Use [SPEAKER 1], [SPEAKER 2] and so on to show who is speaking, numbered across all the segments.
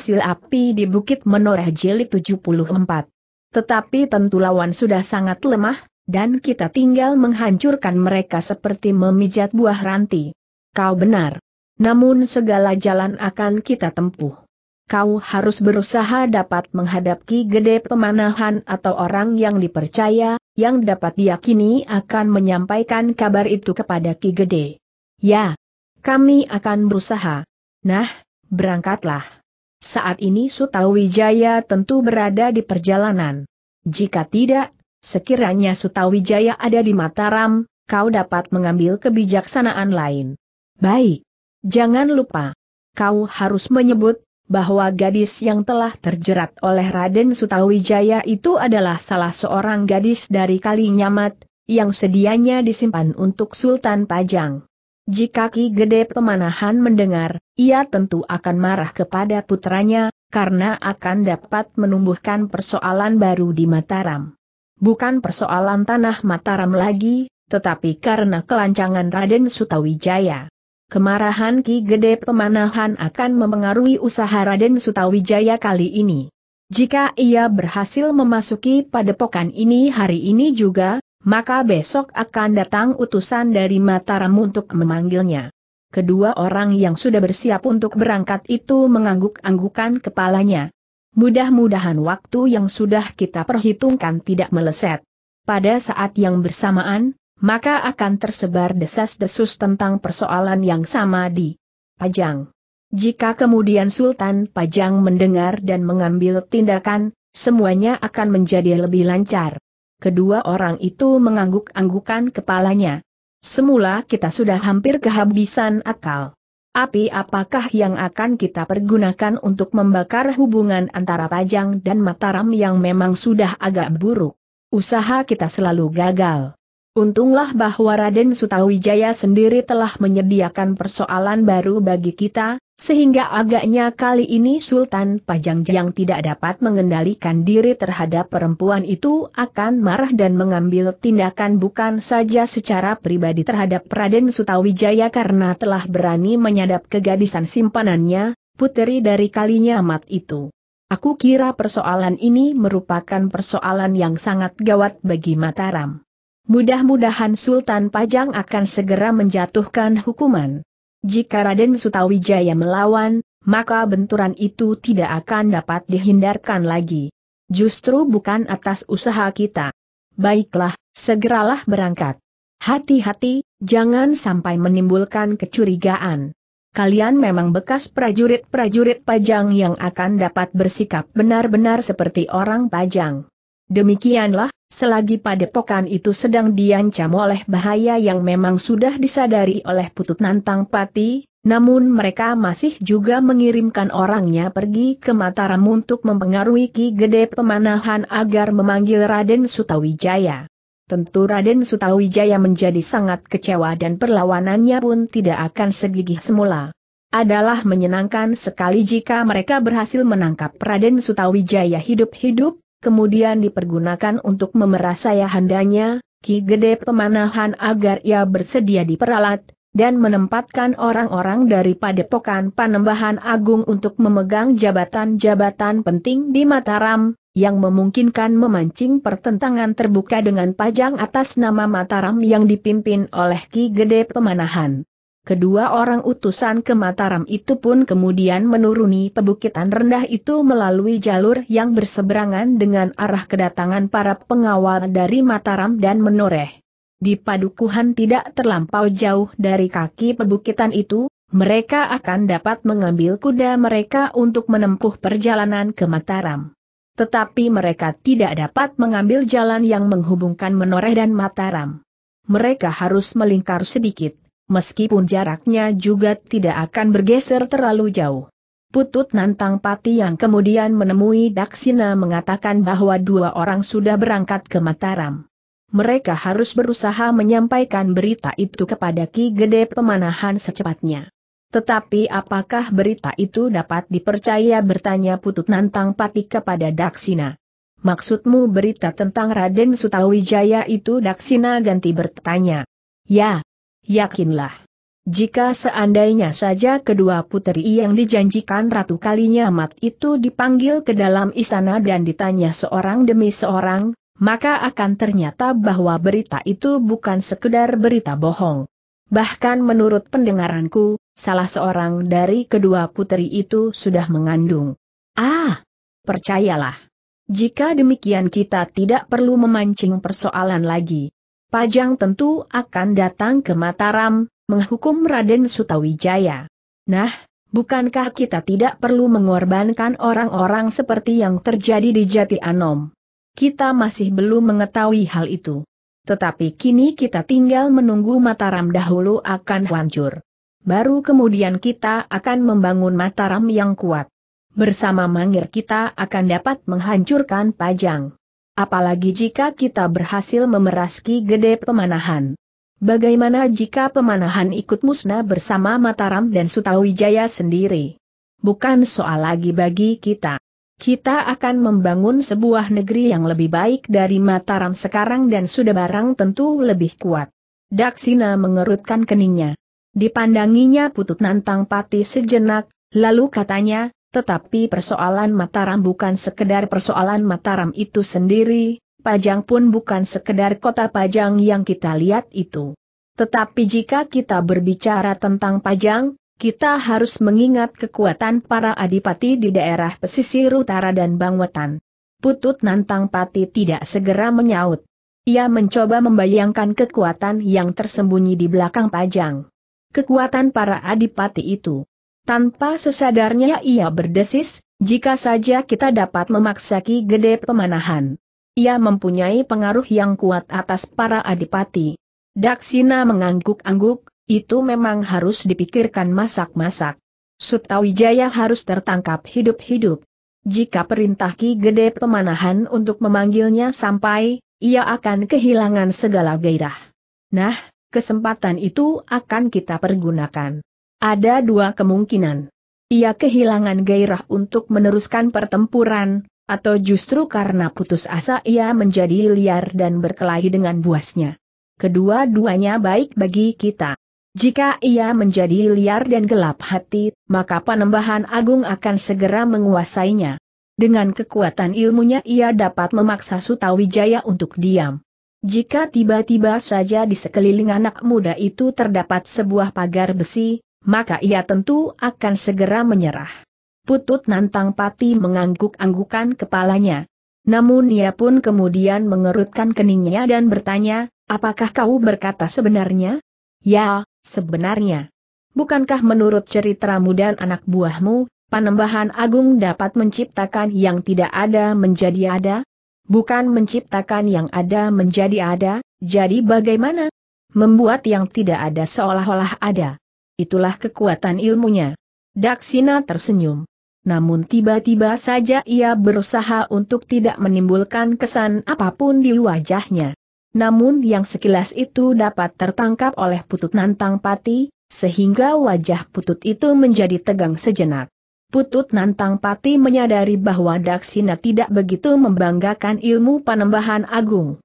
[SPEAKER 1] Sil api di Bukit Menoreh Jeli 74. Tetapi tentu lawan sudah sangat lemah, dan kita tinggal menghancurkan mereka seperti memijat buah ranti. Kau benar. Namun segala jalan akan kita tempuh. Kau harus berusaha dapat menghadapi gede pemanahan atau orang yang dipercaya, yang dapat diyakini akan menyampaikan kabar itu kepada Ki Gede. Ya, kami akan berusaha. Nah, berangkatlah. Saat ini Sutawijaya tentu berada di perjalanan. Jika tidak, sekiranya Sutawijaya ada di Mataram, kau dapat mengambil kebijaksanaan lain. Baik. Jangan lupa. Kau harus menyebut bahwa gadis yang telah terjerat oleh Raden Sutawijaya itu adalah salah seorang gadis dari Kalinyamat, yang sedianya disimpan untuk Sultan Pajang. Jika Ki Gede Pemanahan mendengar, ia tentu akan marah kepada putranya, karena akan dapat menumbuhkan persoalan baru di Mataram. Bukan persoalan tanah Mataram lagi, tetapi karena kelancangan Raden Sutawijaya. Kemarahan Ki Gede Pemanahan akan memengaruhi usaha Raden Sutawijaya kali ini. Jika ia berhasil memasuki padepokan ini hari ini juga, maka besok akan datang utusan dari Mataram untuk memanggilnya. Kedua orang yang sudah bersiap untuk berangkat itu mengangguk-anggukan kepalanya. Mudah-mudahan waktu yang sudah kita perhitungkan tidak meleset. Pada saat yang bersamaan, maka akan tersebar desas-desus tentang persoalan yang sama di Pajang. Jika kemudian Sultan Pajang mendengar dan mengambil tindakan, semuanya akan menjadi lebih lancar. Kedua orang itu mengangguk-anggukan kepalanya. Semula kita sudah hampir kehabisan akal. Api apakah yang akan kita pergunakan untuk membakar hubungan antara Pajang dan Mataram yang memang sudah agak buruk? Usaha kita selalu gagal. Untunglah bahwa Raden Sutawijaya sendiri telah menyediakan persoalan baru bagi kita, sehingga agaknya kali ini Sultan Pajang yang tidak dapat mengendalikan diri terhadap perempuan itu akan marah dan mengambil tindakan bukan saja secara pribadi terhadap Raden Sutawijaya karena telah berani menyadap kegadisan simpanannya, puteri dari kalinya amat itu. Aku kira persoalan ini merupakan persoalan yang sangat gawat bagi Mataram. Mudah-mudahan Sultan Pajang akan segera menjatuhkan hukuman. Jika Raden Sutawijaya melawan, maka benturan itu tidak akan dapat dihindarkan lagi. Justru bukan atas usaha kita. Baiklah, segeralah berangkat. Hati-hati, jangan sampai menimbulkan kecurigaan. Kalian memang bekas prajurit-prajurit pajang yang akan dapat bersikap benar-benar seperti orang pajang. Demikianlah, Selagi padepokan itu sedang diancam oleh bahaya yang memang sudah disadari oleh Putut Nantang Pati, namun mereka masih juga mengirimkan orangnya pergi ke Mataram untuk mempengaruhi Ki Gede Pemanahan agar memanggil Raden Sutawijaya. Tentu Raden Sutawijaya menjadi sangat kecewa dan perlawanannya pun tidak akan segigih semula adalah menyenangkan sekali jika mereka berhasil menangkap Raden Sutawijaya hidup-hidup, kemudian dipergunakan untuk memeras handanya, Ki Gede Pemanahan agar ia bersedia diperalat, dan menempatkan orang-orang dari padepokan Panembahan Agung untuk memegang jabatan-jabatan penting di Mataram, yang memungkinkan memancing pertentangan terbuka dengan pajang atas nama Mataram yang dipimpin oleh Ki Gede Pemanahan. Kedua orang utusan ke Mataram itu pun kemudian menuruni pebukitan rendah itu melalui jalur yang berseberangan dengan arah kedatangan para pengawal dari Mataram dan menoreh. Di padukuhan tidak terlampau jauh dari kaki pebukitan itu, mereka akan dapat mengambil kuda mereka untuk menempuh perjalanan ke Mataram. Tetapi mereka tidak dapat mengambil jalan yang menghubungkan menoreh dan Mataram. Mereka harus melingkar sedikit meskipun jaraknya juga tidak akan bergeser terlalu jauh. Putut Nantang Pati yang kemudian menemui Daksina mengatakan bahwa dua orang sudah berangkat ke Mataram. Mereka harus berusaha menyampaikan berita itu kepada Ki Gede Pemanahan secepatnya. Tetapi apakah berita itu dapat dipercaya bertanya Putut Nantang Pati kepada Daksina. Maksudmu berita tentang Raden Sutawijaya itu Daksina ganti bertanya. Ya, Yakinlah. Jika seandainya saja kedua puteri yang dijanjikan Ratu Kalinyamat itu dipanggil ke dalam istana dan ditanya seorang demi seorang, maka akan ternyata bahwa berita itu bukan sekedar berita bohong. Bahkan menurut pendengaranku, salah seorang dari kedua puteri itu sudah mengandung. Ah, percayalah. Jika demikian kita tidak perlu memancing persoalan lagi. Pajang tentu akan datang ke Mataram, menghukum Raden Sutawijaya. Nah, bukankah kita tidak perlu mengorbankan orang-orang seperti yang terjadi di Jati Anom? Kita masih belum mengetahui hal itu. Tetapi kini kita tinggal menunggu Mataram dahulu akan hancur. Baru kemudian kita akan membangun Mataram yang kuat. Bersama Mangir kita akan dapat menghancurkan Pajang apalagi jika kita berhasil memeras Ki Gede Pemanahan. Bagaimana jika pemanahan ikut musnah bersama Mataram dan Sutawijaya sendiri? Bukan soal lagi bagi kita. Kita akan membangun sebuah negeri yang lebih baik dari Mataram sekarang dan sudah barang tentu lebih kuat. Daksina mengerutkan keningnya. Dipandanginya putut nantang pati sejenak, lalu katanya, tetapi persoalan Mataram bukan sekedar persoalan Mataram itu sendiri, Pajang pun bukan sekedar kota Pajang yang kita lihat itu. Tetapi jika kita berbicara tentang Pajang, kita harus mengingat kekuatan para adipati di daerah pesisir utara dan Bangwetan. Putut Nantang Pati tidak segera menyaut. Ia mencoba membayangkan kekuatan yang tersembunyi di belakang Pajang. Kekuatan para adipati itu tanpa sesadarnya ia berdesis, jika saja kita dapat memaksa Ki Gede Pemanahan. Ia mempunyai pengaruh yang kuat atas para adipati. Daksina mengangguk-angguk, itu memang harus dipikirkan masak-masak. Sutawijaya harus tertangkap hidup-hidup. Jika perintah Ki Gede Pemanahan untuk memanggilnya sampai, ia akan kehilangan segala gairah. Nah, kesempatan itu akan kita pergunakan. Ada dua kemungkinan. Ia kehilangan gairah untuk meneruskan pertempuran, atau justru karena putus asa ia menjadi liar dan berkelahi dengan buasnya. Kedua-duanya baik bagi kita. Jika ia menjadi liar dan gelap hati, maka Panembahan Agung akan segera menguasainya. Dengan kekuatan ilmunya ia dapat memaksa Sutawijaya untuk diam. Jika tiba-tiba saja di sekeliling anak muda itu terdapat sebuah pagar besi, maka ia tentu akan segera menyerah. Putut Nantang Pati mengangguk-anggukan kepalanya. Namun ia pun kemudian mengerutkan keningnya dan bertanya, apakah kau berkata sebenarnya? Ya, sebenarnya. Bukankah menurut ceritamu dan anak buahmu, panembahan agung dapat menciptakan yang tidak ada menjadi ada? Bukan menciptakan yang ada menjadi ada, jadi bagaimana? Membuat yang tidak ada seolah-olah ada itulah kekuatan ilmunya. Daksina tersenyum. Namun tiba-tiba saja ia berusaha untuk tidak menimbulkan kesan apapun di wajahnya. Namun yang sekilas itu dapat tertangkap oleh Putut Nantang Pati, sehingga wajah Putut itu menjadi tegang sejenak. Putut Nantang Pati menyadari bahwa Daksina tidak begitu membanggakan ilmu panembahan agung.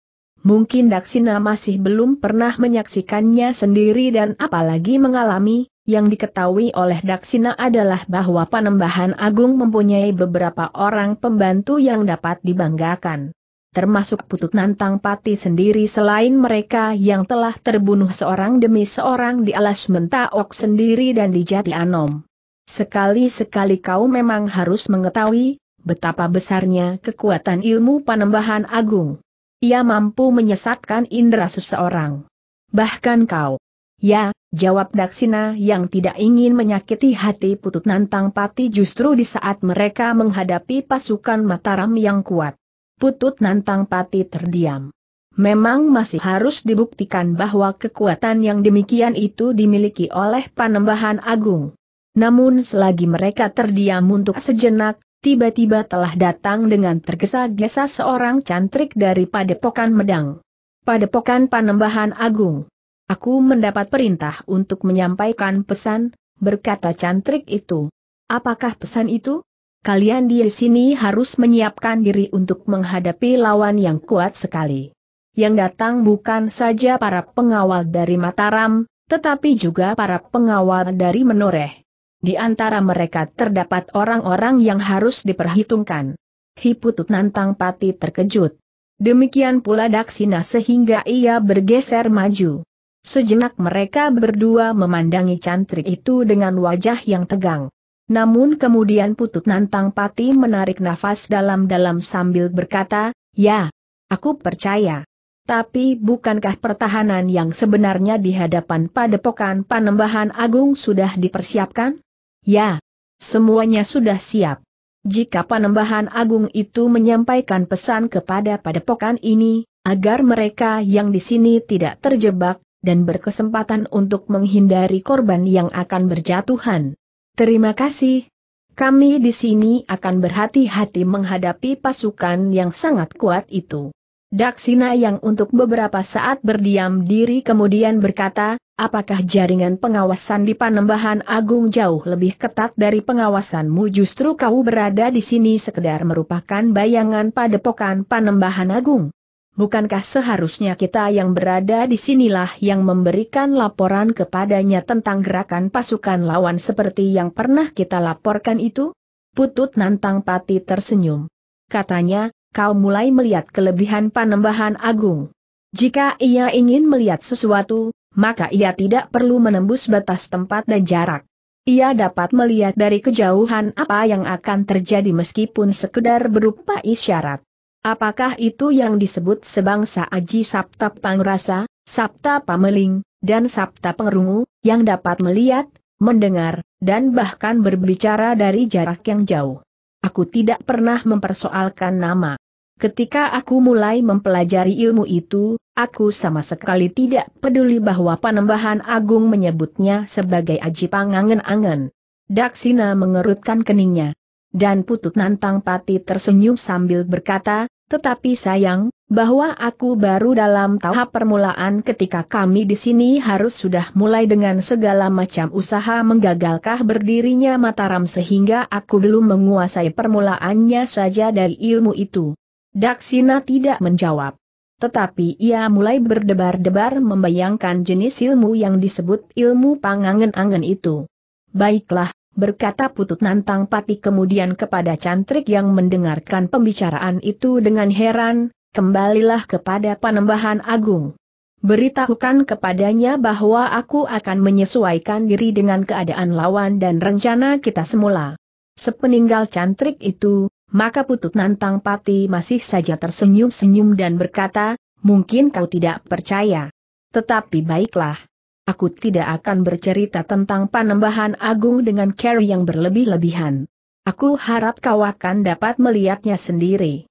[SPEAKER 1] Mungkin Daksina masih belum pernah menyaksikannya sendiri dan apalagi mengalami, yang diketahui oleh Daksina adalah bahwa Panembahan Agung mempunyai beberapa orang pembantu yang dapat dibanggakan. Termasuk Putut Nantang Pati sendiri selain mereka yang telah terbunuh seorang demi seorang di alas Mentaok sendiri dan di Jati Anom. Sekali-sekali kau memang harus mengetahui betapa besarnya kekuatan ilmu panembahan agung. Ia mampu menyesatkan indera seseorang. Bahkan kau. Ya, Jawab Daksina yang tidak ingin menyakiti hati Putut Nantang Pati justru di saat mereka menghadapi pasukan Mataram yang kuat. Putut Nantang Pati terdiam. Memang masih harus dibuktikan bahwa kekuatan yang demikian itu dimiliki oleh Panembahan Agung. Namun selagi mereka terdiam untuk sejenak, tiba-tiba telah datang dengan tergesa-gesa seorang cantrik dari Padepokan Medang. Padepokan Panembahan Agung. Aku mendapat perintah untuk menyampaikan pesan, berkata cantrik itu. Apakah pesan itu? Kalian di sini harus menyiapkan diri untuk menghadapi lawan yang kuat sekali. Yang datang bukan saja para pengawal dari Mataram, tetapi juga para pengawal dari Menoreh. Di antara mereka terdapat orang-orang yang harus diperhitungkan. Hiputut Nantang Pati terkejut. Demikian pula Daksina sehingga ia bergeser maju. Sejenak mereka berdua memandangi cantrik itu dengan wajah yang tegang. Namun kemudian Putut Nantang Pati menarik nafas dalam-dalam sambil berkata, Ya, aku percaya. Tapi bukankah pertahanan yang sebenarnya di hadapan padepokan Panembahan Agung sudah dipersiapkan? Ya, semuanya sudah siap. Jika Panembahan Agung itu menyampaikan pesan kepada padepokan ini, agar mereka yang di sini tidak terjebak, dan berkesempatan untuk menghindari korban yang akan berjatuhan. Terima kasih. Kami di sini akan berhati-hati menghadapi pasukan yang sangat kuat itu. Daksina yang untuk beberapa saat berdiam diri kemudian berkata, apakah jaringan pengawasan di Panembahan Agung jauh lebih ketat dari pengawasanmu justru kau berada di sini sekedar merupakan bayangan pada padepokan Panembahan Agung? bukankah seharusnya kita yang berada di sinilah yang memberikan laporan kepadanya tentang gerakan pasukan lawan seperti yang pernah kita laporkan itu? Putut Nantang Pati tersenyum. Katanya, kau mulai melihat kelebihan panembahan agung. Jika ia ingin melihat sesuatu, maka ia tidak perlu menembus batas tempat dan jarak. Ia dapat melihat dari kejauhan apa yang akan terjadi meskipun sekedar berupa isyarat. Apakah itu yang disebut sebangsa Aji Sapta Pangrasa, Sapta Pameling, dan Sapta Pengrungu, yang dapat melihat, mendengar, dan bahkan berbicara dari jarak yang jauh? Aku tidak pernah mempersoalkan nama. Ketika aku mulai mempelajari ilmu itu, aku sama sekali tidak peduli bahwa Panembahan Agung menyebutnya sebagai Aji Pangangen-angen. Daksina mengerutkan keningnya. Dan Putut Nantang Pati tersenyum sambil berkata, tetapi sayang, bahwa aku baru dalam tahap permulaan ketika kami di sini harus sudah mulai dengan segala macam usaha menggagalkah berdirinya Mataram sehingga aku belum menguasai permulaannya saja dari ilmu itu. Daksina tidak menjawab. Tetapi ia mulai berdebar-debar membayangkan jenis ilmu yang disebut ilmu pangangen-angen itu. Baiklah, berkata Putut Nantang Pati kemudian kepada cantrik yang mendengarkan pembicaraan itu dengan heran, kembalilah kepada Panembahan Agung. Beritahukan kepadanya bahwa aku akan menyesuaikan diri dengan keadaan lawan dan rencana kita semula. Sepeninggal cantrik itu, maka Putut Nantang Pati masih saja tersenyum-senyum dan berkata, mungkin kau tidak percaya. Tetapi baiklah, aku tidak akan bercerita tentang panembahan agung dengan care yang berlebih-lebihan. Aku harap kau akan dapat melihatnya sendiri.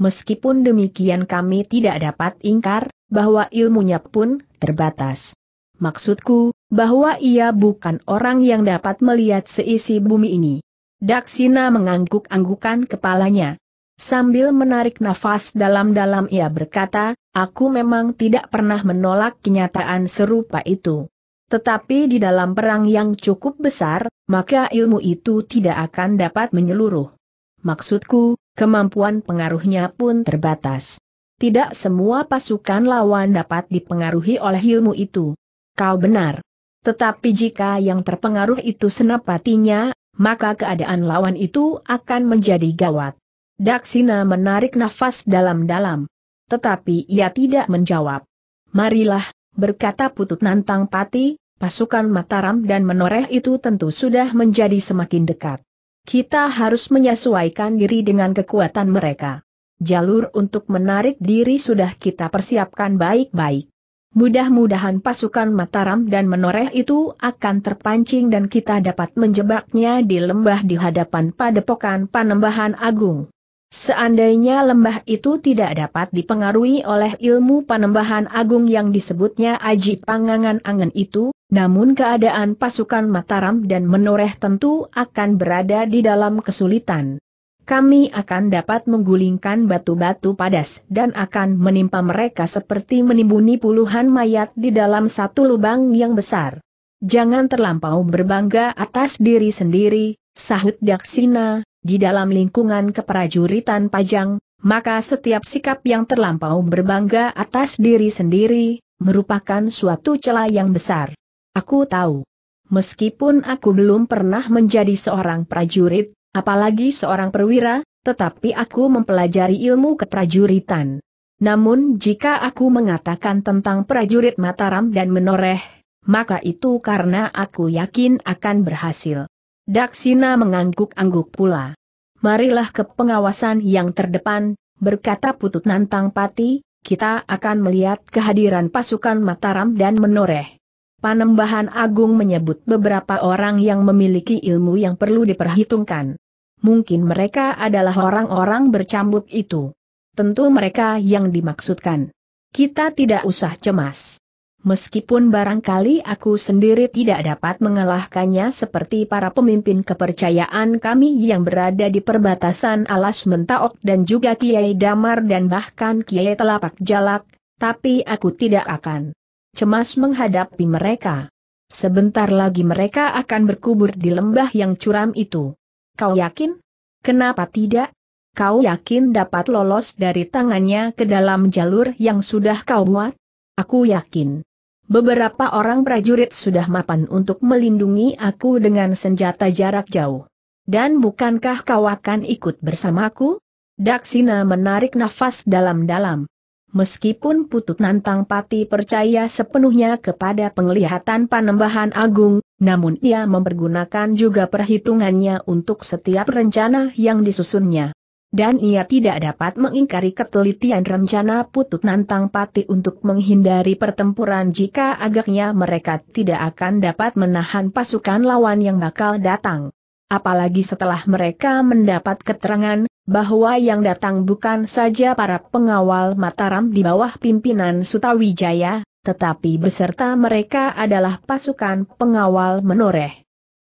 [SPEAKER 1] Meskipun demikian kami tidak dapat ingkar, bahwa ilmunya pun terbatas. Maksudku, bahwa ia bukan orang yang dapat melihat seisi bumi ini. Daksina mengangguk-anggukan kepalanya. Sambil menarik nafas dalam-dalam ia berkata, Aku memang tidak pernah menolak kenyataan serupa itu. Tetapi di dalam perang yang cukup besar, maka ilmu itu tidak akan dapat menyeluruh. Maksudku, kemampuan pengaruhnya pun terbatas. Tidak semua pasukan lawan dapat dipengaruhi oleh ilmu itu. Kau benar. Tetapi jika yang terpengaruh itu senapatinya, maka keadaan lawan itu akan menjadi gawat. Daksina menarik nafas dalam-dalam. Tetapi ia tidak menjawab. Marilah, berkata Putut Nantang Pati, pasukan Mataram dan Menoreh itu tentu sudah menjadi semakin dekat. Kita harus menyesuaikan diri dengan kekuatan mereka. Jalur untuk menarik diri sudah kita persiapkan baik-baik. Mudah-mudahan pasukan Mataram dan Menoreh itu akan terpancing dan kita dapat menjebaknya di lembah di hadapan padepokan Panembahan Agung. Seandainya lembah itu tidak dapat dipengaruhi oleh ilmu panembahan agung yang disebutnya Aji Pangangan Angen itu, namun keadaan pasukan Mataram dan Menoreh tentu akan berada di dalam kesulitan. Kami akan dapat menggulingkan batu-batu padas dan akan menimpa mereka seperti menimbuni puluhan mayat di dalam satu lubang yang besar. Jangan terlampau berbangga atas diri sendiri, sahut Daksina, di dalam lingkungan keprajuritan Pajang, maka setiap sikap yang terlampau berbangga atas diri sendiri, merupakan suatu celah yang besar. Aku tahu. Meskipun aku belum pernah menjadi seorang prajurit, apalagi seorang perwira, tetapi aku mempelajari ilmu keprajuritan. Namun jika aku mengatakan tentang prajurit Mataram dan menoreh, maka itu karena aku yakin akan berhasil. Daksina mengangguk-angguk pula. Marilah ke pengawasan yang terdepan, berkata Putut Nantang Pati, kita akan melihat kehadiran pasukan Mataram dan Menoreh. Panembahan Agung menyebut beberapa orang yang memiliki ilmu yang perlu diperhitungkan. Mungkin mereka adalah orang-orang bercambuk itu. Tentu mereka yang dimaksudkan. Kita tidak usah cemas meskipun barangkali aku sendiri tidak dapat mengalahkannya seperti para pemimpin kepercayaan kami yang berada di perbatasan alas mentaok dan juga Kiai Damar dan bahkan Kiai Telapak Jalak, tapi aku tidak akan cemas menghadapi mereka. Sebentar lagi mereka akan berkubur di lembah yang curam itu. Kau yakin? Kenapa tidak? Kau yakin dapat lolos dari tangannya ke dalam jalur yang sudah kau buat? Aku yakin. Beberapa orang prajurit sudah mapan untuk melindungi aku dengan senjata jarak jauh. Dan bukankah kau akan ikut bersamaku? Daksina menarik nafas dalam-dalam. Meskipun Putut Nantang Pati percaya sepenuhnya kepada penglihatan Panembahan Agung, namun ia mempergunakan juga perhitungannya untuk setiap rencana yang disusunnya. Dan ia tidak dapat mengingkari ketelitian rencana Putut Nantang Pati untuk menghindari pertempuran jika agaknya mereka tidak akan dapat menahan pasukan lawan yang bakal datang. Apalagi setelah mereka mendapat keterangan, bahwa yang datang bukan saja para pengawal Mataram di bawah pimpinan Sutawijaya, tetapi beserta mereka adalah pasukan pengawal menoreh.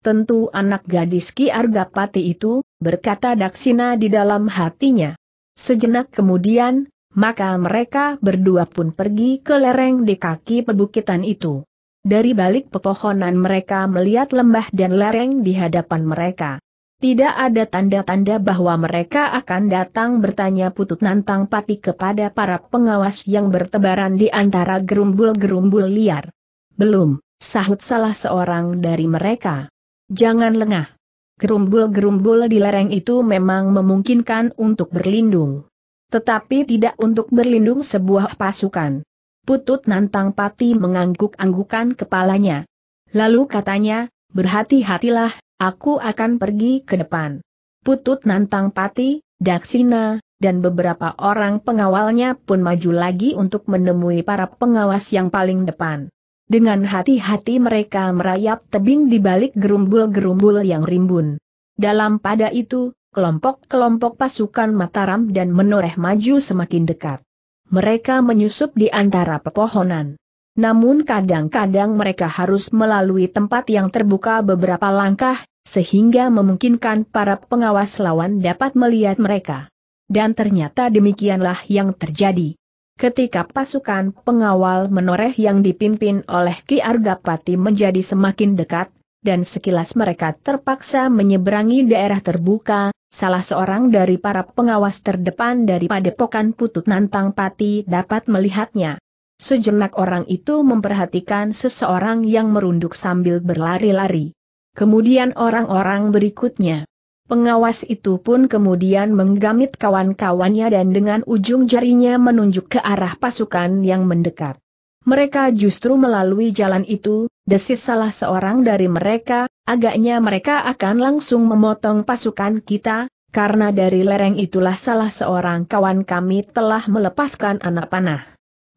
[SPEAKER 1] Tentu anak gadis Ki Argapati itu, berkata Daksina di dalam hatinya. Sejenak kemudian, maka mereka berdua pun pergi ke lereng di kaki pebukitan itu. Dari balik pepohonan mereka melihat lembah dan lereng di hadapan mereka. Tidak ada tanda-tanda bahwa mereka akan datang bertanya putut nantang pati kepada para pengawas yang bertebaran di antara gerumbul-gerumbul liar. Belum, sahut salah seorang dari mereka. Jangan lengah. Gerumbul-gerumbul di lereng itu memang memungkinkan untuk berlindung. Tetapi tidak untuk berlindung sebuah pasukan. Putut Nantang Pati mengangguk-anggukan kepalanya. Lalu katanya, berhati-hatilah, aku akan pergi ke depan. Putut Nantang Pati, Daksina, dan beberapa orang pengawalnya pun maju lagi untuk menemui para pengawas yang paling depan. Dengan hati-hati mereka merayap tebing di balik gerumbul-gerumbul yang rimbun. Dalam pada itu, kelompok-kelompok pasukan Mataram dan Menoreh maju semakin dekat. Mereka menyusup di antara pepohonan. Namun kadang-kadang mereka harus melalui tempat yang terbuka beberapa langkah, sehingga memungkinkan para pengawas lawan dapat melihat mereka. Dan ternyata demikianlah yang terjadi. Ketika pasukan pengawal menoreh yang dipimpin oleh Ki Argapati menjadi semakin dekat, dan sekilas mereka terpaksa menyeberangi daerah terbuka, salah seorang dari para pengawas terdepan dari padepokan Putut Nantang Pati dapat melihatnya. Sejenak orang itu memperhatikan seseorang yang merunduk sambil berlari-lari. Kemudian orang-orang berikutnya Pengawas itu pun kemudian menggamit kawan-kawannya dan dengan ujung jarinya menunjuk ke arah pasukan yang mendekat. Mereka justru melalui jalan itu, desis salah seorang dari mereka, agaknya mereka akan langsung memotong pasukan kita, karena dari lereng itulah salah seorang kawan kami telah melepaskan anak panah.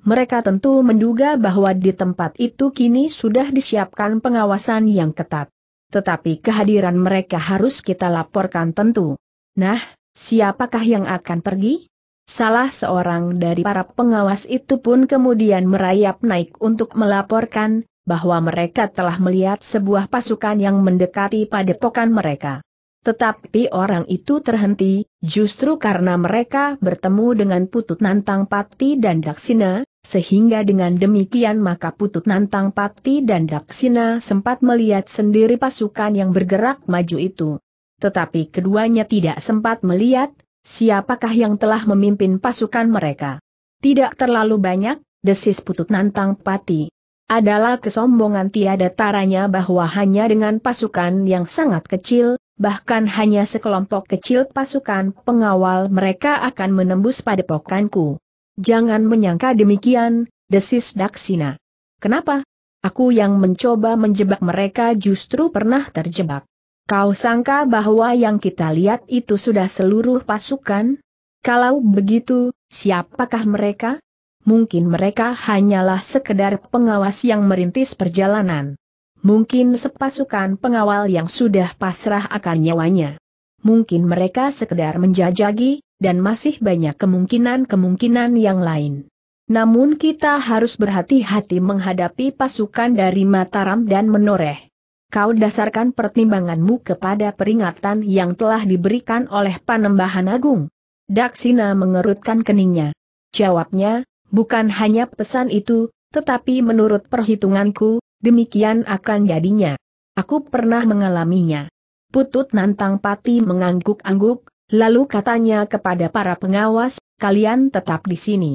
[SPEAKER 1] Mereka tentu menduga bahwa di tempat itu kini sudah disiapkan pengawasan yang ketat tetapi kehadiran mereka harus kita laporkan tentu. Nah, siapakah yang akan pergi? Salah seorang dari para pengawas itu pun kemudian merayap naik untuk melaporkan bahwa mereka telah melihat sebuah pasukan yang mendekati padepokan mereka. Tetapi orang itu terhenti, justru karena mereka bertemu dengan Putut Nantang Pati dan Daksina, sehingga dengan demikian maka Putut Nantang Pati dan Daksina sempat melihat sendiri pasukan yang bergerak maju itu. Tetapi keduanya tidak sempat melihat, siapakah yang telah memimpin pasukan mereka. Tidak terlalu banyak, desis Putut Nantang Pati. Adalah kesombongan tiada taranya bahwa hanya dengan pasukan yang sangat kecil, bahkan hanya sekelompok kecil pasukan pengawal mereka akan menembus padepokanku. Jangan menyangka demikian, desis Daksina. Kenapa? Aku yang mencoba menjebak mereka justru pernah terjebak. Kau sangka bahwa yang kita lihat itu sudah seluruh pasukan? Kalau begitu, siapakah mereka? Mungkin mereka hanyalah sekedar pengawas yang merintis perjalanan. Mungkin sepasukan pengawal yang sudah pasrah akan nyawanya. Mungkin mereka sekedar menjajagi, dan masih banyak kemungkinan-kemungkinan yang lain. Namun kita harus berhati-hati menghadapi pasukan dari Mataram dan Menoreh. Kau dasarkan pertimbanganmu kepada peringatan yang telah diberikan oleh Panembahan Agung. Daksina mengerutkan keningnya. Jawabnya, bukan hanya pesan itu, tetapi menurut perhitunganku, demikian akan jadinya. Aku pernah mengalaminya. Putut Nantang Pati mengangguk-angguk, Lalu katanya kepada para pengawas, kalian tetap di sini.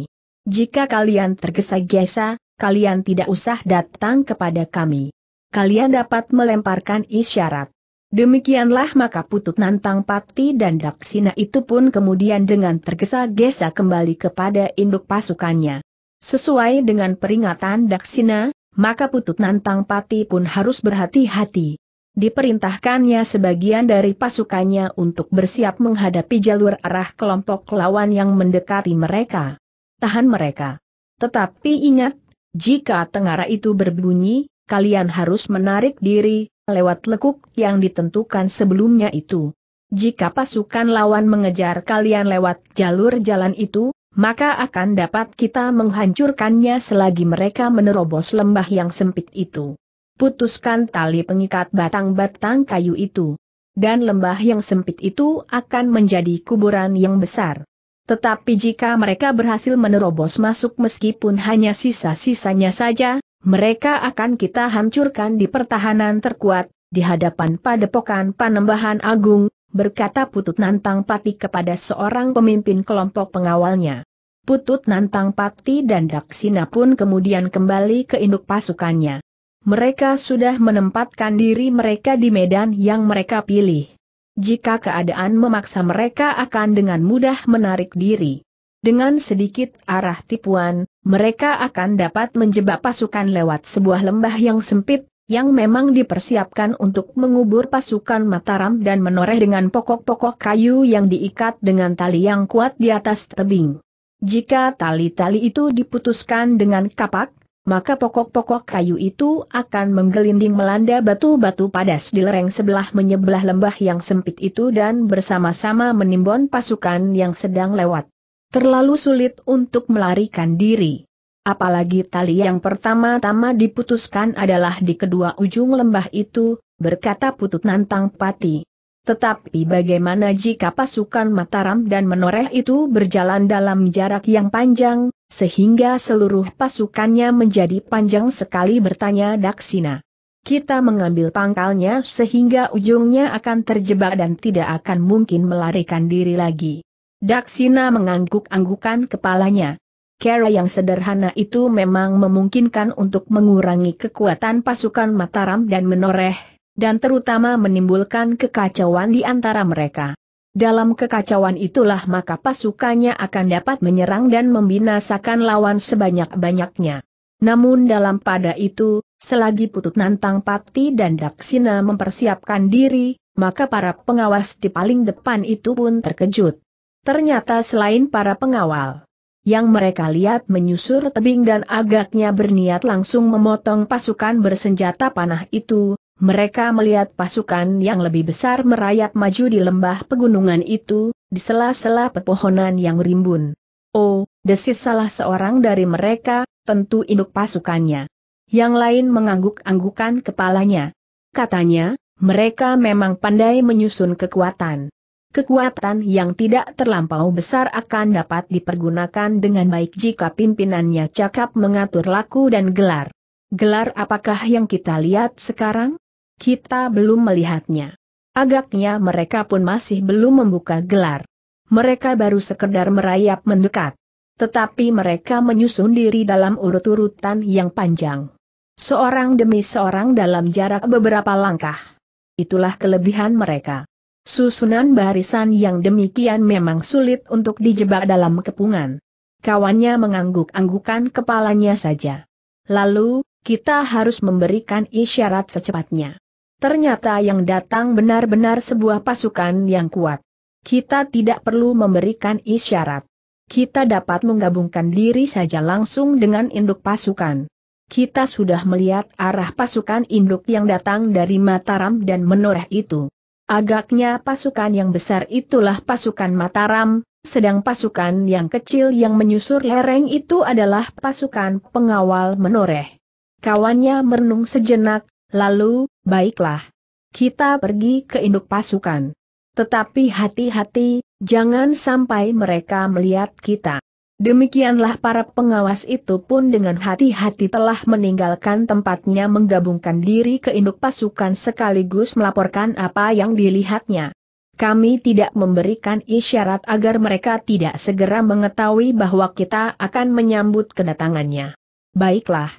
[SPEAKER 1] Jika kalian tergesa-gesa, kalian tidak usah datang kepada kami. Kalian dapat melemparkan isyarat. Demikianlah maka Putut Nantang Pati dan Daksina itu pun kemudian dengan tergesa-gesa kembali kepada induk pasukannya. Sesuai dengan peringatan Daksina, maka Putut Nantang Pati pun harus berhati-hati diperintahkannya sebagian dari pasukannya untuk bersiap menghadapi jalur arah kelompok lawan yang mendekati mereka. Tahan mereka. Tetapi ingat, jika tengara itu berbunyi, kalian harus menarik diri, lewat lekuk yang ditentukan sebelumnya itu. Jika pasukan lawan mengejar kalian lewat jalur jalan itu, maka akan dapat kita menghancurkannya selagi mereka menerobos lembah yang sempit itu putuskan tali pengikat batang-batang kayu itu. Dan lembah yang sempit itu akan menjadi kuburan yang besar. Tetapi jika mereka berhasil menerobos masuk meskipun hanya sisa-sisanya saja, mereka akan kita hancurkan di pertahanan terkuat, di hadapan padepokan panembahan agung, berkata Putut Nantang Pati kepada seorang pemimpin kelompok pengawalnya. Putut Nantang Pati dan Daksina pun kemudian kembali ke induk pasukannya mereka sudah menempatkan diri mereka di medan yang mereka pilih. Jika keadaan memaksa mereka akan dengan mudah menarik diri. Dengan sedikit arah tipuan, mereka akan dapat menjebak pasukan lewat sebuah lembah yang sempit, yang memang dipersiapkan untuk mengubur pasukan Mataram dan menoreh dengan pokok-pokok kayu yang diikat dengan tali yang kuat di atas tebing. Jika tali-tali itu diputuskan dengan kapak, maka pokok-pokok kayu itu akan menggelinding melanda batu-batu padas di lereng sebelah menyebelah lembah yang sempit itu dan bersama-sama menimbun pasukan yang sedang lewat. Terlalu sulit untuk melarikan diri. Apalagi tali yang pertama-tama diputuskan adalah di kedua ujung lembah itu, berkata Putut Nantang Pati. Tetapi bagaimana jika pasukan Mataram dan Menoreh itu berjalan dalam jarak yang panjang, sehingga seluruh pasukannya menjadi panjang sekali bertanya Daksina. Kita mengambil pangkalnya sehingga ujungnya akan terjebak dan tidak akan mungkin melarikan diri lagi. Daksina mengangguk-anggukan kepalanya. Kera yang sederhana itu memang memungkinkan untuk mengurangi kekuatan pasukan Mataram dan Menoreh, dan terutama menimbulkan kekacauan di antara mereka. Dalam kekacauan itulah maka pasukannya akan dapat menyerang dan membinasakan lawan sebanyak-banyaknya. Namun dalam pada itu, selagi Putut Nantang Pati dan Daksina mempersiapkan diri, maka para pengawas di paling depan itu pun terkejut. Ternyata selain para pengawal yang mereka lihat menyusur tebing dan agaknya berniat langsung memotong pasukan bersenjata panah itu, mereka melihat pasukan yang lebih besar merayap maju di lembah pegunungan itu, di sela-sela pepohonan yang rimbun. Oh, desis salah seorang dari mereka, tentu induk pasukannya. Yang lain mengangguk-anggukan kepalanya. Katanya, mereka memang pandai menyusun kekuatan. Kekuatan yang tidak terlampau besar akan dapat dipergunakan dengan baik jika pimpinannya cakap mengatur laku dan gelar. Gelar apakah yang kita lihat sekarang? Kita belum melihatnya. Agaknya mereka pun masih belum membuka gelar. Mereka baru sekedar merayap mendekat. Tetapi mereka menyusun diri dalam urut-urutan yang panjang. Seorang demi seorang dalam jarak beberapa langkah. Itulah kelebihan mereka. Susunan barisan yang demikian memang sulit untuk dijebak dalam kepungan. Kawannya mengangguk-anggukan kepalanya saja. Lalu, kita harus memberikan isyarat secepatnya. Ternyata yang datang benar-benar sebuah pasukan yang kuat. Kita tidak perlu memberikan isyarat. Kita dapat menggabungkan diri saja langsung dengan induk pasukan. Kita sudah melihat arah pasukan induk yang datang dari Mataram dan menoreh itu. Agaknya pasukan yang besar itulah pasukan Mataram, sedang pasukan yang kecil yang menyusur lereng itu adalah pasukan pengawal menoreh. Kawannya merenung sejenak, Lalu, baiklah. Kita pergi ke induk pasukan. Tetapi hati-hati, jangan sampai mereka melihat kita. Demikianlah para pengawas itu pun dengan hati-hati telah meninggalkan tempatnya menggabungkan diri ke induk pasukan sekaligus melaporkan apa yang dilihatnya. Kami tidak memberikan isyarat agar mereka tidak segera mengetahui bahwa kita akan menyambut kedatangannya. Baiklah,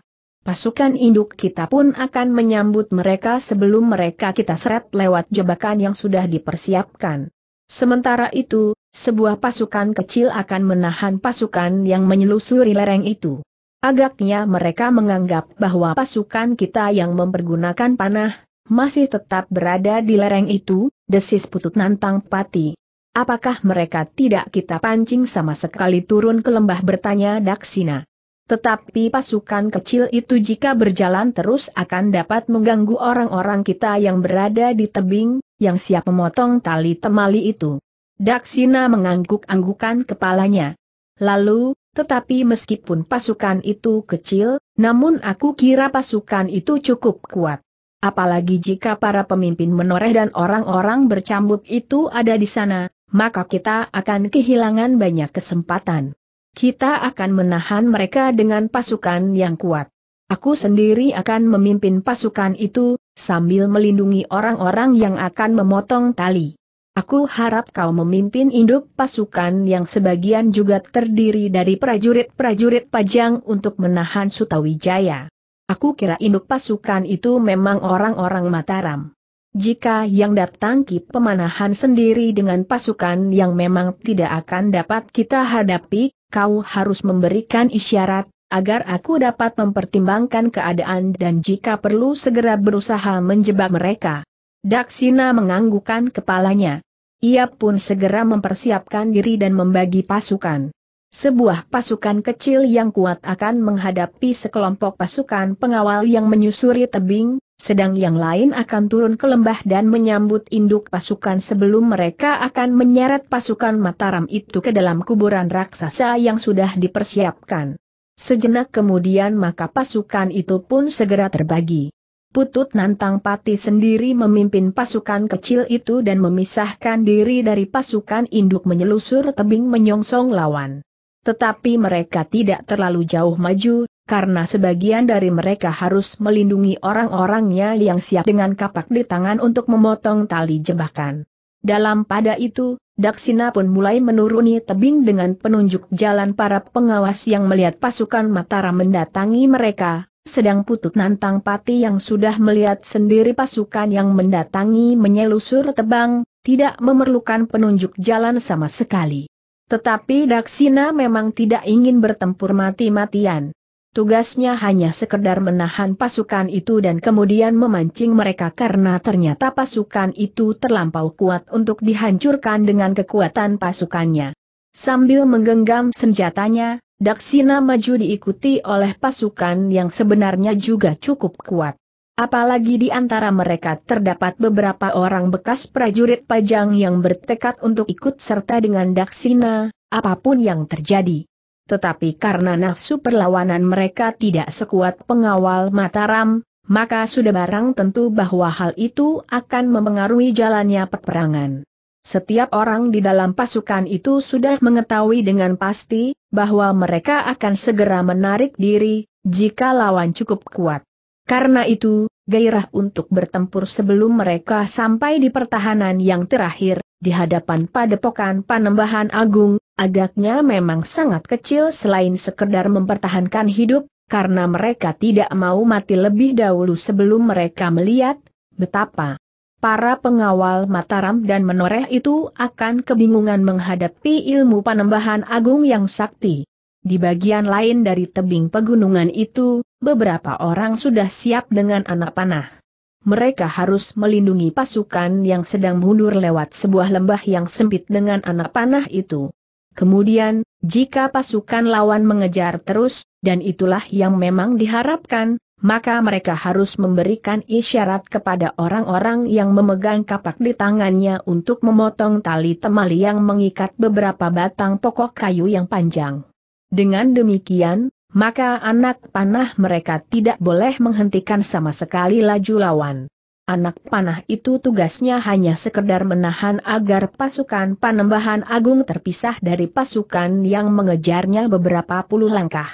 [SPEAKER 1] pasukan induk kita pun akan menyambut mereka sebelum mereka kita seret lewat jebakan yang sudah dipersiapkan. Sementara itu, sebuah pasukan kecil akan menahan pasukan yang menyelusuri lereng itu. Agaknya mereka menganggap bahwa pasukan kita yang mempergunakan panah, masih tetap berada di lereng itu, desis putut nantang pati. Apakah mereka tidak kita pancing sama sekali turun ke lembah bertanya Daksina? Tetapi pasukan kecil itu jika berjalan terus akan dapat mengganggu orang-orang kita yang berada di tebing, yang siap memotong tali temali itu. Daksina mengangguk-anggukan kepalanya. Lalu, tetapi meskipun pasukan itu kecil, namun aku kira pasukan itu cukup kuat. Apalagi jika para pemimpin menoreh dan orang-orang bercambuk itu ada di sana, maka kita akan kehilangan banyak kesempatan kita akan menahan mereka dengan pasukan yang kuat. Aku sendiri akan memimpin pasukan itu, sambil melindungi orang-orang yang akan memotong tali. Aku harap kau memimpin induk pasukan yang sebagian juga terdiri dari prajurit-prajurit pajang untuk menahan Sutawijaya. Aku kira induk pasukan itu memang orang-orang Mataram. Jika yang datang ki pemanahan sendiri dengan pasukan yang memang tidak akan dapat kita hadapi, kau harus memberikan isyarat, agar aku dapat mempertimbangkan keadaan dan jika perlu segera berusaha menjebak mereka. Daksina menganggukkan kepalanya. Ia pun segera mempersiapkan diri dan membagi pasukan. Sebuah pasukan kecil yang kuat akan menghadapi sekelompok pasukan pengawal yang menyusuri tebing, sedang yang lain akan turun ke lembah dan menyambut induk pasukan sebelum mereka akan menyeret pasukan Mataram itu ke dalam kuburan raksasa yang sudah dipersiapkan. Sejenak kemudian maka pasukan itu pun segera terbagi. Putut Nantang Pati sendiri memimpin pasukan kecil itu dan memisahkan diri dari pasukan induk menyelusur tebing menyongsong lawan. Tetapi mereka tidak terlalu jauh maju, karena sebagian dari mereka harus melindungi orang-orangnya yang siap dengan kapak di tangan untuk memotong tali jebakan. Dalam pada itu, Daksina pun mulai menuruni tebing dengan penunjuk jalan para pengawas yang melihat pasukan Mataram mendatangi mereka, sedang Putut Nantang Pati yang sudah melihat sendiri pasukan yang mendatangi menyelusur tebang, tidak memerlukan penunjuk jalan sama sekali. Tetapi Daksina memang tidak ingin bertempur mati-matian tugasnya hanya sekedar menahan pasukan itu dan kemudian memancing mereka karena ternyata pasukan itu terlampau kuat untuk dihancurkan dengan kekuatan pasukannya. Sambil menggenggam senjatanya, Daksina maju diikuti oleh pasukan yang sebenarnya juga cukup kuat. Apalagi di antara mereka terdapat beberapa orang bekas prajurit pajang yang bertekad untuk ikut serta dengan Daksina, apapun yang terjadi tetapi karena nafsu perlawanan mereka tidak sekuat pengawal Mataram, maka sudah barang tentu bahwa hal itu akan mempengaruhi jalannya peperangan. Setiap orang di dalam pasukan itu sudah mengetahui dengan pasti, bahwa mereka akan segera menarik diri, jika lawan cukup kuat. Karena itu, gairah untuk bertempur sebelum mereka sampai di pertahanan yang terakhir, di hadapan padepokan Panembahan Agung, agaknya memang sangat kecil selain sekedar mempertahankan hidup, karena mereka tidak mau mati lebih dahulu sebelum mereka melihat betapa para pengawal Mataram dan Menoreh itu akan kebingungan menghadapi ilmu panembahan agung yang sakti. Di bagian lain dari tebing pegunungan itu, beberapa orang sudah siap dengan anak panah. Mereka harus melindungi pasukan yang sedang mundur lewat sebuah lembah yang sempit dengan anak panah itu. Kemudian, jika pasukan lawan mengejar terus, dan itulah yang memang diharapkan, maka mereka harus memberikan isyarat kepada orang-orang yang memegang kapak di tangannya untuk memotong tali temali yang mengikat beberapa batang pokok kayu yang panjang. Dengan demikian, maka anak panah mereka tidak boleh menghentikan sama sekali laju lawan. Anak panah itu tugasnya hanya sekedar menahan agar pasukan panembahan agung terpisah dari pasukan yang mengejarnya beberapa puluh langkah.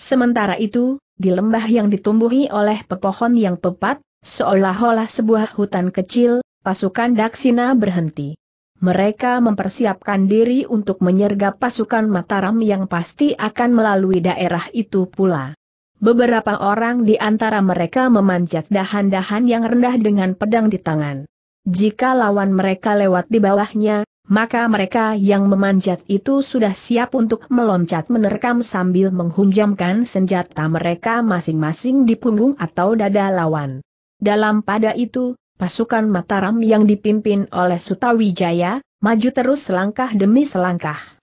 [SPEAKER 1] Sementara itu, di lembah yang ditumbuhi oleh pepohon yang pepat, seolah-olah sebuah hutan kecil, pasukan Daksina berhenti. Mereka mempersiapkan diri untuk menyergap pasukan Mataram yang pasti akan melalui daerah itu pula. Beberapa orang di antara mereka memanjat dahan-dahan yang rendah dengan pedang di tangan. Jika lawan mereka lewat di bawahnya, maka mereka yang memanjat itu sudah siap untuk meloncat menerkam sambil menghunjamkan senjata mereka masing-masing di punggung atau dada lawan. Dalam pada itu, pasukan Mataram yang dipimpin oleh Sutawijaya, maju terus selangkah demi selangkah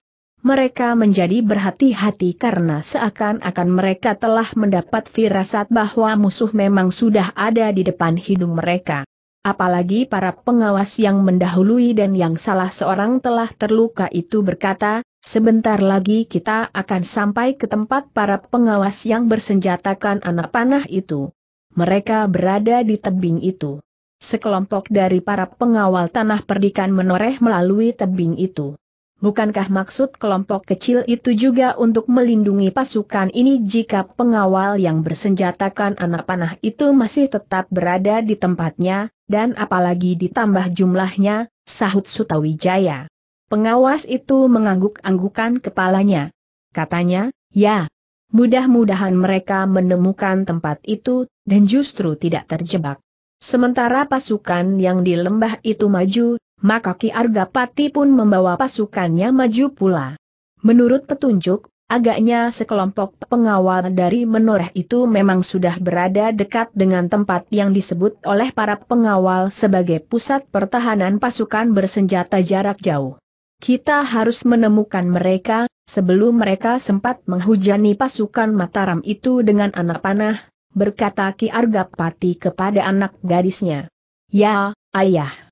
[SPEAKER 1] mereka menjadi berhati-hati karena seakan-akan mereka telah mendapat firasat bahwa musuh memang sudah ada di depan hidung mereka. Apalagi para pengawas yang mendahului dan yang salah seorang telah terluka itu berkata, sebentar lagi kita akan sampai ke tempat para pengawas yang bersenjatakan anak panah itu. Mereka berada di tebing itu. Sekelompok dari para pengawal tanah perdikan menoreh melalui tebing itu. Bukankah maksud kelompok kecil itu juga untuk melindungi pasukan ini jika pengawal yang bersenjatakan anak panah itu masih tetap berada di tempatnya, dan apalagi ditambah jumlahnya, sahut Sutawijaya. Pengawas itu mengangguk-anggukan kepalanya. Katanya, ya, mudah-mudahan mereka menemukan tempat itu, dan justru tidak terjebak. Sementara pasukan yang di lembah itu maju, maka Ki Argapati pun membawa pasukannya maju pula. Menurut petunjuk, agaknya sekelompok pengawal dari menoreh itu memang sudah berada dekat dengan tempat yang disebut oleh para pengawal sebagai pusat pertahanan pasukan bersenjata jarak jauh. Kita harus menemukan mereka, sebelum mereka sempat menghujani pasukan Mataram itu dengan anak panah, berkata Ki Argapati kepada anak gadisnya. Ya, ayah.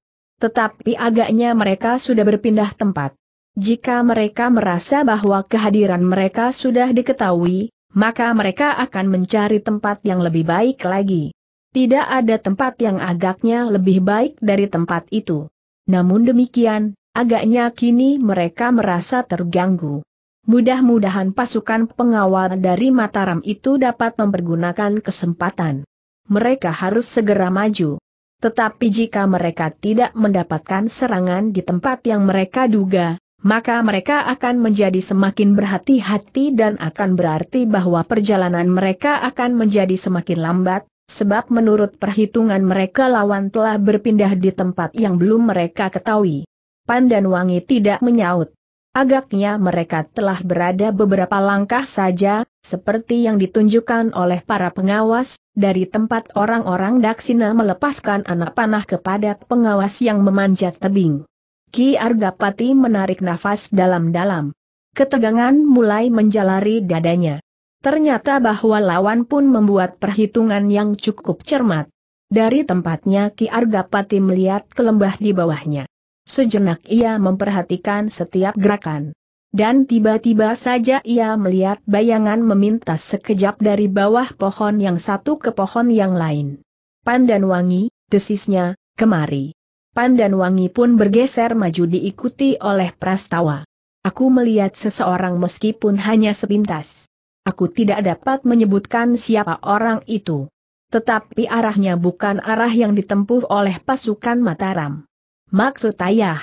[SPEAKER 1] Tetapi agaknya mereka sudah berpindah tempat. Jika mereka merasa bahwa kehadiran mereka sudah diketahui, maka mereka akan mencari tempat yang lebih baik lagi. Tidak ada tempat yang agaknya lebih baik dari tempat itu. Namun demikian, agaknya kini mereka merasa terganggu. Mudah-mudahan pasukan pengawal dari Mataram itu dapat mempergunakan kesempatan. Mereka harus segera maju. Tetapi jika mereka tidak mendapatkan serangan di tempat yang mereka duga, maka mereka akan menjadi semakin berhati-hati dan akan berarti bahwa perjalanan mereka akan menjadi semakin lambat, sebab menurut perhitungan mereka lawan telah berpindah di tempat yang belum mereka ketahui. Wangi tidak menyaut. Agaknya mereka telah berada beberapa langkah saja, seperti yang ditunjukkan oleh para pengawas, dari tempat orang-orang Daksina melepaskan anak panah kepada pengawas yang memanjat tebing. Ki Argapati menarik nafas dalam-dalam. Ketegangan mulai menjalari dadanya. Ternyata bahwa lawan pun membuat perhitungan yang cukup cermat. Dari tempatnya Ki Argapati melihat ke lembah di bawahnya. Sejenak ia memperhatikan setiap gerakan dan tiba-tiba saja ia melihat bayangan meminta sekejap dari bawah pohon yang satu ke pohon yang lain. Pandan Wangi, desisnya, kemari. Pandan Wangi pun bergeser maju diikuti oleh Prastawa. Aku melihat seseorang meskipun hanya sepintas. Aku tidak dapat menyebutkan siapa orang itu. Tetapi arahnya bukan arah yang ditempuh oleh pasukan Mataram. Maksud ayah.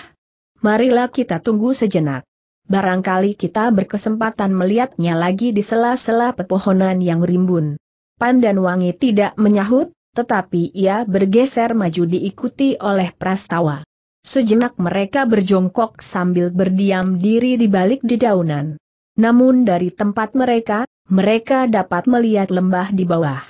[SPEAKER 1] Marilah kita tunggu sejenak barangkali kita berkesempatan melihatnya lagi di sela-sela pepohonan yang rimbun. Pandan Wangi tidak menyahut, tetapi ia bergeser maju diikuti oleh prastawa. Sejenak mereka berjongkok sambil berdiam diri di balik dedaunan. Namun dari tempat mereka, mereka dapat melihat lembah di bawah.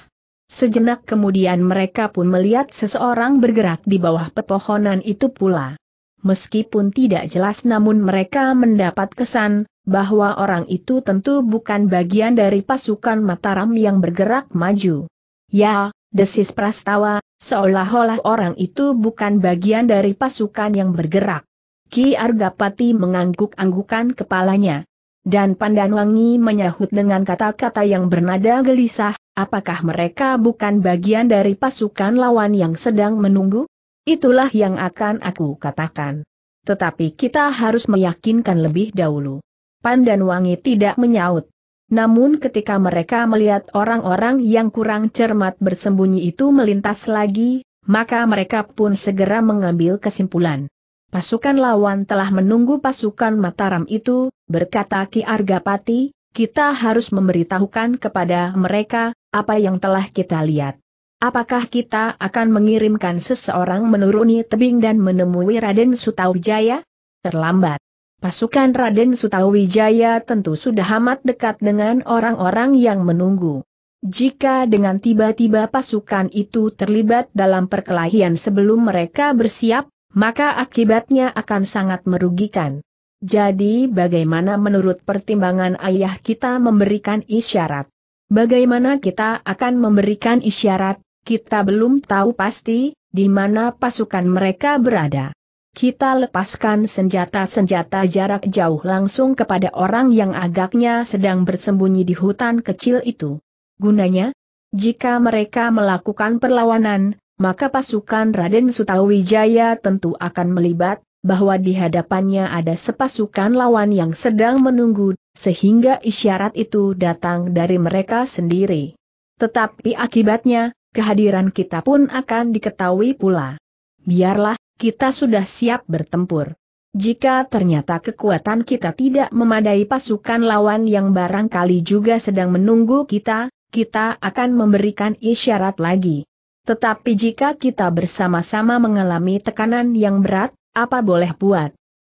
[SPEAKER 1] Sejenak kemudian mereka pun melihat seseorang bergerak di bawah pepohonan itu pula meskipun tidak jelas namun mereka mendapat kesan, bahwa orang itu tentu bukan bagian dari pasukan Mataram yang bergerak maju. Ya, desis Prastawa, seolah-olah orang itu bukan bagian dari pasukan yang bergerak. Ki Argapati mengangguk-anggukan kepalanya. Dan Pandanwangi menyahut dengan kata-kata yang bernada gelisah, apakah mereka bukan bagian dari pasukan lawan yang sedang menunggu? Itulah yang akan aku katakan. Tetapi kita harus meyakinkan lebih dahulu. Wangi tidak menyaut. Namun ketika mereka melihat orang-orang yang kurang cermat bersembunyi itu melintas lagi, maka mereka pun segera mengambil kesimpulan. Pasukan lawan telah menunggu pasukan Mataram itu, berkata Ki Argapati, kita harus memberitahukan kepada mereka, apa yang telah kita lihat. Apakah kita akan mengirimkan seseorang menuruni tebing dan menemui Raden Sutawijaya? Terlambat. Pasukan Raden Sutawijaya tentu sudah amat dekat dengan orang-orang yang menunggu. Jika dengan tiba-tiba pasukan itu terlibat dalam perkelahian sebelum mereka bersiap, maka akibatnya akan sangat merugikan. Jadi bagaimana menurut pertimbangan ayah kita memberikan isyarat? Bagaimana kita akan memberikan isyarat? Kita belum tahu pasti, di mana pasukan mereka berada. Kita lepaskan senjata-senjata jarak jauh langsung kepada orang yang agaknya sedang bersembunyi di hutan kecil itu. Gunanya, jika mereka melakukan perlawanan, maka pasukan Raden Sutawijaya tentu akan melibat, bahwa di hadapannya ada sepasukan lawan yang sedang menunggu, sehingga isyarat itu datang dari mereka sendiri. Tetapi akibatnya, kehadiran kita pun akan diketahui pula. Biarlah, kita sudah siap bertempur. Jika ternyata kekuatan kita tidak memadai pasukan lawan yang barangkali juga sedang menunggu kita, kita akan memberikan isyarat lagi. Tetapi jika kita bersama-sama mengalami tekanan yang berat, apa boleh buat?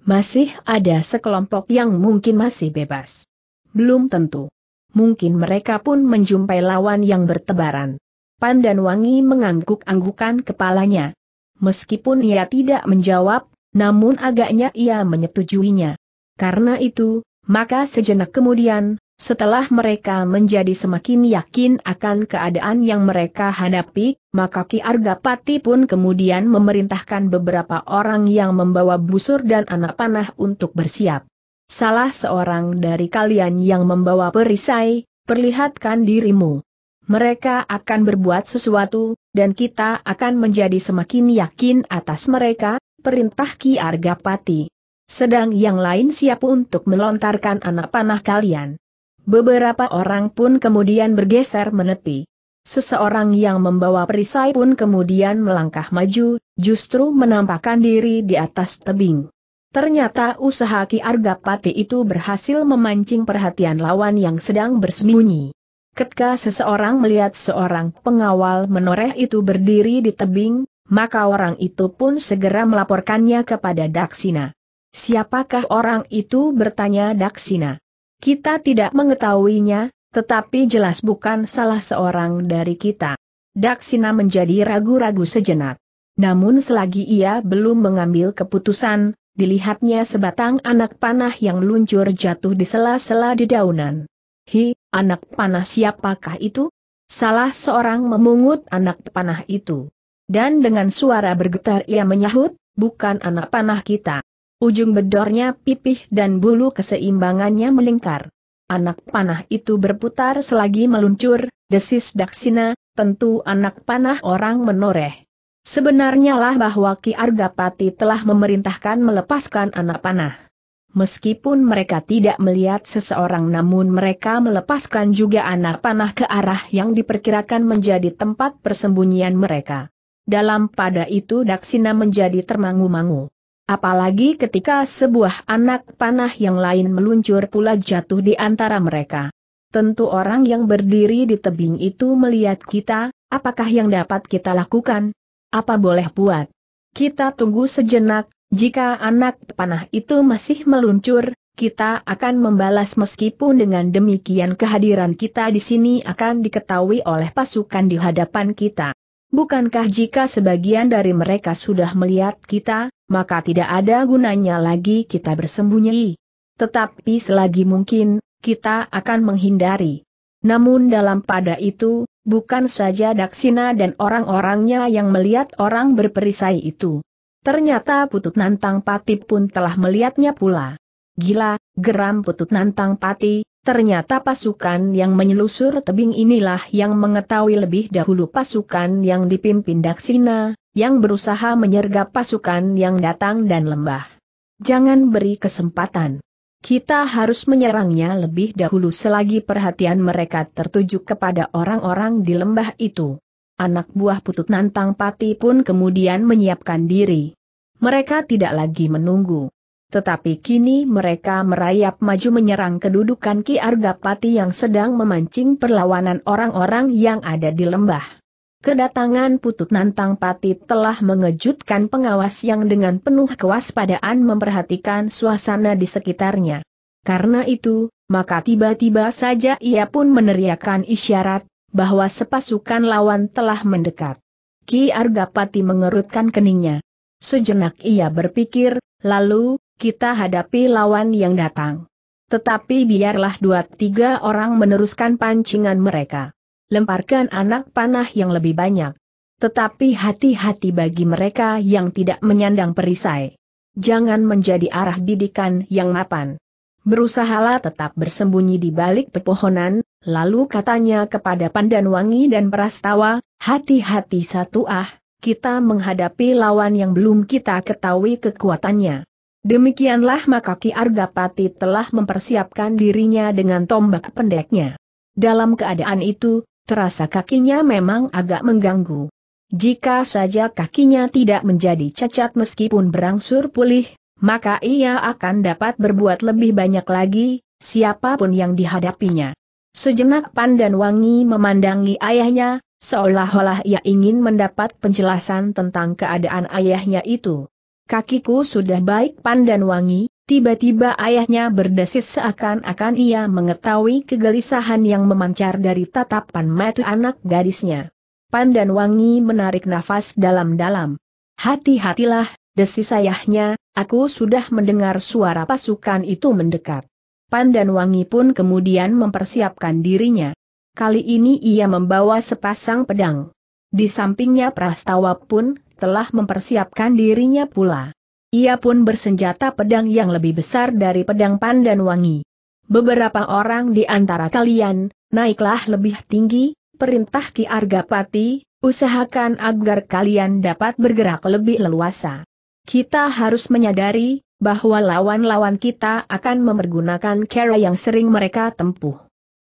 [SPEAKER 1] Masih ada sekelompok yang mungkin masih bebas. Belum tentu. Mungkin mereka pun menjumpai lawan yang bertebaran dan Wangi mengangguk-anggukan kepalanya. Meskipun ia tidak menjawab, namun agaknya ia menyetujuinya. Karena itu, maka sejenak kemudian, setelah mereka menjadi semakin yakin akan keadaan yang mereka hadapi, maka Ki Argapati pun kemudian memerintahkan beberapa orang yang membawa busur dan anak panah untuk bersiap. Salah seorang dari kalian yang membawa perisai, perlihatkan dirimu. Mereka akan berbuat sesuatu, dan kita akan menjadi semakin yakin atas mereka, perintah Ki Argapati. Sedang yang lain siap untuk melontarkan anak panah kalian. Beberapa orang pun kemudian bergeser menepi. Seseorang yang membawa perisai pun kemudian melangkah maju, justru menampakkan diri di atas tebing. Ternyata usaha Ki Argapati itu berhasil memancing perhatian lawan yang sedang bersembunyi. Ketika seseorang melihat seorang pengawal menoreh itu berdiri di tebing, maka orang itu pun segera melaporkannya kepada Daksina. Siapakah orang itu bertanya Daksina? Kita tidak mengetahuinya, tetapi jelas bukan salah seorang dari kita. Daksina menjadi ragu-ragu sejenak. Namun selagi ia belum mengambil keputusan, dilihatnya sebatang anak panah yang luncur jatuh di sela-sela dedaunan. Hi, Anak panah siapakah itu? Salah seorang memungut anak panah itu. Dan dengan suara bergetar ia menyahut, bukan anak panah kita. Ujung bedornya pipih dan bulu keseimbangannya melingkar. Anak panah itu berputar selagi meluncur, desis Daksina, tentu anak panah orang menoreh. Sebenarnya lah bahwa Ki Argapati telah memerintahkan melepaskan anak panah. Meskipun mereka tidak melihat seseorang namun mereka melepaskan juga anak panah ke arah yang diperkirakan menjadi tempat persembunyian mereka. Dalam pada itu Daksina menjadi termangu-mangu. Apalagi ketika sebuah anak panah yang lain meluncur pula jatuh di antara mereka. Tentu orang yang berdiri di tebing itu melihat kita, apakah yang dapat kita lakukan? Apa boleh buat? Kita tunggu sejenak, jika anak panah itu masih meluncur, kita akan membalas meskipun dengan demikian kehadiran kita di sini akan diketahui oleh pasukan di hadapan kita. Bukankah jika sebagian dari mereka sudah melihat kita, maka tidak ada gunanya lagi kita bersembunyi? Tetapi selagi mungkin, kita akan menghindari. Namun dalam pada itu, bukan saja Daksina dan orang-orangnya yang melihat orang berperisai itu. Ternyata Putut Nantang Pati pun telah melihatnya pula. Gila, geram Putut Nantang Pati, ternyata pasukan yang menyelusur tebing inilah yang mengetahui lebih dahulu pasukan yang dipimpin Daksina, yang berusaha menyergap pasukan yang datang dan lembah. Jangan beri kesempatan. Kita harus menyerangnya lebih dahulu selagi perhatian mereka tertuju kepada orang-orang di lembah itu. Anak buah putut nantang pati pun kemudian menyiapkan diri. Mereka tidak lagi menunggu. Tetapi kini mereka merayap maju menyerang kedudukan Ki Arga Argapati yang sedang memancing perlawanan orang-orang yang ada di lembah. Kedatangan Putut Nantang Pati telah mengejutkan pengawas yang dengan penuh kewaspadaan memperhatikan suasana di sekitarnya. Karena itu, maka tiba-tiba saja ia pun meneriakkan isyarat, bahwa sepasukan lawan telah mendekat. Ki Argapati mengerutkan keningnya. Sejenak ia berpikir, lalu, kita hadapi lawan yang datang. Tetapi biarlah dua tiga orang meneruskan pancingan mereka. Lemparkan anak panah yang lebih banyak. Tetapi hati-hati bagi mereka yang tidak menyandang perisai. Jangan menjadi arah didikan yang mapan. Berusahalah tetap bersembunyi di balik pepohonan, Lalu katanya kepada Pandan Wangi dan Prastawa, hati-hati satu ah, kita menghadapi lawan yang belum kita ketahui kekuatannya. Demikianlah maka Ki Argapati telah mempersiapkan dirinya dengan tombak pendeknya. Dalam keadaan itu, terasa kakinya memang agak mengganggu. Jika saja kakinya tidak menjadi cacat meskipun berangsur pulih, maka ia akan dapat berbuat lebih banyak lagi, siapapun yang dihadapinya. Sejenak Pandan Wangi memandangi ayahnya, seolah-olah ia ingin mendapat penjelasan tentang keadaan ayahnya itu. Kakiku sudah baik Pandan Wangi, tiba-tiba ayahnya berdesis seakan-akan ia mengetahui kegelisahan yang memancar dari tatapan mata anak gadisnya. Pandan Wangi menarik nafas dalam-dalam. Hati-hatilah, desis ayahnya, aku sudah mendengar suara pasukan itu mendekat. Pandan Wangi pun kemudian mempersiapkan dirinya. Kali ini ia membawa sepasang pedang. Di sampingnya Prastawa pun telah mempersiapkan dirinya pula. Ia pun bersenjata pedang yang lebih besar dari pedang Pandan Wangi. Beberapa orang di antara kalian, naiklah lebih tinggi, perintah Ki Argapati, usahakan agar kalian dapat bergerak lebih leluasa. Kita harus menyadari, bahwa lawan-lawan kita akan memergunakan cara yang sering mereka tempuh.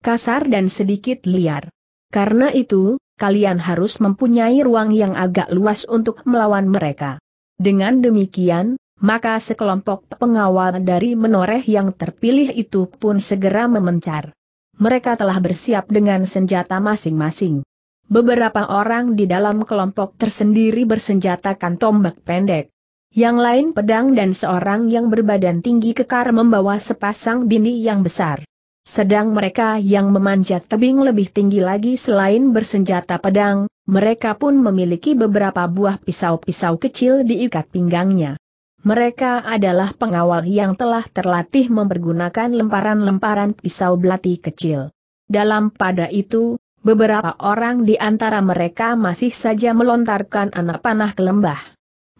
[SPEAKER 1] Kasar dan sedikit liar. Karena itu, kalian harus mempunyai ruang yang agak luas untuk melawan mereka. Dengan demikian, maka sekelompok pengawal dari menoreh yang terpilih itu pun segera memencar. Mereka telah bersiap dengan senjata masing-masing. Beberapa orang di dalam kelompok tersendiri bersenjatakan tombak pendek, yang lain pedang dan seorang yang berbadan tinggi kekar membawa sepasang bini yang besar. Sedang mereka yang memanjat tebing lebih tinggi lagi selain bersenjata pedang, mereka pun memiliki beberapa buah pisau-pisau kecil diikat pinggangnya. Mereka adalah pengawal yang telah terlatih mempergunakan lemparan-lemparan pisau belati kecil. Dalam pada itu, beberapa orang di antara mereka masih saja melontarkan anak panah ke lembah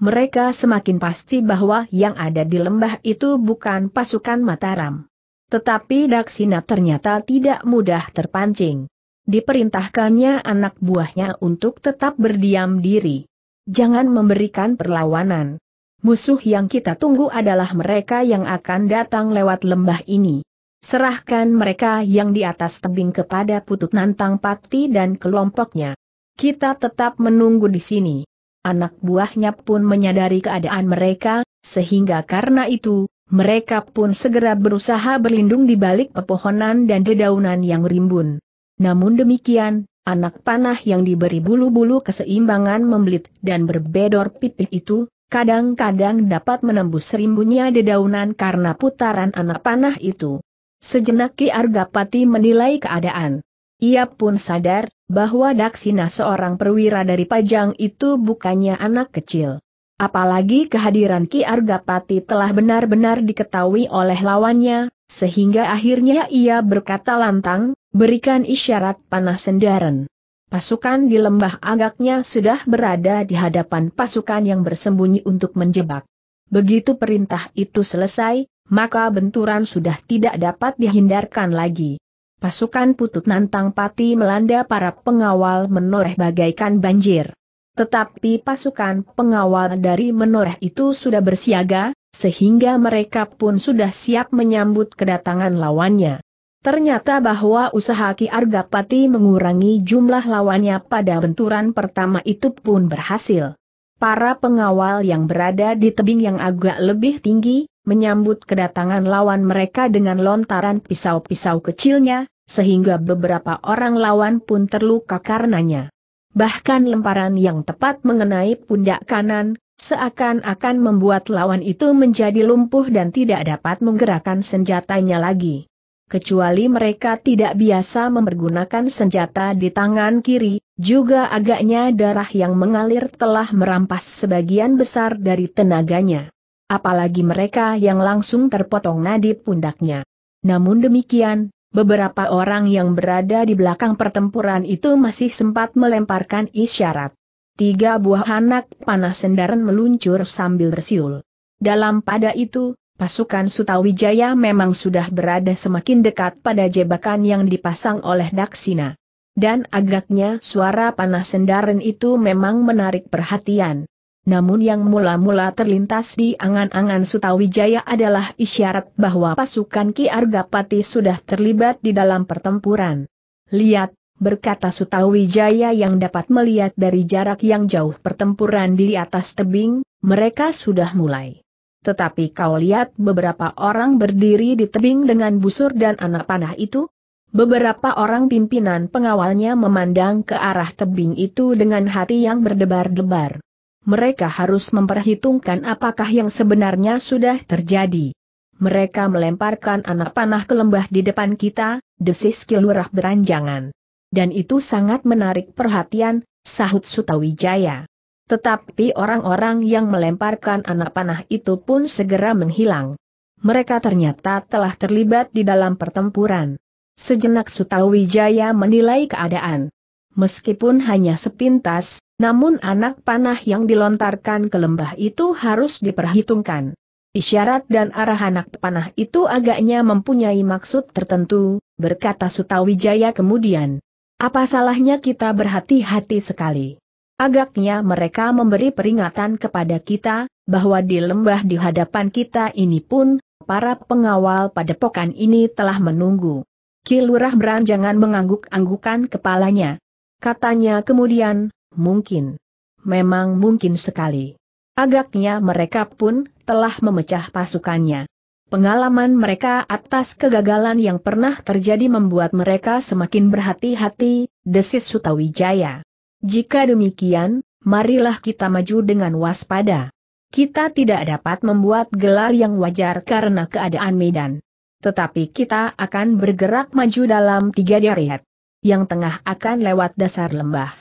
[SPEAKER 1] mereka semakin pasti bahwa yang ada di lembah itu bukan pasukan Mataram. Tetapi Daksina ternyata tidak mudah terpancing. Diperintahkannya anak buahnya untuk tetap berdiam diri. Jangan memberikan perlawanan. Musuh yang kita tunggu adalah mereka yang akan datang lewat lembah ini. Serahkan mereka yang di atas tebing kepada Putut Nantang Pati dan kelompoknya. Kita tetap menunggu di sini. Anak buahnya pun menyadari keadaan mereka, sehingga karena itu, mereka pun segera berusaha berlindung di balik pepohonan dan dedaunan yang rimbun. Namun demikian, anak panah yang diberi bulu-bulu keseimbangan membelit dan berbedor pipih itu, kadang-kadang dapat menembus rimbunnya dedaunan karena putaran anak panah itu. Sejenak Ki Argapati menilai keadaan. Ia pun sadar bahwa Daksina seorang perwira dari Pajang itu bukannya anak kecil. Apalagi kehadiran Ki Argapati telah benar-benar diketahui oleh lawannya, sehingga akhirnya ia berkata lantang, berikan isyarat panah sendaren. Pasukan di lembah agaknya sudah berada di hadapan pasukan yang bersembunyi untuk menjebak. Begitu perintah itu selesai, maka benturan sudah tidak dapat dihindarkan lagi pasukan putut nantang pati melanda para pengawal menoreh bagaikan banjir. Tetapi pasukan pengawal dari menoreh itu sudah bersiaga, sehingga mereka pun sudah siap menyambut kedatangan lawannya. Ternyata bahwa usaha Ki Argapati mengurangi jumlah lawannya pada benturan pertama itu pun berhasil. Para pengawal yang berada di tebing yang agak lebih tinggi, menyambut kedatangan lawan mereka dengan lontaran pisau-pisau kecilnya, sehingga beberapa orang lawan pun terluka karenanya. Bahkan lemparan yang tepat mengenai pundak kanan, seakan-akan membuat lawan itu menjadi lumpuh dan tidak dapat menggerakkan senjatanya lagi. Kecuali mereka tidak biasa mempergunakan senjata di tangan kiri, juga agaknya darah yang mengalir telah merampas sebagian besar dari tenaganya. Apalagi mereka yang langsung terpotong nadi pundaknya. Namun demikian, beberapa orang yang berada di belakang pertempuran itu masih sempat melemparkan isyarat. Tiga buah anak panah sendaran meluncur sambil bersiul. Dalam pada itu, pasukan Sutawijaya memang sudah berada semakin dekat pada jebakan yang dipasang oleh Daksina. Dan agaknya suara panah sendaran itu memang menarik perhatian namun yang mula-mula terlintas di angan-angan Sutawijaya adalah isyarat bahwa pasukan Ki Argapati sudah terlibat di dalam pertempuran. Lihat, berkata Sutawijaya yang dapat melihat dari jarak yang jauh pertempuran di atas tebing, mereka sudah mulai. Tetapi kau lihat beberapa orang berdiri di tebing dengan busur dan anak panah itu? Beberapa orang pimpinan pengawalnya memandang ke arah tebing itu dengan hati yang berdebar-debar mereka harus memperhitungkan apakah yang sebenarnya sudah terjadi. Mereka melemparkan anak panah ke lembah di depan kita, desis kilurah beranjangan. Dan itu sangat menarik perhatian, sahut Sutawijaya. Tetapi orang-orang yang melemparkan anak panah itu pun segera menghilang. Mereka ternyata telah terlibat di dalam pertempuran. Sejenak Sutawijaya menilai keadaan meskipun hanya sepintas, namun anak panah yang dilontarkan ke lembah itu harus diperhitungkan. Isyarat dan arah anak panah itu agaknya mempunyai maksud tertentu, berkata Sutawijaya kemudian. Apa salahnya kita berhati-hati sekali? Agaknya mereka memberi peringatan kepada kita, bahwa di lembah di hadapan kita ini pun, para pengawal pada padepokan ini telah menunggu. Kilurah beranjangan mengangguk-anggukan kepalanya. Katanya kemudian, mungkin. Memang mungkin sekali. Agaknya mereka pun telah memecah pasukannya. Pengalaman mereka atas kegagalan yang pernah terjadi membuat mereka semakin berhati-hati, desis Sutawijaya. Jika demikian, marilah kita maju dengan waspada. Kita tidak dapat membuat gelar yang wajar karena keadaan medan. Tetapi kita akan bergerak maju dalam tiga deret yang tengah akan lewat dasar lembah.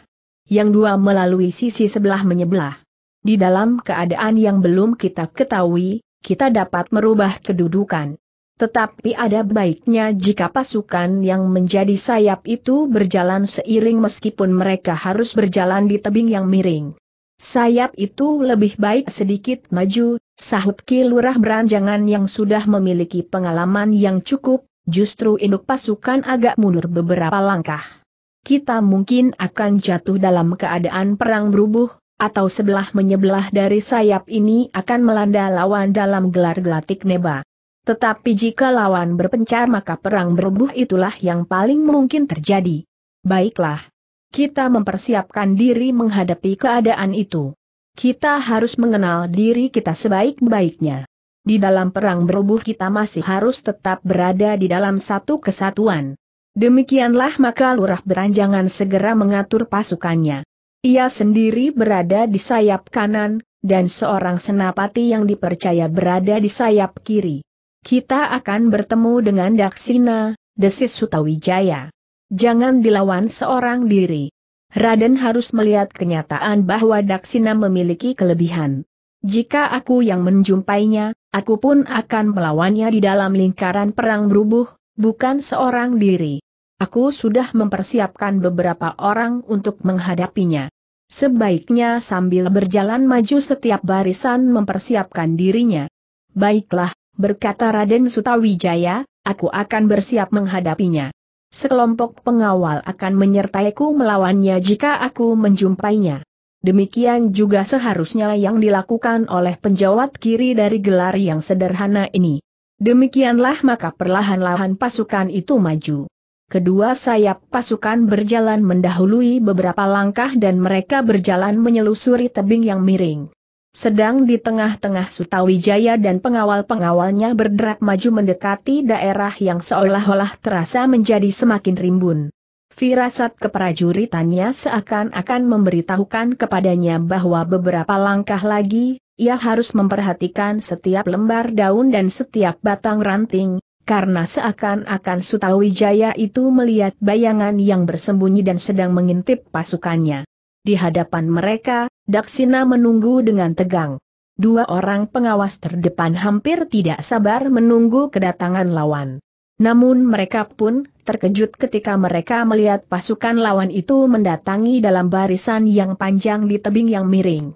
[SPEAKER 1] Yang dua melalui sisi sebelah menyebelah. Di dalam keadaan yang belum kita ketahui, kita dapat merubah kedudukan. Tetapi ada baiknya jika pasukan yang menjadi sayap itu berjalan seiring meskipun mereka harus berjalan di tebing yang miring. Sayap itu lebih baik sedikit maju, sahut Ki Lurah Beranjangan yang sudah memiliki pengalaman yang cukup, justru induk pasukan agak mundur beberapa langkah. Kita mungkin akan jatuh dalam keadaan perang berubuh, atau sebelah menyebelah dari sayap ini akan melanda lawan dalam gelar gelatik neba. Tetapi jika lawan berpencar maka perang berubuh itulah yang paling mungkin terjadi. Baiklah. Kita mempersiapkan diri menghadapi keadaan itu. Kita harus mengenal diri kita sebaik-baiknya. Di dalam perang berubuh kita masih harus tetap berada di dalam satu kesatuan. Demikianlah maka lurah beranjangan segera mengatur pasukannya. Ia sendiri berada di sayap kanan, dan seorang senapati yang dipercaya berada di sayap kiri. Kita akan bertemu dengan Daksina, desis Sutawijaya. Jangan dilawan seorang diri. Raden harus melihat kenyataan bahwa Daksina memiliki kelebihan. Jika aku yang menjumpainya, aku pun akan melawannya di dalam lingkaran perang berubuh, bukan seorang diri. Aku sudah mempersiapkan beberapa orang untuk menghadapinya. Sebaiknya sambil berjalan maju setiap barisan mempersiapkan dirinya. Baiklah, berkata Raden Sutawijaya, aku akan bersiap menghadapinya. Sekelompok pengawal akan menyertaiku melawannya jika aku menjumpainya. Demikian juga seharusnya yang dilakukan oleh penjawat kiri dari gelar yang sederhana ini. Demikianlah maka perlahan-lahan pasukan itu maju. Kedua sayap pasukan berjalan mendahului beberapa langkah dan mereka berjalan menyelusuri tebing yang miring. Sedang di tengah-tengah Sutawijaya dan pengawal-pengawalnya berderap maju mendekati daerah yang seolah-olah terasa menjadi semakin rimbun. Firasat keprajuritannya seakan-akan memberitahukan kepadanya bahwa beberapa langkah lagi, ia harus memperhatikan setiap lembar daun dan setiap batang ranting, karena seakan-akan Sutawijaya itu melihat bayangan yang bersembunyi dan sedang mengintip pasukannya. Di hadapan mereka, Daksina menunggu dengan tegang. Dua orang pengawas terdepan hampir tidak sabar menunggu kedatangan lawan. Namun mereka pun terkejut ketika mereka melihat pasukan lawan itu mendatangi dalam barisan yang panjang di tebing yang miring.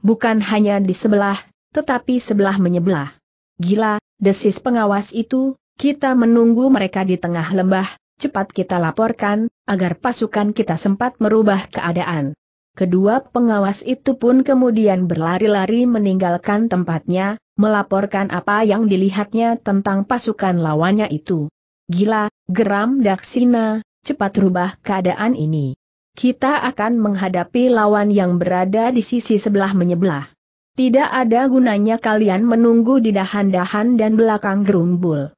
[SPEAKER 1] Bukan hanya di sebelah, tetapi sebelah menyebelah. Gila, desis pengawas itu, kita menunggu mereka di tengah lembah, cepat kita laporkan, agar pasukan kita sempat merubah keadaan. Kedua pengawas itu pun kemudian berlari-lari meninggalkan tempatnya, melaporkan apa yang dilihatnya tentang pasukan lawannya itu. Gila, geram Daksina, cepat rubah keadaan ini. Kita akan menghadapi lawan yang berada di sisi sebelah menyebelah. Tidak ada gunanya kalian menunggu di dahan-dahan dan belakang gerumbul.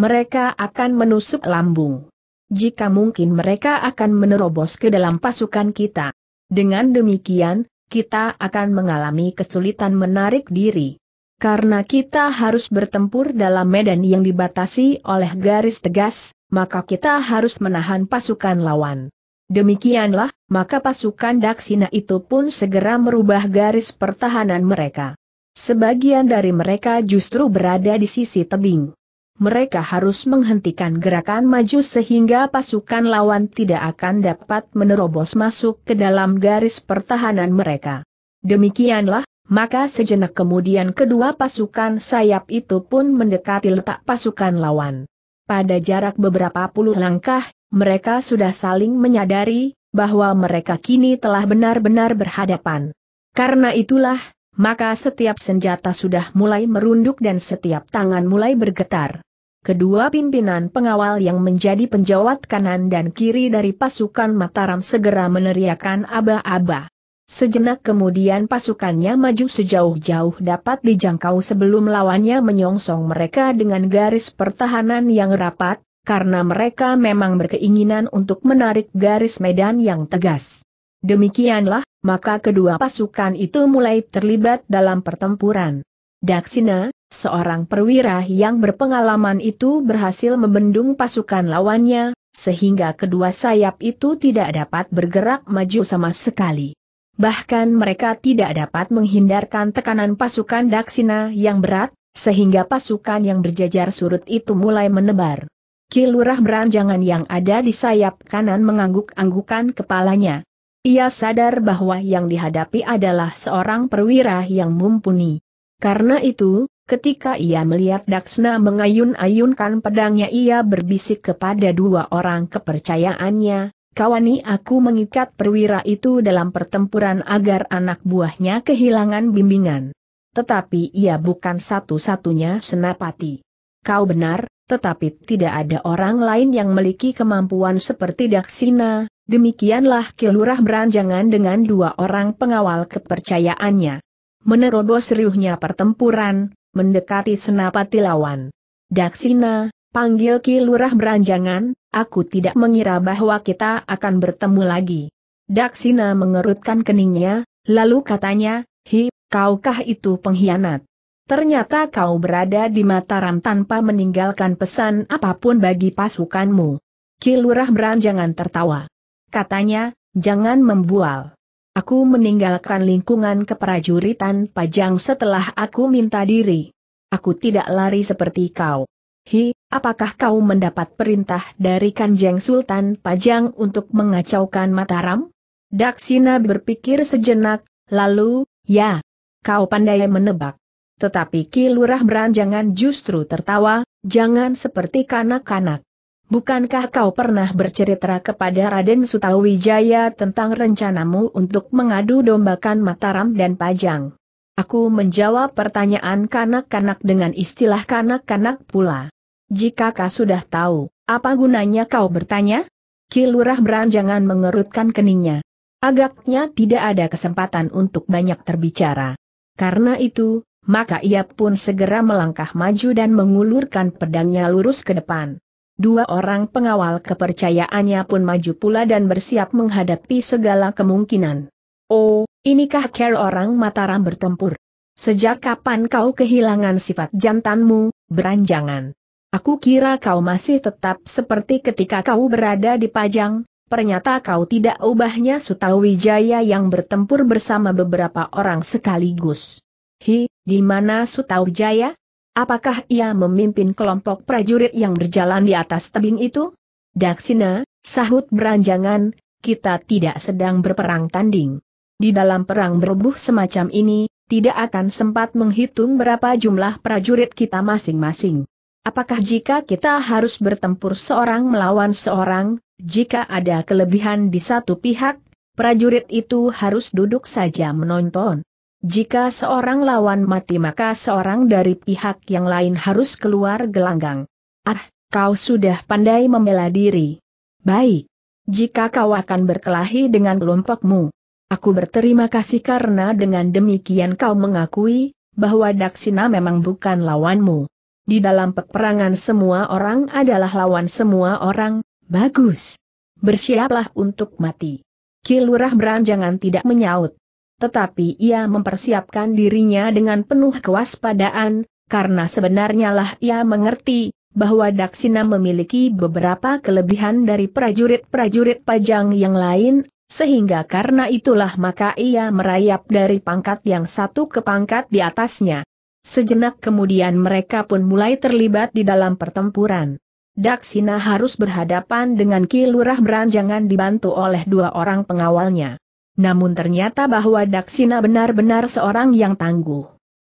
[SPEAKER 1] Mereka akan menusuk lambung. Jika mungkin mereka akan menerobos ke dalam pasukan kita. Dengan demikian, kita akan mengalami kesulitan menarik diri. Karena kita harus bertempur dalam medan yang dibatasi oleh garis tegas, maka kita harus menahan pasukan lawan. Demikianlah, maka pasukan Daksina itu pun segera merubah garis pertahanan mereka. Sebagian dari mereka justru berada di sisi tebing mereka harus menghentikan gerakan maju sehingga pasukan lawan tidak akan dapat menerobos masuk ke dalam garis pertahanan mereka. Demikianlah, maka sejenak kemudian kedua pasukan sayap itu pun mendekati letak pasukan lawan. Pada jarak beberapa puluh langkah, mereka sudah saling menyadari bahwa mereka kini telah benar-benar berhadapan. Karena itulah, maka setiap senjata sudah mulai merunduk dan setiap tangan mulai bergetar. Kedua pimpinan pengawal yang menjadi penjawat kanan dan kiri dari pasukan Mataram segera meneriakkan aba-aba. Sejenak kemudian pasukannya maju sejauh-jauh dapat dijangkau sebelum lawannya menyongsong mereka dengan garis pertahanan yang rapat, karena mereka memang berkeinginan untuk menarik garis medan yang tegas. Demikianlah, maka kedua pasukan itu mulai terlibat dalam pertempuran. Daksina, seorang perwira yang berpengalaman itu berhasil membendung pasukan lawannya, sehingga kedua sayap itu tidak dapat bergerak maju sama sekali. Bahkan mereka tidak dapat menghindarkan tekanan pasukan Daksina yang berat, sehingga pasukan yang berjajar surut itu mulai menebar. Kilurah beranjangan yang ada di sayap kanan mengangguk-anggukan kepalanya. Ia sadar bahwa yang dihadapi adalah seorang perwira yang mumpuni. Karena itu, ketika ia melihat Daksna mengayun-ayunkan pedangnya ia berbisik kepada dua orang kepercayaannya, Kawani aku mengikat perwira itu dalam pertempuran agar anak buahnya kehilangan bimbingan. Tetapi ia bukan satu-satunya senapati. Kau benar, tetapi tidak ada orang lain yang memiliki kemampuan seperti Daksina, demikianlah Kilurah beranjangan dengan dua orang pengawal kepercayaannya menerobos riuhnya pertempuran, mendekati senapati lawan. Daksina, panggil Ki Lurah beranjangan, aku tidak mengira bahwa kita akan bertemu lagi. Daksina mengerutkan keningnya, lalu katanya, Hi, kaukah itu pengkhianat? Ternyata kau berada di Mataram tanpa meninggalkan pesan apapun bagi pasukanmu. Ki Lurah beranjangan tertawa. Katanya, jangan membual. Aku meninggalkan lingkungan keprajuritan Pajang setelah aku minta diri. Aku tidak lari seperti kau. Hi, apakah kau mendapat perintah dari Kanjeng Sultan Pajang untuk mengacaukan Mataram? Daksina berpikir sejenak, lalu, ya, kau pandai menebak. Tetapi Ki Lurah Beranjangan justru tertawa, jangan seperti kanak-kanak. Bukankah kau pernah bercerita kepada Raden Sutawijaya tentang rencanamu untuk mengadu dombakan Mataram dan Pajang? Aku menjawab pertanyaan kanak-kanak dengan istilah kanak-kanak pula. Jika kau sudah tahu, apa gunanya kau bertanya? Kilurah beranjangan mengerutkan keningnya. Agaknya tidak ada kesempatan untuk banyak terbicara. Karena itu, maka ia pun segera melangkah maju dan mengulurkan pedangnya lurus ke depan. Dua orang pengawal kepercayaannya pun maju pula dan bersiap menghadapi segala kemungkinan. Oh, inikah care orang Mataram bertempur? Sejak kapan kau kehilangan sifat jantanmu, beranjangan? Aku kira kau masih tetap seperti ketika kau berada di Pajang, Pernyata kau tidak ubahnya Sutawijaya yang bertempur bersama beberapa orang sekaligus. Hi, di mana Sutawijaya? Apakah ia memimpin kelompok prajurit yang berjalan di atas tebing itu? Daksina, sahut beranjangan, kita tidak sedang berperang tanding. Di dalam perang berubuh semacam ini, tidak akan sempat menghitung berapa jumlah prajurit kita masing-masing. Apakah jika kita harus bertempur seorang melawan seorang, jika ada kelebihan di satu pihak, prajurit itu harus duduk saja menonton? Jika seorang lawan mati maka seorang dari pihak yang lain harus keluar gelanggang. Ah, kau sudah pandai membela diri. Baik. Jika kau akan berkelahi dengan kelompokmu, aku berterima kasih karena dengan demikian kau mengakui bahwa Daksina memang bukan lawanmu. Di dalam peperangan semua orang adalah lawan semua orang, bagus. Bersiaplah untuk mati. Kilurah beranjangan tidak menyaut tetapi ia mempersiapkan dirinya dengan penuh kewaspadaan, karena sebenarnya lah ia mengerti bahwa Daksina memiliki beberapa kelebihan dari prajurit-prajurit pajang yang lain, sehingga karena itulah maka ia merayap dari pangkat yang satu ke pangkat di atasnya. Sejenak kemudian mereka pun mulai terlibat di dalam pertempuran. Daksina harus berhadapan dengan Kilurah Beranjangan dibantu oleh dua orang pengawalnya. Namun ternyata bahwa Daksina benar-benar seorang yang tangguh.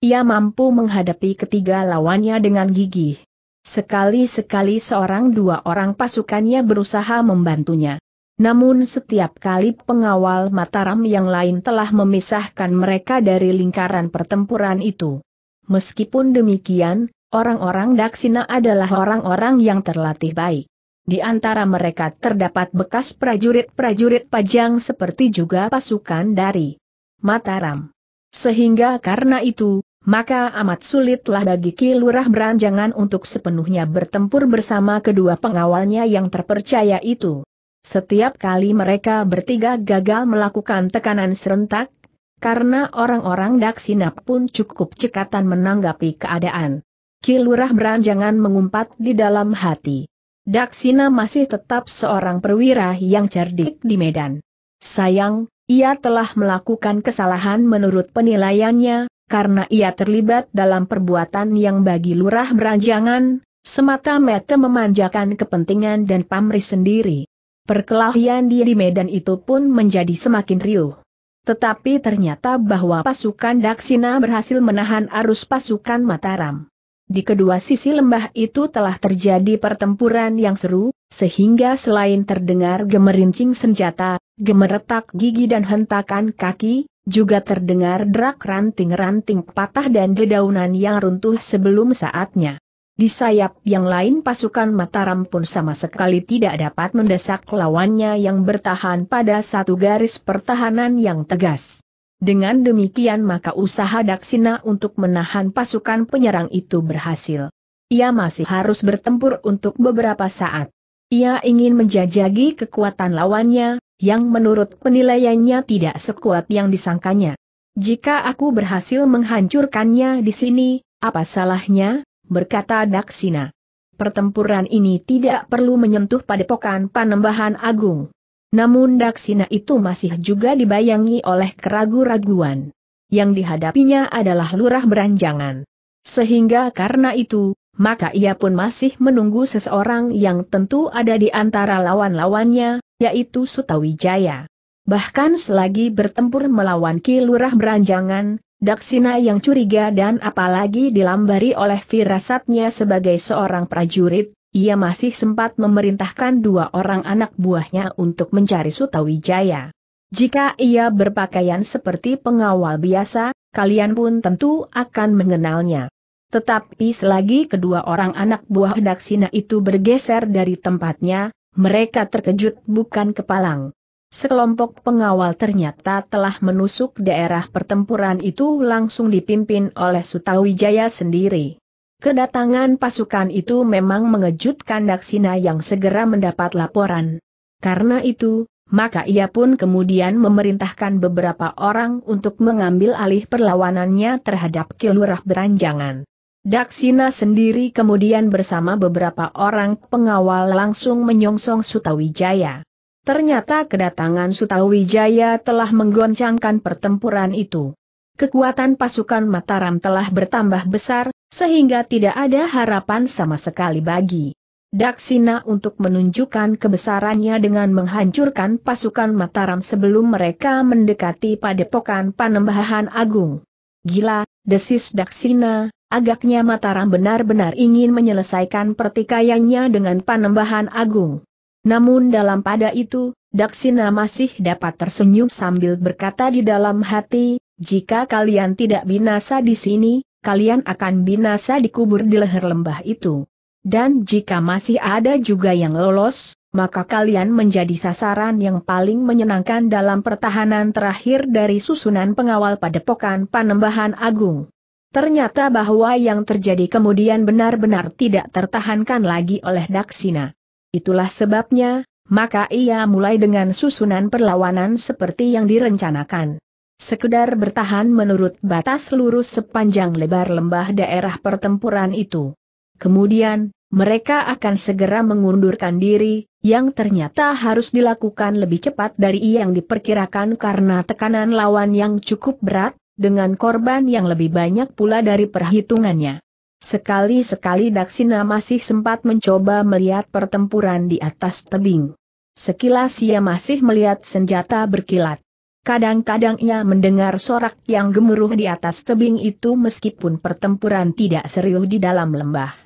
[SPEAKER 1] Ia mampu menghadapi ketiga lawannya dengan gigih. Sekali-sekali seorang dua orang pasukannya berusaha membantunya. Namun setiap kali pengawal Mataram yang lain telah memisahkan mereka dari lingkaran pertempuran itu. Meskipun demikian, orang-orang Daksina adalah orang-orang yang terlatih baik. Di antara mereka terdapat bekas prajurit-prajurit pajang seperti juga pasukan dari Mataram. Sehingga karena itu, maka amat sulitlah bagi Ki Lurah Beranjangan untuk sepenuhnya bertempur bersama kedua pengawalnya yang terpercaya itu. Setiap kali mereka bertiga gagal melakukan tekanan serentak, karena orang-orang Daksinap pun cukup cekatan menanggapi keadaan. Ki Lurah Beranjangan mengumpat di dalam hati. Daksina masih tetap seorang perwira yang cerdik di Medan. Sayang, ia telah melakukan kesalahan menurut penilaiannya, karena ia terlibat dalam perbuatan yang bagi lurah beranjangan, semata-mata memanjakan kepentingan dan pamri sendiri. Perkelahian dia di Medan itu pun menjadi semakin riuh. Tetapi ternyata bahwa pasukan Daksina berhasil menahan arus pasukan Mataram. Di kedua sisi lembah itu telah terjadi pertempuran yang seru, sehingga selain terdengar gemerincing senjata, gemeretak gigi dan hentakan kaki, juga terdengar derak ranting-ranting patah dan dedaunan yang runtuh sebelum saatnya. Di sayap yang lain pasukan Mataram pun sama sekali tidak dapat mendesak lawannya yang bertahan pada satu garis pertahanan yang tegas. Dengan demikian maka usaha Daksina untuk menahan pasukan penyerang itu berhasil. Ia masih harus bertempur untuk beberapa saat. Ia ingin menjajagi kekuatan lawannya, yang menurut penilaiannya tidak sekuat yang disangkanya. Jika aku berhasil menghancurkannya di sini, apa salahnya? berkata Daksina. Pertempuran ini tidak perlu menyentuh padepokan Panembahan Agung. Namun Daksina itu masih juga dibayangi oleh keragu-raguan. Yang dihadapinya adalah lurah beranjangan. Sehingga karena itu, maka ia pun masih menunggu seseorang yang tentu ada di antara lawan-lawannya, yaitu Sutawijaya. Bahkan selagi bertempur melawan Ki Lurah Beranjangan, Daksina yang curiga dan apalagi dilambari oleh firasatnya sebagai seorang prajurit, ia masih sempat memerintahkan dua orang anak buahnya untuk mencari Sutawijaya. Jika ia berpakaian seperti pengawal biasa, kalian pun tentu akan mengenalnya. Tetapi selagi kedua orang anak buah Daksina itu bergeser dari tempatnya, mereka terkejut bukan kepalang. Sekelompok pengawal ternyata telah menusuk daerah pertempuran itu langsung dipimpin oleh Sutawijaya sendiri. Kedatangan pasukan itu memang mengejutkan Daksina yang segera mendapat laporan. Karena itu, maka ia pun kemudian memerintahkan beberapa orang untuk mengambil alih perlawanannya terhadap Kilurah Beranjangan. Daksina sendiri kemudian bersama beberapa orang pengawal langsung menyongsong Sutawijaya. Ternyata kedatangan Sutawijaya telah menggoncangkan pertempuran itu. Kekuatan pasukan Mataram telah bertambah besar, sehingga tidak ada harapan sama sekali bagi Daksina untuk menunjukkan kebesarannya dengan menghancurkan pasukan Mataram sebelum mereka mendekati padepokan Panembahan Agung. Gila, desis Daksina, agaknya Mataram benar-benar ingin menyelesaikan pertikaiannya dengan Panembahan Agung. Namun dalam pada itu, Daksina masih dapat tersenyum sambil berkata di dalam hati, jika kalian tidak binasa di sini, kalian akan binasa dikubur di leher lembah itu. Dan jika masih ada juga yang lolos, maka kalian menjadi sasaran yang paling menyenangkan dalam pertahanan terakhir dari susunan pengawal padepokan Panembahan Agung. Ternyata bahwa yang terjadi kemudian benar-benar tidak tertahankan lagi oleh Daksina. Itulah sebabnya, maka ia mulai dengan susunan perlawanan seperti yang direncanakan sekedar bertahan menurut batas lurus sepanjang lebar lembah daerah pertempuran itu. Kemudian, mereka akan segera mengundurkan diri, yang ternyata harus dilakukan lebih cepat dari yang diperkirakan karena tekanan lawan yang cukup berat, dengan korban yang lebih banyak pula dari perhitungannya. Sekali-sekali Daksina masih sempat mencoba melihat pertempuran di atas tebing. Sekilas ia masih melihat senjata berkilat. Kadang-kadang ia mendengar sorak yang gemuruh di atas tebing itu meskipun pertempuran tidak serius di dalam lembah.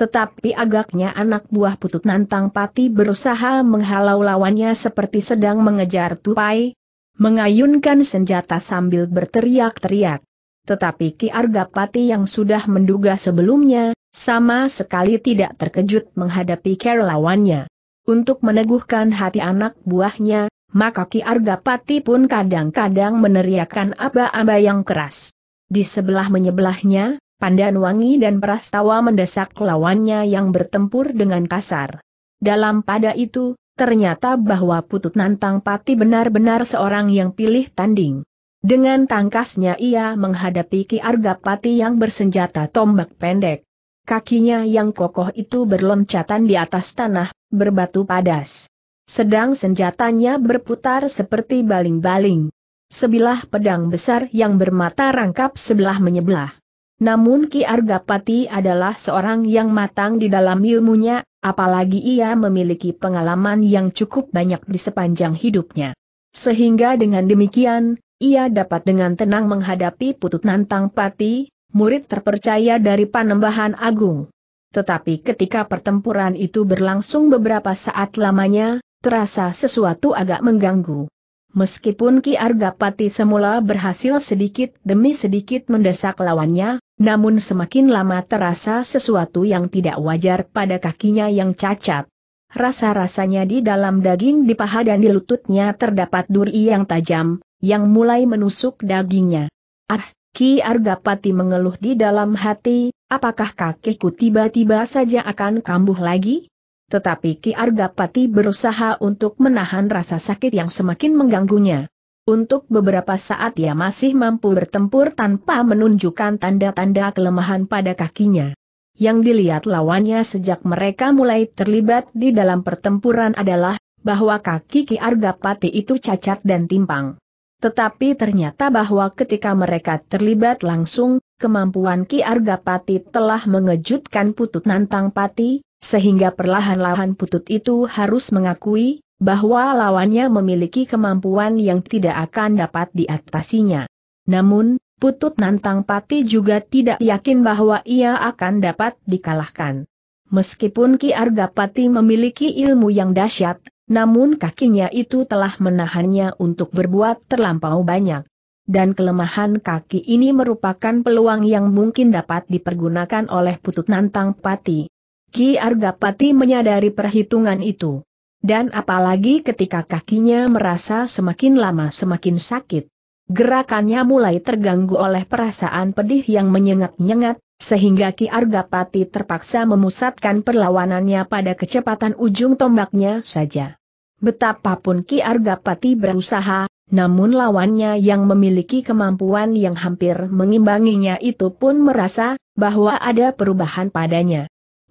[SPEAKER 1] Tetapi agaknya anak buah putut nantang pati berusaha menghalau lawannya seperti sedang mengejar tupai, mengayunkan senjata sambil berteriak-teriak. Tetapi Ki Arga Pati yang sudah menduga sebelumnya, sama sekali tidak terkejut menghadapi kerelawannya. Untuk meneguhkan hati anak buahnya, maka Ki Argapati pun kadang-kadang meneriakkan aba-aba yang keras. Di sebelah menyebelahnya, Pandan Wangi dan Prastawa mendesak lawannya yang bertempur dengan kasar. Dalam pada itu, ternyata bahwa Putut Nantang Pati benar-benar seorang yang pilih tanding. Dengan tangkasnya ia menghadapi Ki Argapati yang bersenjata tombak pendek. Kakinya yang kokoh itu berloncatan di atas tanah, berbatu padas sedang senjatanya berputar seperti baling-baling. Sebilah pedang besar yang bermata rangkap sebelah menyebelah. Namun Ki Argapati adalah seorang yang matang di dalam ilmunya, apalagi ia memiliki pengalaman yang cukup banyak di sepanjang hidupnya. Sehingga dengan demikian, ia dapat dengan tenang menghadapi Putut Nantang Pati, murid terpercaya dari Panembahan Agung. Tetapi ketika pertempuran itu berlangsung beberapa saat lamanya, terasa sesuatu agak mengganggu. Meskipun Ki Argapati semula berhasil sedikit demi sedikit mendesak lawannya, namun semakin lama terasa sesuatu yang tidak wajar pada kakinya yang cacat. Rasa-rasanya di dalam daging di paha dan di lututnya terdapat duri yang tajam, yang mulai menusuk dagingnya. Ah, Ki Argapati mengeluh di dalam hati, apakah kakiku tiba-tiba saja akan kambuh lagi? Tetapi Ki Argapati berusaha untuk menahan rasa sakit yang semakin mengganggunya. Untuk beberapa saat ia masih mampu bertempur tanpa menunjukkan tanda-tanda kelemahan pada kakinya. Yang dilihat lawannya sejak mereka mulai terlibat di dalam pertempuran adalah bahwa kaki Ki Argapati itu cacat dan timpang. Tetapi ternyata bahwa ketika mereka terlibat langsung, kemampuan Ki Argapati telah mengejutkan Putut Nantang Pati, sehingga perlahan-lahan putut itu harus mengakui, bahwa lawannya memiliki kemampuan yang tidak akan dapat diatasinya. Namun, Putut Nantang Pati juga tidak yakin bahwa ia akan dapat dikalahkan. Meskipun Ki Arga Pati memiliki ilmu yang dahsyat, namun kakinya itu telah menahannya untuk berbuat terlampau banyak. Dan kelemahan kaki ini merupakan peluang yang mungkin dapat dipergunakan oleh Putut Nantang Pati. Ki Argapati menyadari perhitungan itu. Dan apalagi ketika kakinya merasa semakin lama semakin sakit. Gerakannya mulai terganggu oleh perasaan pedih yang menyengat-nyengat, sehingga Ki Argapati terpaksa memusatkan perlawanannya pada kecepatan ujung tombaknya saja. Betapapun Ki Argapati berusaha, namun lawannya yang memiliki kemampuan yang hampir mengimbanginya itu pun merasa bahwa ada perubahan padanya.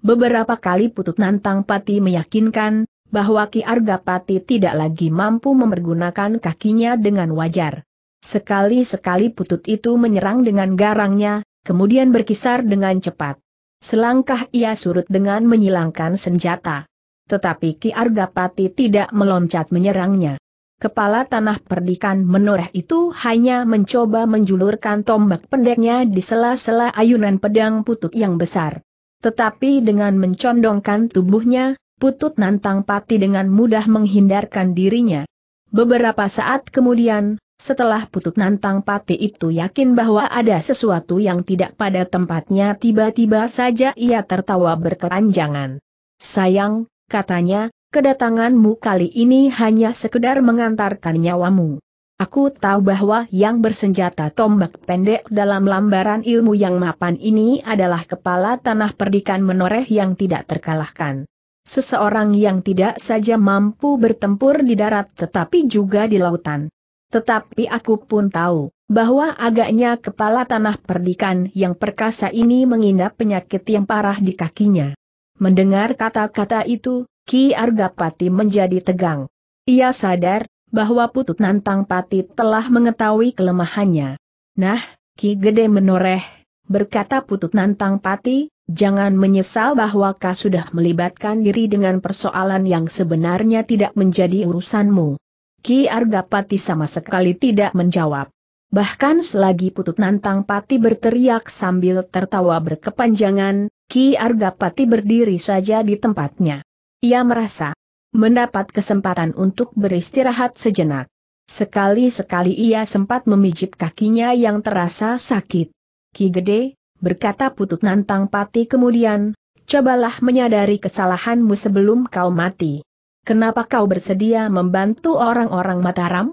[SPEAKER 1] Beberapa kali Putut Nantang Pati meyakinkan, bahwa Ki Arga Pati tidak lagi mampu memergunakan kakinya dengan wajar. Sekali-sekali Putut itu menyerang dengan garangnya, kemudian berkisar dengan cepat. Selangkah ia surut dengan menyilangkan senjata. Tetapi Ki Arga Pati tidak meloncat menyerangnya. Kepala tanah perdikan menoreh itu hanya mencoba menjulurkan tombak pendeknya di sela-sela ayunan pedang putut yang besar. Tetapi dengan mencondongkan tubuhnya, Putut Nantang Pati dengan mudah menghindarkan dirinya. Beberapa saat kemudian, setelah Putut Nantang Pati itu yakin bahwa ada sesuatu yang tidak pada tempatnya tiba-tiba saja ia tertawa berkelanjangan. Sayang, katanya, kedatanganmu kali ini hanya sekedar mengantarkan nyawamu. Aku tahu bahwa yang bersenjata tombak pendek dalam lambaran ilmu yang mapan ini adalah kepala tanah perdikan menoreh yang tidak terkalahkan. Seseorang yang tidak saja mampu bertempur di darat tetapi juga di lautan. Tetapi aku pun tahu, bahwa agaknya kepala tanah perdikan yang perkasa ini mengidap penyakit yang parah di kakinya. Mendengar kata-kata itu, Ki Argapati menjadi tegang. Ia sadar bahwa Putut Nantang Pati telah mengetahui kelemahannya. Nah, Ki Gede menoreh, berkata Putut Nantang Pati, jangan menyesal bahwa kau sudah melibatkan diri dengan persoalan yang sebenarnya tidak menjadi urusanmu. Ki Argapati sama sekali tidak menjawab. Bahkan selagi Putut Nantang Pati berteriak sambil tertawa berkepanjangan, Ki Argapati berdiri saja di tempatnya. Ia merasa mendapat kesempatan untuk beristirahat sejenak. Sekali-sekali ia sempat memijit kakinya yang terasa sakit. Ki Gede, berkata Putut Nantang Pati kemudian, cobalah menyadari kesalahanmu sebelum kau mati. Kenapa kau bersedia membantu orang-orang Mataram?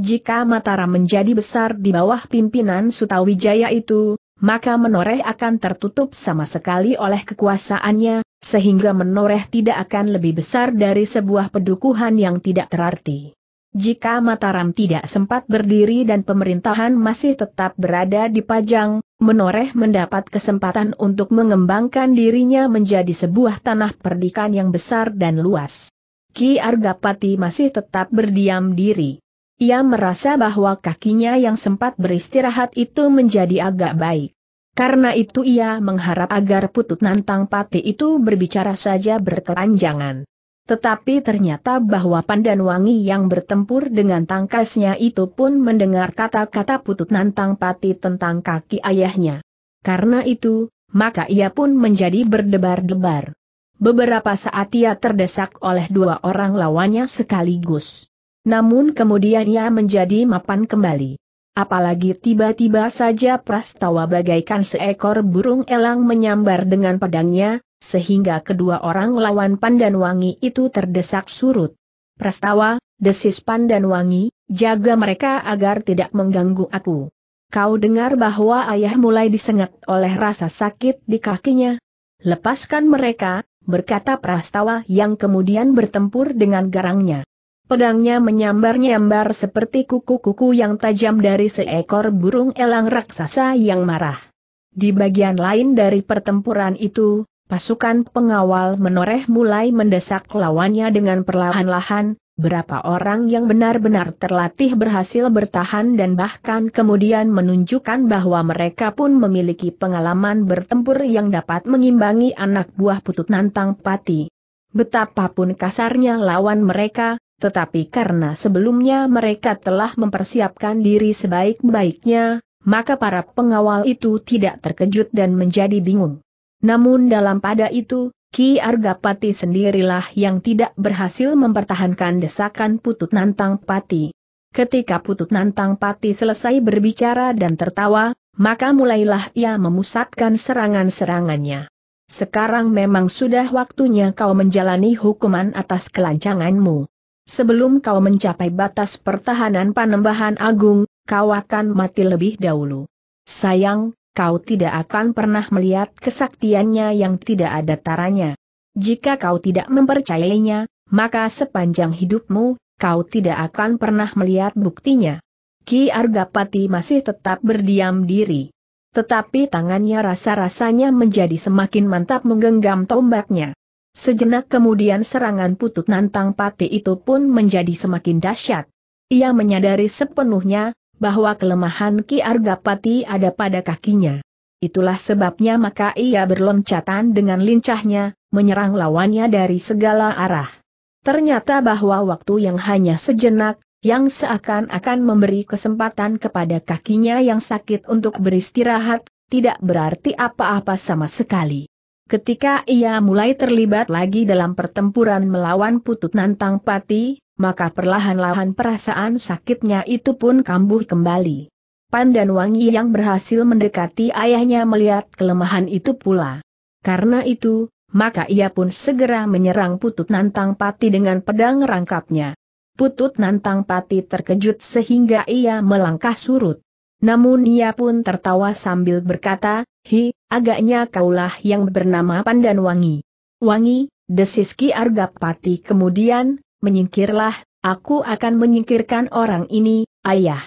[SPEAKER 1] Jika Mataram menjadi besar di bawah pimpinan Sutawijaya itu, maka menoreh akan tertutup sama sekali oleh kekuasaannya, sehingga menoreh tidak akan lebih besar dari sebuah pedukuhan yang tidak terarti. Jika Mataram tidak sempat berdiri dan pemerintahan masih tetap berada di Pajang, Menoreh mendapat kesempatan untuk mengembangkan dirinya menjadi sebuah tanah perdikan yang besar dan luas. Ki Argapati masih tetap berdiam diri. Ia merasa bahwa kakinya yang sempat beristirahat itu menjadi agak baik. Karena itu ia mengharap agar putut nantang pati itu berbicara saja berkepanjangan. Tetapi ternyata bahwa Pandan Wangi yang bertempur dengan tangkasnya itu pun mendengar kata-kata putut nantang pati tentang kaki ayahnya. Karena itu, maka ia pun menjadi berdebar-debar. Beberapa saat ia terdesak oleh dua orang lawannya sekaligus. Namun kemudian ia menjadi mapan kembali. Apalagi tiba-tiba saja Prastawa bagaikan seekor burung elang menyambar dengan pedangnya, sehingga kedua orang lawan Pandan Wangi itu terdesak surut. Prastawa, desis Pandan Wangi, jaga mereka agar tidak mengganggu aku. Kau dengar bahwa ayah mulai disengat oleh rasa sakit di kakinya? Lepaskan mereka, berkata Prastawa yang kemudian bertempur dengan garangnya. Pedangnya menyambar-nyambar seperti kuku-kuku yang tajam dari seekor burung elang raksasa yang marah. Di bagian lain dari pertempuran itu, pasukan pengawal menoreh mulai mendesak lawannya dengan perlahan-lahan, berapa orang yang benar-benar terlatih berhasil bertahan dan bahkan kemudian menunjukkan bahwa mereka pun memiliki pengalaman bertempur yang dapat mengimbangi anak buah putut nantang pati. Betapapun kasarnya lawan mereka, tetapi karena sebelumnya mereka telah mempersiapkan diri sebaik-baiknya, maka para pengawal itu tidak terkejut dan menjadi bingung. Namun dalam pada itu, Ki Argapati sendirilah yang tidak berhasil mempertahankan desakan Putut Nantang Pati. Ketika Putut Nantang Pati selesai berbicara dan tertawa, maka mulailah ia memusatkan serangan-serangannya. Sekarang memang sudah waktunya kau menjalani hukuman atas kelancanganmu. Sebelum kau mencapai batas pertahanan Panembahan Agung, kau akan mati lebih dahulu. Sayang, kau tidak akan pernah melihat kesaktiannya yang tidak ada taranya. Jika kau tidak mempercayainya, maka sepanjang hidupmu, kau tidak akan pernah melihat buktinya. Ki Argapati masih tetap berdiam diri. Tetapi tangannya rasa-rasanya menjadi semakin mantap menggenggam tombaknya. Sejenak kemudian serangan putut nantang pati itu pun menjadi semakin dahsyat. Ia menyadari sepenuhnya, bahwa kelemahan Ki Arga Pati ada pada kakinya. Itulah sebabnya maka ia berloncatan dengan lincahnya, menyerang lawannya dari segala arah. Ternyata bahwa waktu yang hanya sejenak, yang seakan-akan memberi kesempatan kepada kakinya yang sakit untuk beristirahat, tidak berarti apa-apa sama sekali. Ketika ia mulai terlibat lagi dalam pertempuran melawan Putut Nantang Pati, maka perlahan-lahan perasaan sakitnya itu pun kambuh kembali. Pandan Wangi yang berhasil mendekati ayahnya melihat kelemahan itu pula. Karena itu, maka ia pun segera menyerang Putut Nantang Pati dengan pedang rangkapnya. Putut Nantang Pati terkejut sehingga ia melangkah surut. Namun ia pun tertawa sambil berkata, Hi, Agaknya kaulah yang bernama Pandan Wangi. Wangi, desis Ki Argapati kemudian, menyingkirlah, aku akan menyingkirkan orang ini, ayah.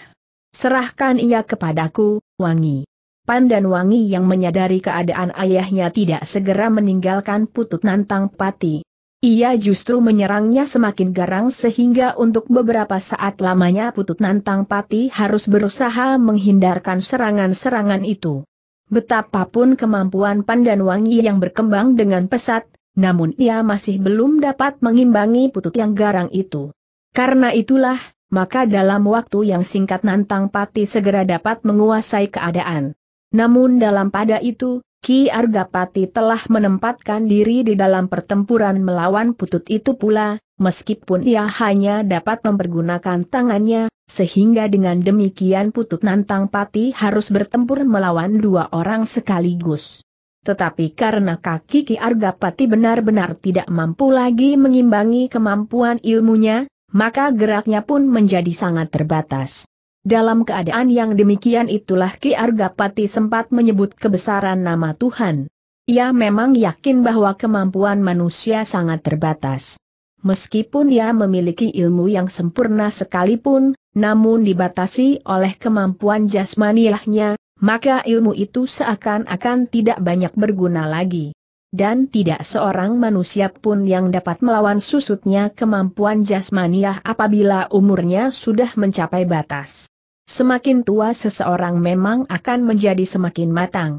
[SPEAKER 1] Serahkan ia kepadaku, Wangi. Pandan Wangi yang menyadari keadaan ayahnya tidak segera meninggalkan Putut Nantang Pati. Ia justru menyerangnya semakin garang sehingga untuk beberapa saat lamanya Putut Nantang Pati harus berusaha menghindarkan serangan-serangan itu. Betapapun kemampuan pandan Wangi yang berkembang dengan pesat, namun ia masih belum dapat mengimbangi putut yang garang itu. Karena itulah, maka dalam waktu yang singkat Nantang Pati segera dapat menguasai keadaan. Namun dalam pada itu, Ki Arga Pati telah menempatkan diri di dalam pertempuran melawan putut itu pula, meskipun ia hanya dapat mempergunakan tangannya, sehingga dengan demikian Putut Nantang Pati harus bertempur melawan dua orang sekaligus. Tetapi karena kaki Ki Arga Pati benar-benar tidak mampu lagi mengimbangi kemampuan ilmunya, maka geraknya pun menjadi sangat terbatas. Dalam keadaan yang demikian itulah Ki Arga Pati sempat menyebut kebesaran nama Tuhan. Ia memang yakin bahwa kemampuan manusia sangat terbatas. Meskipun ia memiliki ilmu yang sempurna sekalipun, namun dibatasi oleh kemampuan jasmaniahnya, maka ilmu itu seakan-akan tidak banyak berguna lagi. Dan tidak seorang manusia pun yang dapat melawan susutnya kemampuan jasmaniah apabila umurnya sudah mencapai batas. Semakin tua seseorang memang akan menjadi semakin matang.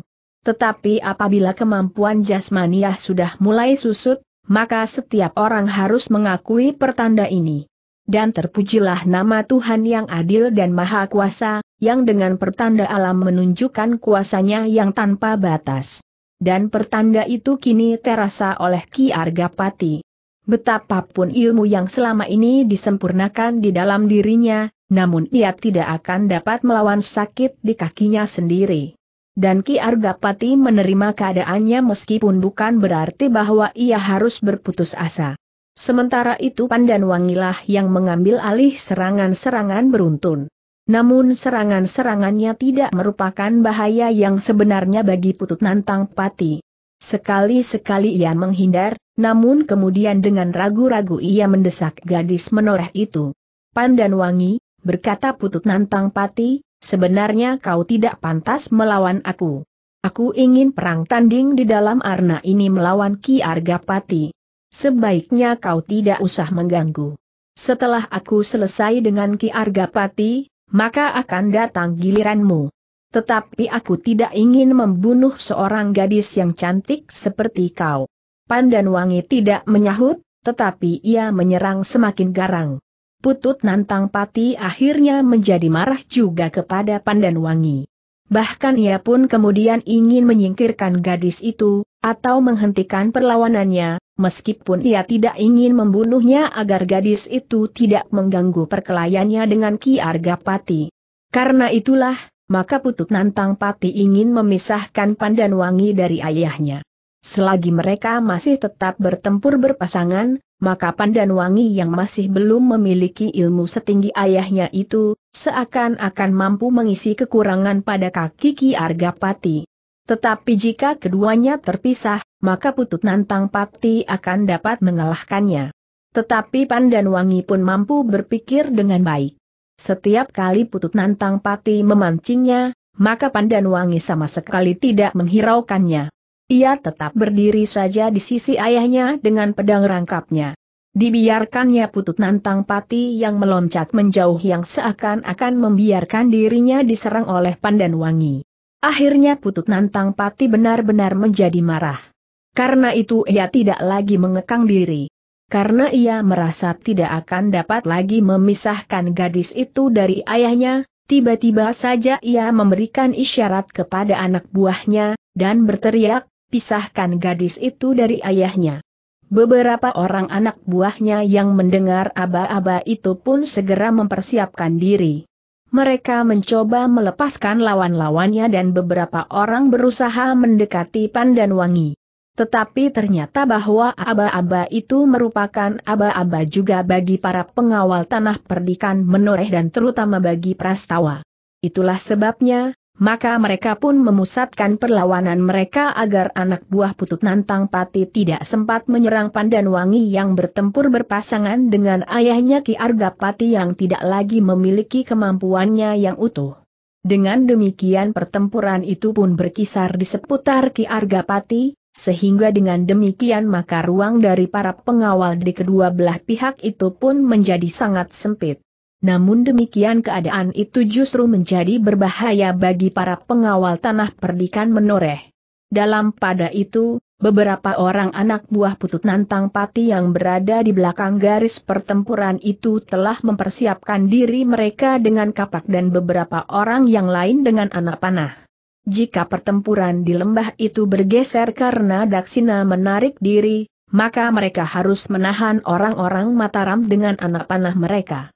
[SPEAKER 1] Tetapi apabila kemampuan jasmaniah sudah mulai susut, maka setiap orang harus mengakui pertanda ini. Dan terpujilah nama Tuhan yang adil dan maha kuasa, yang dengan pertanda alam menunjukkan kuasanya yang tanpa batas. Dan pertanda itu kini terasa oleh Ki Argapati. Betapapun ilmu yang selama ini disempurnakan di dalam dirinya, namun ia tidak akan dapat melawan sakit di kakinya sendiri dan Ki Argapati menerima keadaannya meskipun bukan berarti bahwa ia harus berputus asa. Sementara itu Pandan Wangilah yang mengambil alih serangan-serangan beruntun. Namun serangan-serangannya tidak merupakan bahaya yang sebenarnya bagi Putut Nantang Pati. Sekali-sekali ia menghindar, namun kemudian dengan ragu-ragu ia mendesak gadis menoreh itu. Pandan Wangi, berkata Putut Nantang Pati, Sebenarnya kau tidak pantas melawan aku. Aku ingin perang tanding di dalam arna ini melawan Ki Arga Pati. Sebaiknya kau tidak usah mengganggu. Setelah aku selesai dengan Ki Arga Pati, maka akan datang giliranmu. Tetapi aku tidak ingin membunuh seorang gadis yang cantik seperti kau. Pandan Wangi tidak menyahut, tetapi ia menyerang semakin garang. Putut Nantang Pati akhirnya menjadi marah juga kepada Pandan Wangi. Bahkan ia pun kemudian ingin menyingkirkan gadis itu, atau menghentikan perlawanannya, meskipun ia tidak ingin membunuhnya agar gadis itu tidak mengganggu perkelayannya dengan Ki Arga Pati. Karena itulah, maka Putut Nantang Pati ingin memisahkan Pandan Wangi dari ayahnya. Selagi mereka masih tetap bertempur berpasangan, maka Pandan Wangi yang masih belum memiliki ilmu setinggi ayahnya itu, seakan-akan mampu mengisi kekurangan pada kaki Ki Argapati. Tetapi jika keduanya terpisah, maka Putut Nantang Pati akan dapat mengalahkannya. Tetapi Pandan Wangi pun mampu berpikir dengan baik. Setiap kali Putut Nantang Pati memancingnya, maka Pandan Wangi sama sekali tidak menghiraukannya. Ia tetap berdiri saja di sisi ayahnya dengan pedang rangkapnya. Dibiarkannya putut nantang pati yang meloncat menjauh yang seakan-akan membiarkan dirinya diserang oleh pandan wangi. Akhirnya putut nantang pati benar-benar menjadi marah. Karena itu ia tidak lagi mengekang diri karena ia merasa tidak akan dapat lagi memisahkan gadis itu dari ayahnya, tiba-tiba saja ia memberikan isyarat kepada anak buahnya, dan berteriak, pisahkan gadis itu dari ayahnya. Beberapa orang anak buahnya yang mendengar aba-aba itu pun segera mempersiapkan diri. Mereka mencoba melepaskan lawan-lawannya dan beberapa orang berusaha mendekati Wangi. Tetapi ternyata bahwa aba-aba itu merupakan aba-aba juga bagi para pengawal tanah perdikan menoreh dan terutama bagi prastawa. Itulah sebabnya, maka mereka pun memusatkan perlawanan mereka agar anak buah putut nantang pati tidak sempat menyerang pandan wangi yang bertempur berpasangan dengan ayahnya Ki Arga Pati yang tidak lagi memiliki kemampuannya yang utuh. Dengan demikian pertempuran itu pun berkisar di seputar Ki Arga Pati, sehingga dengan demikian maka ruang dari para pengawal di kedua belah pihak itu pun menjadi sangat sempit. Namun demikian keadaan itu justru menjadi berbahaya bagi para pengawal tanah perdikan menoreh. Dalam pada itu, beberapa orang anak buah putut nantang pati yang berada di belakang garis pertempuran itu telah mempersiapkan diri mereka dengan kapak dan beberapa orang yang lain dengan anak panah. Jika pertempuran di lembah itu bergeser karena Daksina menarik diri, maka mereka harus menahan orang-orang Mataram dengan anak panah mereka.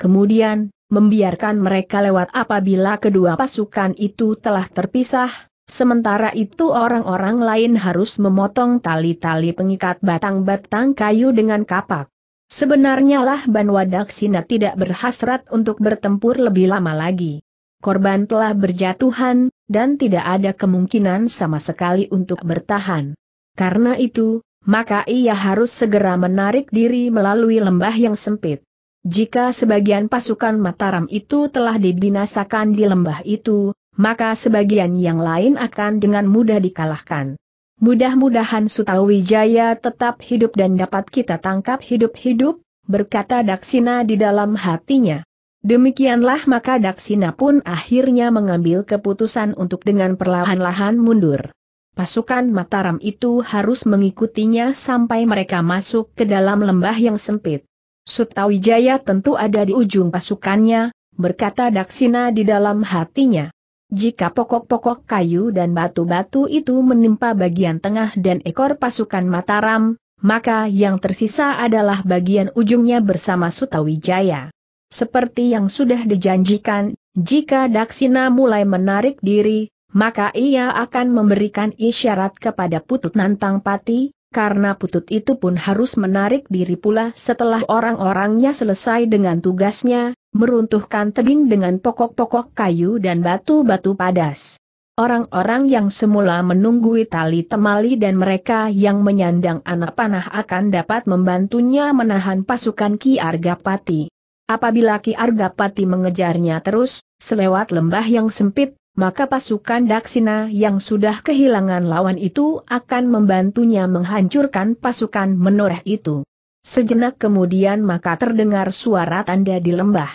[SPEAKER 1] Kemudian, membiarkan mereka lewat apabila kedua pasukan itu telah terpisah, sementara itu orang-orang lain harus memotong tali-tali pengikat batang-batang kayu dengan kapak. Sebenarnya lah Banwa Daksina tidak berhasrat untuk bertempur lebih lama lagi. Korban telah berjatuhan, dan tidak ada kemungkinan sama sekali untuk bertahan. Karena itu, maka ia harus segera menarik diri melalui lembah yang sempit. Jika sebagian pasukan Mataram itu telah dibinasakan di lembah itu, maka sebagian yang lain akan dengan mudah dikalahkan. Mudah-mudahan Sutawijaya tetap hidup dan dapat kita tangkap hidup-hidup, berkata Daksina di dalam hatinya. Demikianlah maka Daksina pun akhirnya mengambil keputusan untuk dengan perlahan-lahan mundur. Pasukan Mataram itu harus mengikutinya sampai mereka masuk ke dalam lembah yang sempit. Sutawijaya tentu ada di ujung pasukannya, berkata Daksina di dalam hatinya. Jika pokok-pokok kayu dan batu-batu itu menimpa bagian tengah dan ekor pasukan Mataram, maka yang tersisa adalah bagian ujungnya bersama Sutawijaya. Seperti yang sudah dijanjikan, jika Daksina mulai menarik diri, maka ia akan memberikan isyarat kepada Putut Nantang Pati, karena putut itu pun harus menarik diri pula setelah orang-orangnya selesai dengan tugasnya, meruntuhkan tebing dengan pokok-pokok kayu dan batu-batu padas. Orang-orang yang semula menunggui tali temali dan mereka yang menyandang anak panah akan dapat membantunya menahan pasukan Ki Argapati. Apabila Ki Argapati mengejarnya terus, selewat lembah yang sempit, maka pasukan Daksina yang sudah kehilangan lawan itu akan membantunya menghancurkan pasukan menoreh itu. Sejenak kemudian maka terdengar suara tanda di lembah.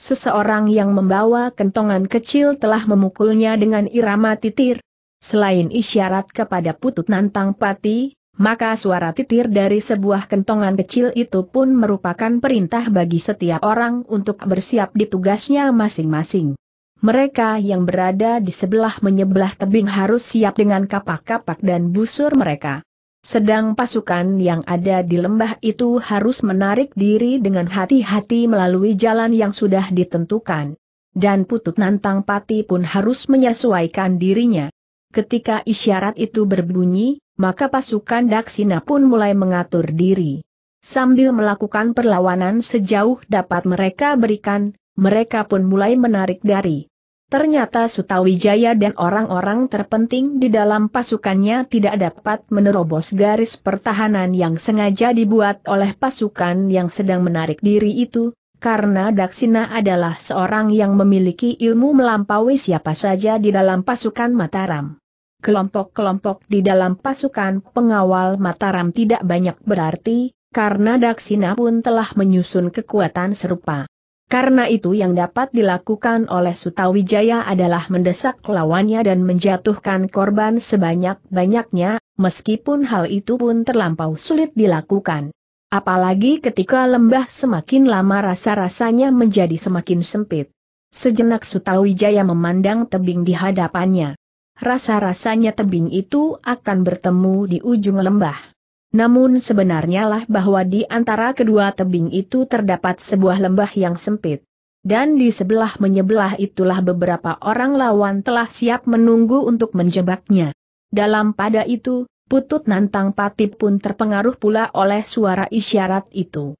[SPEAKER 1] Seseorang yang membawa kentongan kecil telah memukulnya dengan irama titir. Selain isyarat kepada putut nantang pati, maka suara titir dari sebuah kentongan kecil itu pun merupakan perintah bagi setiap orang untuk bersiap di tugasnya masing-masing mereka yang berada di sebelah menyebelah tebing harus siap dengan kapak-kapak dan busur mereka. Sedang pasukan yang ada di lembah itu harus menarik diri dengan hati-hati melalui jalan yang sudah ditentukan. Dan putut nantang pati pun harus menyesuaikan dirinya. Ketika isyarat itu berbunyi, maka pasukan Daksina pun mulai mengatur diri. Sambil melakukan perlawanan sejauh dapat mereka berikan, mereka pun mulai menarik dari. Ternyata Sutawijaya dan orang-orang terpenting di dalam pasukannya tidak dapat menerobos garis pertahanan yang sengaja dibuat oleh pasukan yang sedang menarik diri itu, karena Daksina adalah seorang yang memiliki ilmu melampaui siapa saja di dalam pasukan Mataram. Kelompok-kelompok di dalam pasukan pengawal Mataram tidak banyak berarti, karena Daksina pun telah menyusun kekuatan serupa. Karena itu yang dapat dilakukan oleh Sutawijaya adalah mendesak lawannya dan menjatuhkan korban sebanyak-banyaknya, meskipun hal itu pun terlampau sulit dilakukan. Apalagi ketika lembah semakin lama rasa-rasanya menjadi semakin sempit. Sejenak Sutawijaya memandang tebing di hadapannya. Rasa-rasanya tebing itu akan bertemu di ujung lembah. Namun sebenarnya lah bahwa di antara kedua tebing itu terdapat sebuah lembah yang sempit. Dan di sebelah menyebelah itulah beberapa orang lawan telah siap menunggu untuk menjebaknya. Dalam pada itu, Putut Nantang patip pun terpengaruh pula oleh suara isyarat itu.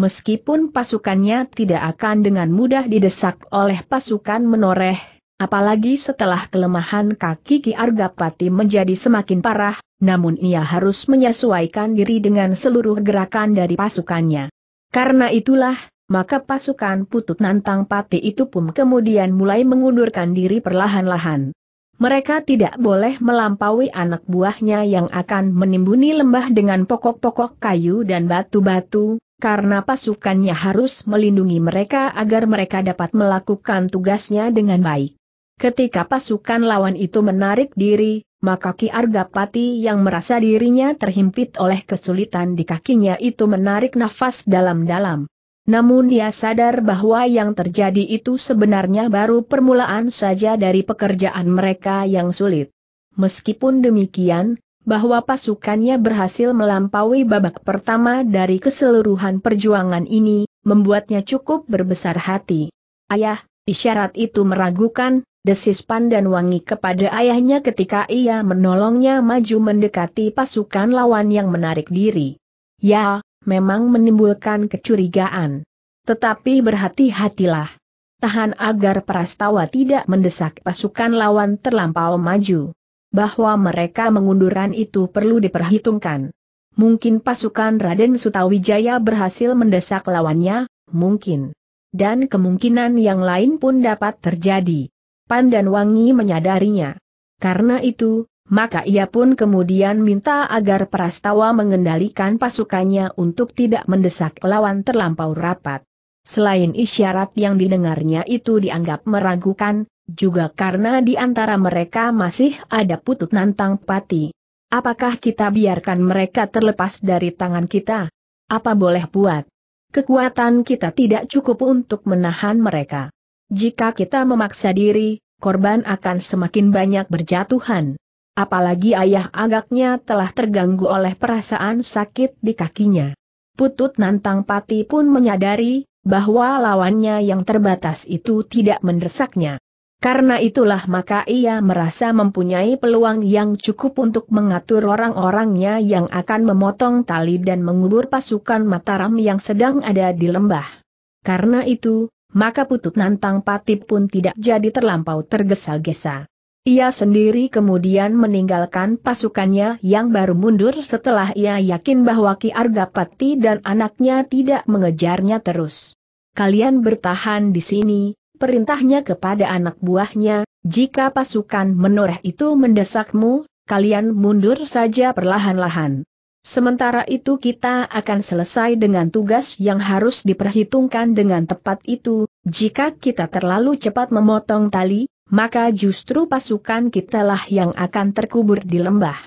[SPEAKER 1] Meskipun pasukannya tidak akan dengan mudah didesak oleh pasukan menoreh, Apalagi setelah kelemahan kaki Ki Argapati menjadi semakin parah, namun ia harus menyesuaikan diri dengan seluruh gerakan dari pasukannya. Karena itulah, maka pasukan Putut Nantang Pati itu pun kemudian mulai mengundurkan diri perlahan-lahan. Mereka tidak boleh melampaui anak buahnya yang akan menimbuni lembah dengan pokok-pokok kayu dan batu-batu, karena pasukannya harus melindungi mereka agar mereka dapat melakukan tugasnya dengan baik. Ketika pasukan lawan itu menarik diri, maka Ki Argapati yang merasa dirinya terhimpit oleh kesulitan di kakinya itu menarik nafas dalam-dalam. Namun dia sadar bahwa yang terjadi itu sebenarnya baru permulaan saja dari pekerjaan mereka yang sulit. Meskipun demikian, bahwa pasukannya berhasil melampaui babak pertama dari keseluruhan perjuangan ini, membuatnya cukup berbesar hati. Ayah, isyarat itu meragukan, desis pandan Wangi kepada ayahnya ketika ia menolongnya maju mendekati pasukan lawan yang menarik diri. Ya, memang menimbulkan kecurigaan. Tetapi berhati-hatilah. Tahan agar Prastawa tidak mendesak pasukan lawan terlampau maju. Bahwa mereka mengunduran itu perlu diperhitungkan. Mungkin pasukan Raden Sutawijaya berhasil mendesak lawannya, mungkin. Dan kemungkinan yang lain pun dapat terjadi dan Wangi menyadarinya. Karena itu, maka ia pun kemudian minta agar Prastawa mengendalikan pasukannya untuk tidak mendesak lawan terlampau rapat. Selain isyarat yang didengarnya itu dianggap meragukan, juga karena di antara mereka masih ada putut nantang pati. Apakah kita biarkan mereka terlepas dari tangan kita? Apa boleh buat? Kekuatan kita tidak cukup untuk menahan mereka. Jika kita memaksa diri, korban akan semakin banyak berjatuhan. Apalagi ayah agaknya telah terganggu oleh perasaan sakit di kakinya. Putut Nantang Pati pun menyadari bahwa lawannya yang terbatas itu tidak mendesaknya. Karena itulah maka ia merasa mempunyai peluang yang cukup untuk mengatur orang-orangnya yang akan memotong tali dan mengubur pasukan Mataram yang sedang ada di lembah. Karena itu, maka Putut Nantang Patip pun tidak jadi terlampau tergesa-gesa. Ia sendiri kemudian meninggalkan pasukannya yang baru mundur setelah ia yakin bahwa Ki Argapati dan anaknya tidak mengejarnya terus. Kalian bertahan di sini, perintahnya kepada anak buahnya, jika pasukan menoreh itu mendesakmu, kalian mundur saja perlahan-lahan. Sementara itu kita akan selesai dengan tugas yang harus diperhitungkan dengan tepat itu, jika kita terlalu cepat memotong tali, maka justru pasukan kitalah yang akan terkubur di lembah.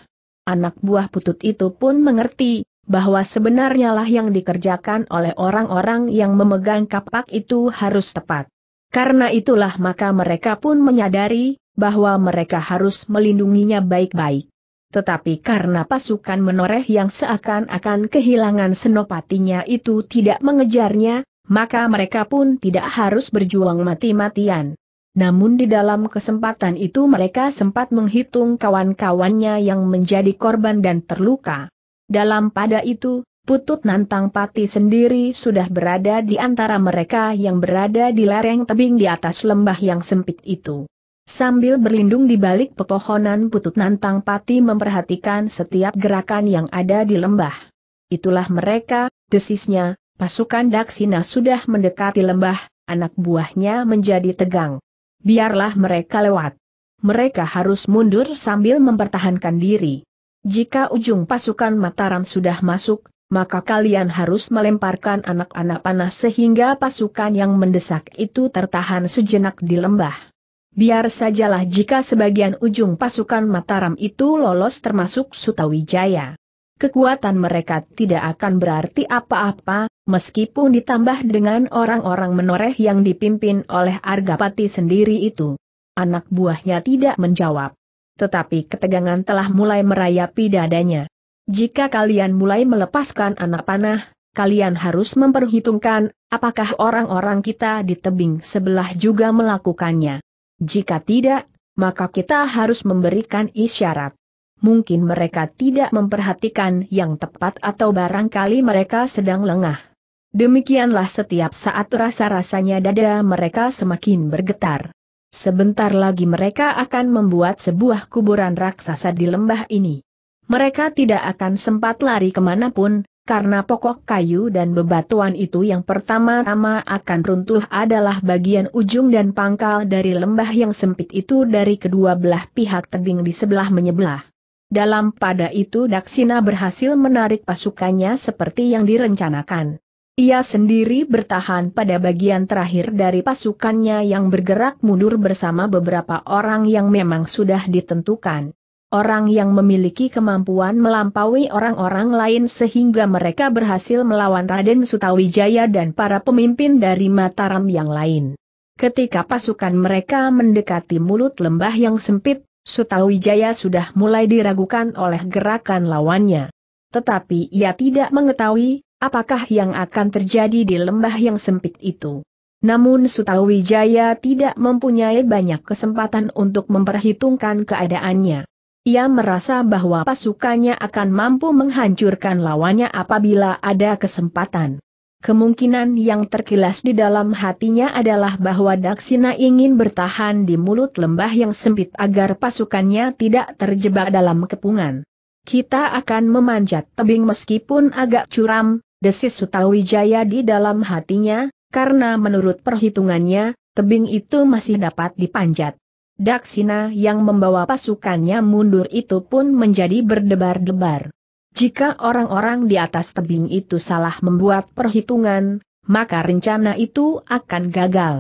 [SPEAKER 1] Anak buah putut itu pun mengerti, bahwa sebenarnya lah yang dikerjakan oleh orang-orang yang memegang kapak itu harus tepat. Karena itulah maka mereka pun menyadari, bahwa mereka harus melindunginya baik-baik tetapi karena pasukan menoreh yang seakan-akan kehilangan senopatinya itu tidak mengejarnya, maka mereka pun tidak harus berjuang mati-matian. Namun di dalam kesempatan itu mereka sempat menghitung kawan-kawannya yang menjadi korban dan terluka. Dalam pada itu, Putut Nantang Pati sendiri sudah berada di antara mereka yang berada di lereng tebing di atas lembah yang sempit itu. Sambil berlindung di balik pepohonan putut nantang pati memperhatikan setiap gerakan yang ada di lembah. Itulah mereka, desisnya, pasukan Daksina sudah mendekati lembah, anak buahnya menjadi tegang. Biarlah mereka lewat. Mereka harus mundur sambil mempertahankan diri. Jika ujung pasukan Mataram sudah masuk, maka kalian harus melemparkan anak-anak panah sehingga pasukan yang mendesak itu tertahan sejenak di lembah. Biar sajalah jika sebagian ujung pasukan Mataram itu lolos termasuk Sutawijaya. Kekuatan mereka tidak akan berarti apa-apa, meskipun ditambah dengan orang-orang menoreh yang dipimpin oleh Argapati sendiri itu. Anak buahnya tidak menjawab. Tetapi ketegangan telah mulai merayapi dadanya. Jika kalian mulai melepaskan anak panah, kalian harus memperhitungkan apakah orang-orang kita di tebing sebelah juga melakukannya. Jika tidak, maka kita harus memberikan isyarat. Mungkin mereka tidak memperhatikan yang tepat atau barangkali mereka sedang lengah. Demikianlah setiap saat rasa-rasanya dada mereka semakin bergetar. Sebentar lagi mereka akan membuat sebuah kuburan raksasa di lembah ini. Mereka tidak akan sempat lari kemanapun, karena pokok kayu dan bebatuan itu yang pertama-tama akan runtuh adalah bagian ujung dan pangkal dari lembah yang sempit itu dari kedua belah pihak tebing di sebelah menyebelah. Dalam pada itu Daksina berhasil menarik pasukannya seperti yang direncanakan. Ia sendiri bertahan pada bagian terakhir dari pasukannya yang bergerak mundur bersama beberapa orang yang memang sudah ditentukan orang yang memiliki kemampuan melampaui orang-orang lain sehingga mereka berhasil melawan Raden Sutawijaya dan para pemimpin dari Mataram yang lain. Ketika pasukan mereka mendekati mulut lembah yang sempit, Sutawijaya sudah mulai diragukan oleh gerakan lawannya. Tetapi ia tidak mengetahui apakah yang akan terjadi di lembah yang sempit itu. Namun Sutawijaya tidak mempunyai banyak kesempatan untuk memperhitungkan keadaannya. Ia merasa bahwa pasukannya akan mampu menghancurkan lawannya apabila ada kesempatan. Kemungkinan yang terkilas di dalam hatinya adalah bahwa Daksina ingin bertahan di mulut lembah yang sempit agar pasukannya tidak terjebak dalam kepungan. Kita akan memanjat tebing meskipun agak curam, desis Sutawijaya di dalam hatinya, karena menurut perhitungannya, tebing itu masih dapat dipanjat. Daksina yang membawa pasukannya mundur itu pun menjadi berdebar-debar. Jika orang-orang di atas tebing itu salah membuat perhitungan, maka rencana itu akan gagal.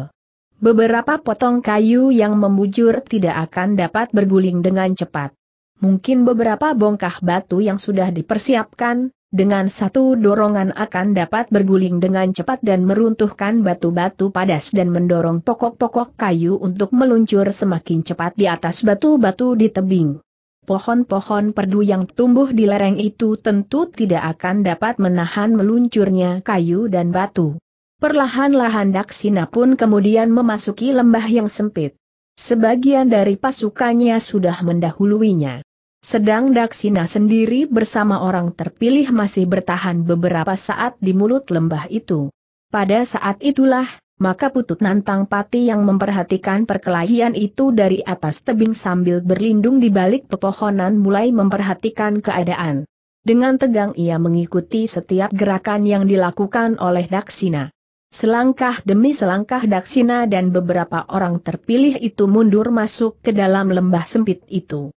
[SPEAKER 1] Beberapa potong kayu yang membujur tidak akan dapat berguling dengan cepat. Mungkin beberapa bongkah batu yang sudah dipersiapkan, dengan satu dorongan akan dapat berguling dengan cepat dan meruntuhkan batu-batu padas dan mendorong pokok-pokok kayu untuk meluncur semakin cepat di atas batu-batu di tebing. Pohon-pohon perdu yang tumbuh di lereng itu tentu tidak akan dapat menahan meluncurnya kayu dan batu. Perlahan-lahan Daksina pun kemudian memasuki lembah yang sempit. Sebagian dari pasukannya sudah mendahuluinya. Sedang Daksina sendiri bersama orang terpilih masih bertahan beberapa saat di mulut lembah itu. Pada saat itulah, maka Putut Nantang Pati yang memperhatikan perkelahian itu dari atas tebing sambil berlindung di balik pepohonan mulai memperhatikan keadaan. Dengan tegang ia mengikuti setiap gerakan yang dilakukan oleh Daksina. Selangkah demi selangkah Daksina dan beberapa orang terpilih itu mundur masuk ke dalam lembah sempit itu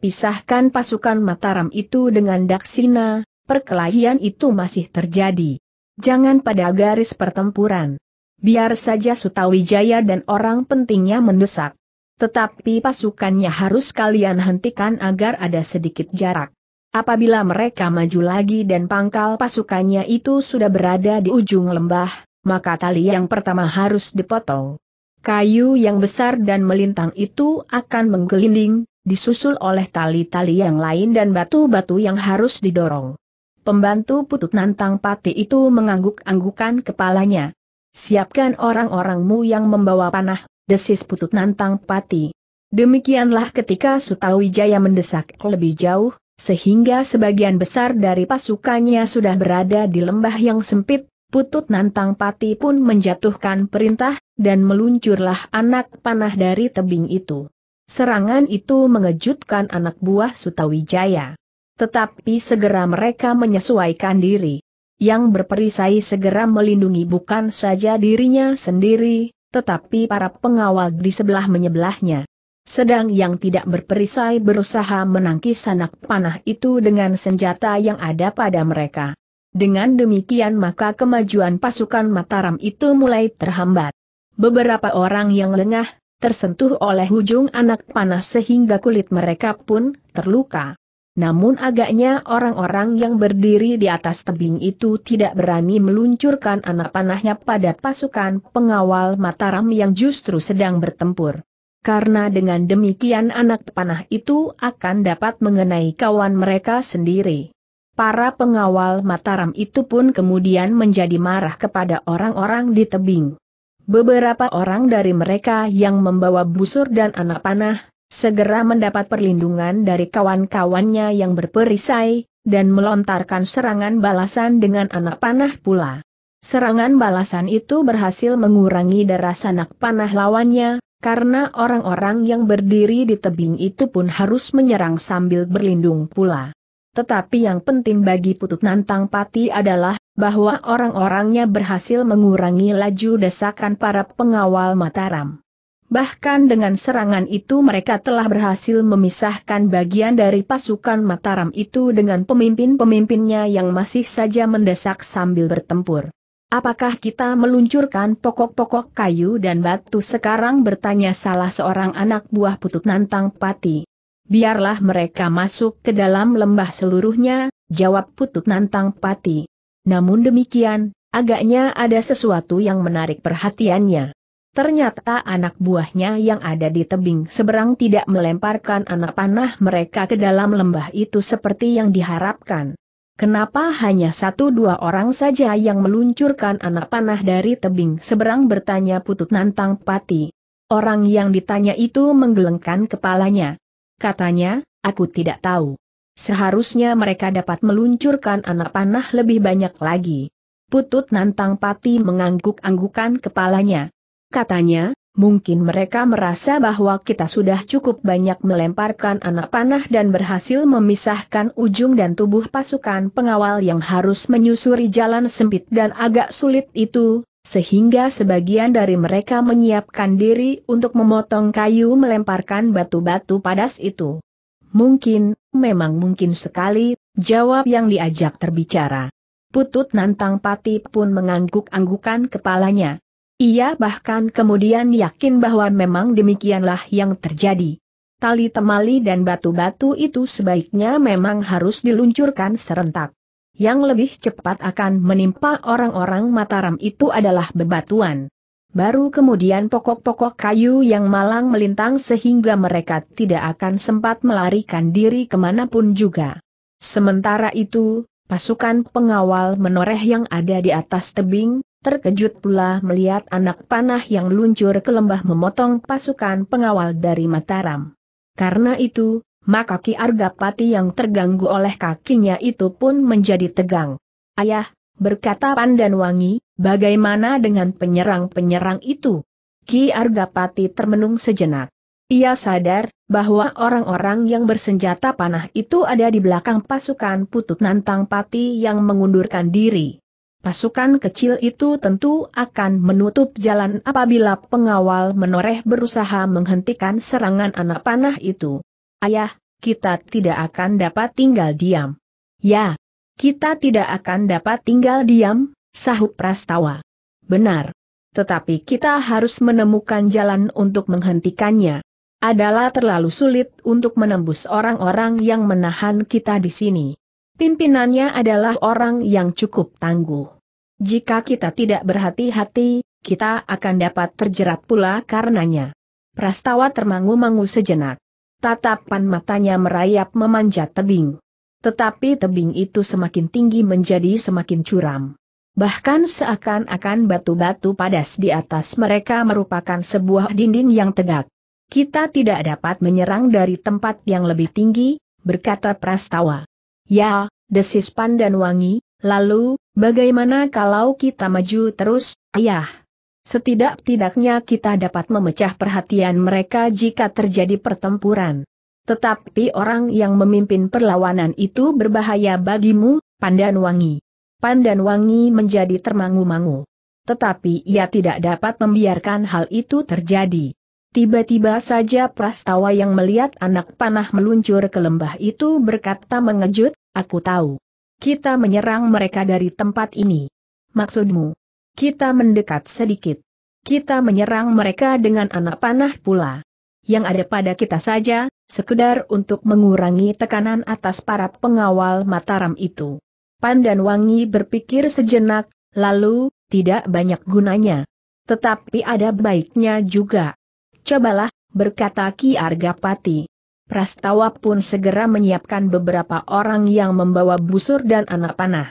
[SPEAKER 1] pisahkan pasukan Mataram itu dengan Daksina, perkelahian itu masih terjadi. Jangan pada garis pertempuran. Biar saja Sutawijaya dan orang pentingnya mendesak. Tetapi pasukannya harus kalian hentikan agar ada sedikit jarak. Apabila mereka maju lagi dan pangkal pasukannya itu sudah berada di ujung lembah, maka tali yang pertama harus dipotong. Kayu yang besar dan melintang itu akan menggelinding, disusul oleh tali-tali yang lain dan batu-batu yang harus didorong. Pembantu putut nantang pati itu mengangguk-anggukan kepalanya. Siapkan orang-orangmu yang membawa panah, desis putut nantang pati. Demikianlah ketika Sutawijaya mendesak lebih jauh, sehingga sebagian besar dari pasukannya sudah berada di lembah yang sempit, putut nantang pati pun menjatuhkan perintah, dan meluncurlah anak panah dari tebing itu. Serangan itu mengejutkan anak buah Sutawijaya. Tetapi segera mereka menyesuaikan diri. Yang berperisai segera melindungi bukan saja dirinya sendiri, tetapi para pengawal di sebelah menyebelahnya. Sedang yang tidak berperisai berusaha menangkis anak panah itu dengan senjata yang ada pada mereka. Dengan demikian maka kemajuan pasukan Mataram itu mulai terhambat. Beberapa orang yang lengah tersentuh oleh ujung anak panah sehingga kulit mereka pun terluka. Namun agaknya orang-orang yang berdiri di atas tebing itu tidak berani meluncurkan anak panahnya pada pasukan pengawal Mataram yang justru sedang bertempur. Karena dengan demikian anak panah itu akan dapat mengenai kawan mereka sendiri. Para pengawal Mataram itu pun kemudian menjadi marah kepada orang-orang di tebing. Beberapa orang dari mereka yang membawa busur dan anak panah, segera mendapat perlindungan dari kawan-kawannya yang berperisai, dan melontarkan serangan balasan dengan anak panah pula. Serangan balasan itu berhasil mengurangi darah sanak panah lawannya, karena orang-orang yang berdiri di tebing itu pun harus menyerang sambil berlindung pula. Tetapi yang penting bagi Putut Nantang Pati adalah bahwa orang-orangnya berhasil mengurangi laju desakan para pengawal Mataram. Bahkan dengan serangan itu mereka telah berhasil memisahkan bagian dari pasukan Mataram itu dengan pemimpin-pemimpinnya yang masih saja mendesak sambil bertempur. Apakah kita meluncurkan pokok-pokok kayu dan batu sekarang bertanya salah seorang anak buah putut nantang pati. Biarlah mereka masuk ke dalam lembah seluruhnya, jawab putut nantang pati. Namun demikian, agaknya ada sesuatu yang menarik perhatiannya. Ternyata anak buahnya yang ada di tebing seberang tidak melemparkan anak panah mereka ke dalam lembah itu seperti yang diharapkan. Kenapa hanya satu dua orang saja yang meluncurkan anak panah dari tebing seberang bertanya putut nantang pati. Orang yang ditanya itu menggelengkan kepalanya. Katanya, aku tidak tahu. Seharusnya mereka dapat meluncurkan anak panah lebih banyak lagi. Putut Nantang Pati mengangguk-anggukan kepalanya. Katanya, mungkin mereka merasa bahwa kita sudah cukup banyak melemparkan anak panah dan berhasil memisahkan ujung dan tubuh pasukan pengawal yang harus menyusuri jalan sempit dan agak sulit itu, sehingga sebagian dari mereka menyiapkan diri untuk memotong kayu melemparkan batu-batu padas itu. Mungkin, Memang mungkin sekali, jawab yang diajak terbicara. Putut Nantang Pati pun mengangguk-anggukan kepalanya. Ia bahkan kemudian yakin bahwa memang demikianlah yang terjadi. Tali temali dan batu-batu itu sebaiknya memang harus diluncurkan serentak. Yang lebih cepat akan menimpa orang-orang Mataram itu adalah bebatuan. Baru kemudian pokok-pokok kayu yang malang melintang sehingga mereka tidak akan sempat melarikan diri kemanapun juga. Sementara itu, pasukan pengawal menoreh yang ada di atas tebing, terkejut pula melihat anak panah yang luncur ke lembah memotong pasukan pengawal dari Mataram. Karena itu, maka Ki Argapati yang terganggu oleh kakinya itu pun menjadi tegang. Ayah, berkata Wangi. Bagaimana dengan penyerang-penyerang itu? Ki Argapati termenung sejenak. Ia sadar bahwa orang-orang yang bersenjata panah itu ada di belakang pasukan Putut Nantang Pati yang mengundurkan diri. Pasukan kecil itu tentu akan menutup jalan apabila pengawal menoreh berusaha menghentikan serangan anak panah itu. Ayah, kita tidak akan dapat tinggal diam. Ya, kita tidak akan dapat tinggal diam, Sahut Prastawa. Benar. Tetapi kita harus menemukan jalan untuk menghentikannya. Adalah terlalu sulit untuk menembus orang-orang yang menahan kita di sini. Pimpinannya adalah orang yang cukup tangguh. Jika kita tidak berhati-hati, kita akan dapat terjerat pula karenanya. Prastawa termangu-mangu sejenak. Tatapan matanya merayap memanjat tebing. Tetapi tebing itu semakin tinggi menjadi semakin curam. Bahkan seakan-akan batu-batu padas di atas mereka merupakan sebuah dinding yang tegak. Kita tidak dapat menyerang dari tempat yang lebih tinggi, berkata Prastawa. Ya, desis pandan wangi, lalu, bagaimana kalau kita maju terus, ayah? Setidak-tidaknya kita dapat memecah perhatian mereka jika terjadi pertempuran. Tetapi orang yang memimpin perlawanan itu berbahaya bagimu, pandan wangi dan wangi menjadi termangu-mangu. Tetapi ia tidak dapat membiarkan hal itu terjadi. Tiba-tiba saja prastawa yang melihat anak panah meluncur ke lembah itu berkata mengejut, aku tahu. Kita menyerang mereka dari tempat ini. Maksudmu? Kita mendekat sedikit. Kita menyerang mereka dengan anak panah pula. Yang ada pada kita saja, sekedar untuk mengurangi tekanan atas para pengawal Mataram itu dan Wangi berpikir sejenak, lalu, tidak banyak gunanya. Tetapi ada baiknya juga. Cobalah, berkata Ki Argapati. Prastawa pun segera menyiapkan beberapa orang yang membawa busur dan anak panah.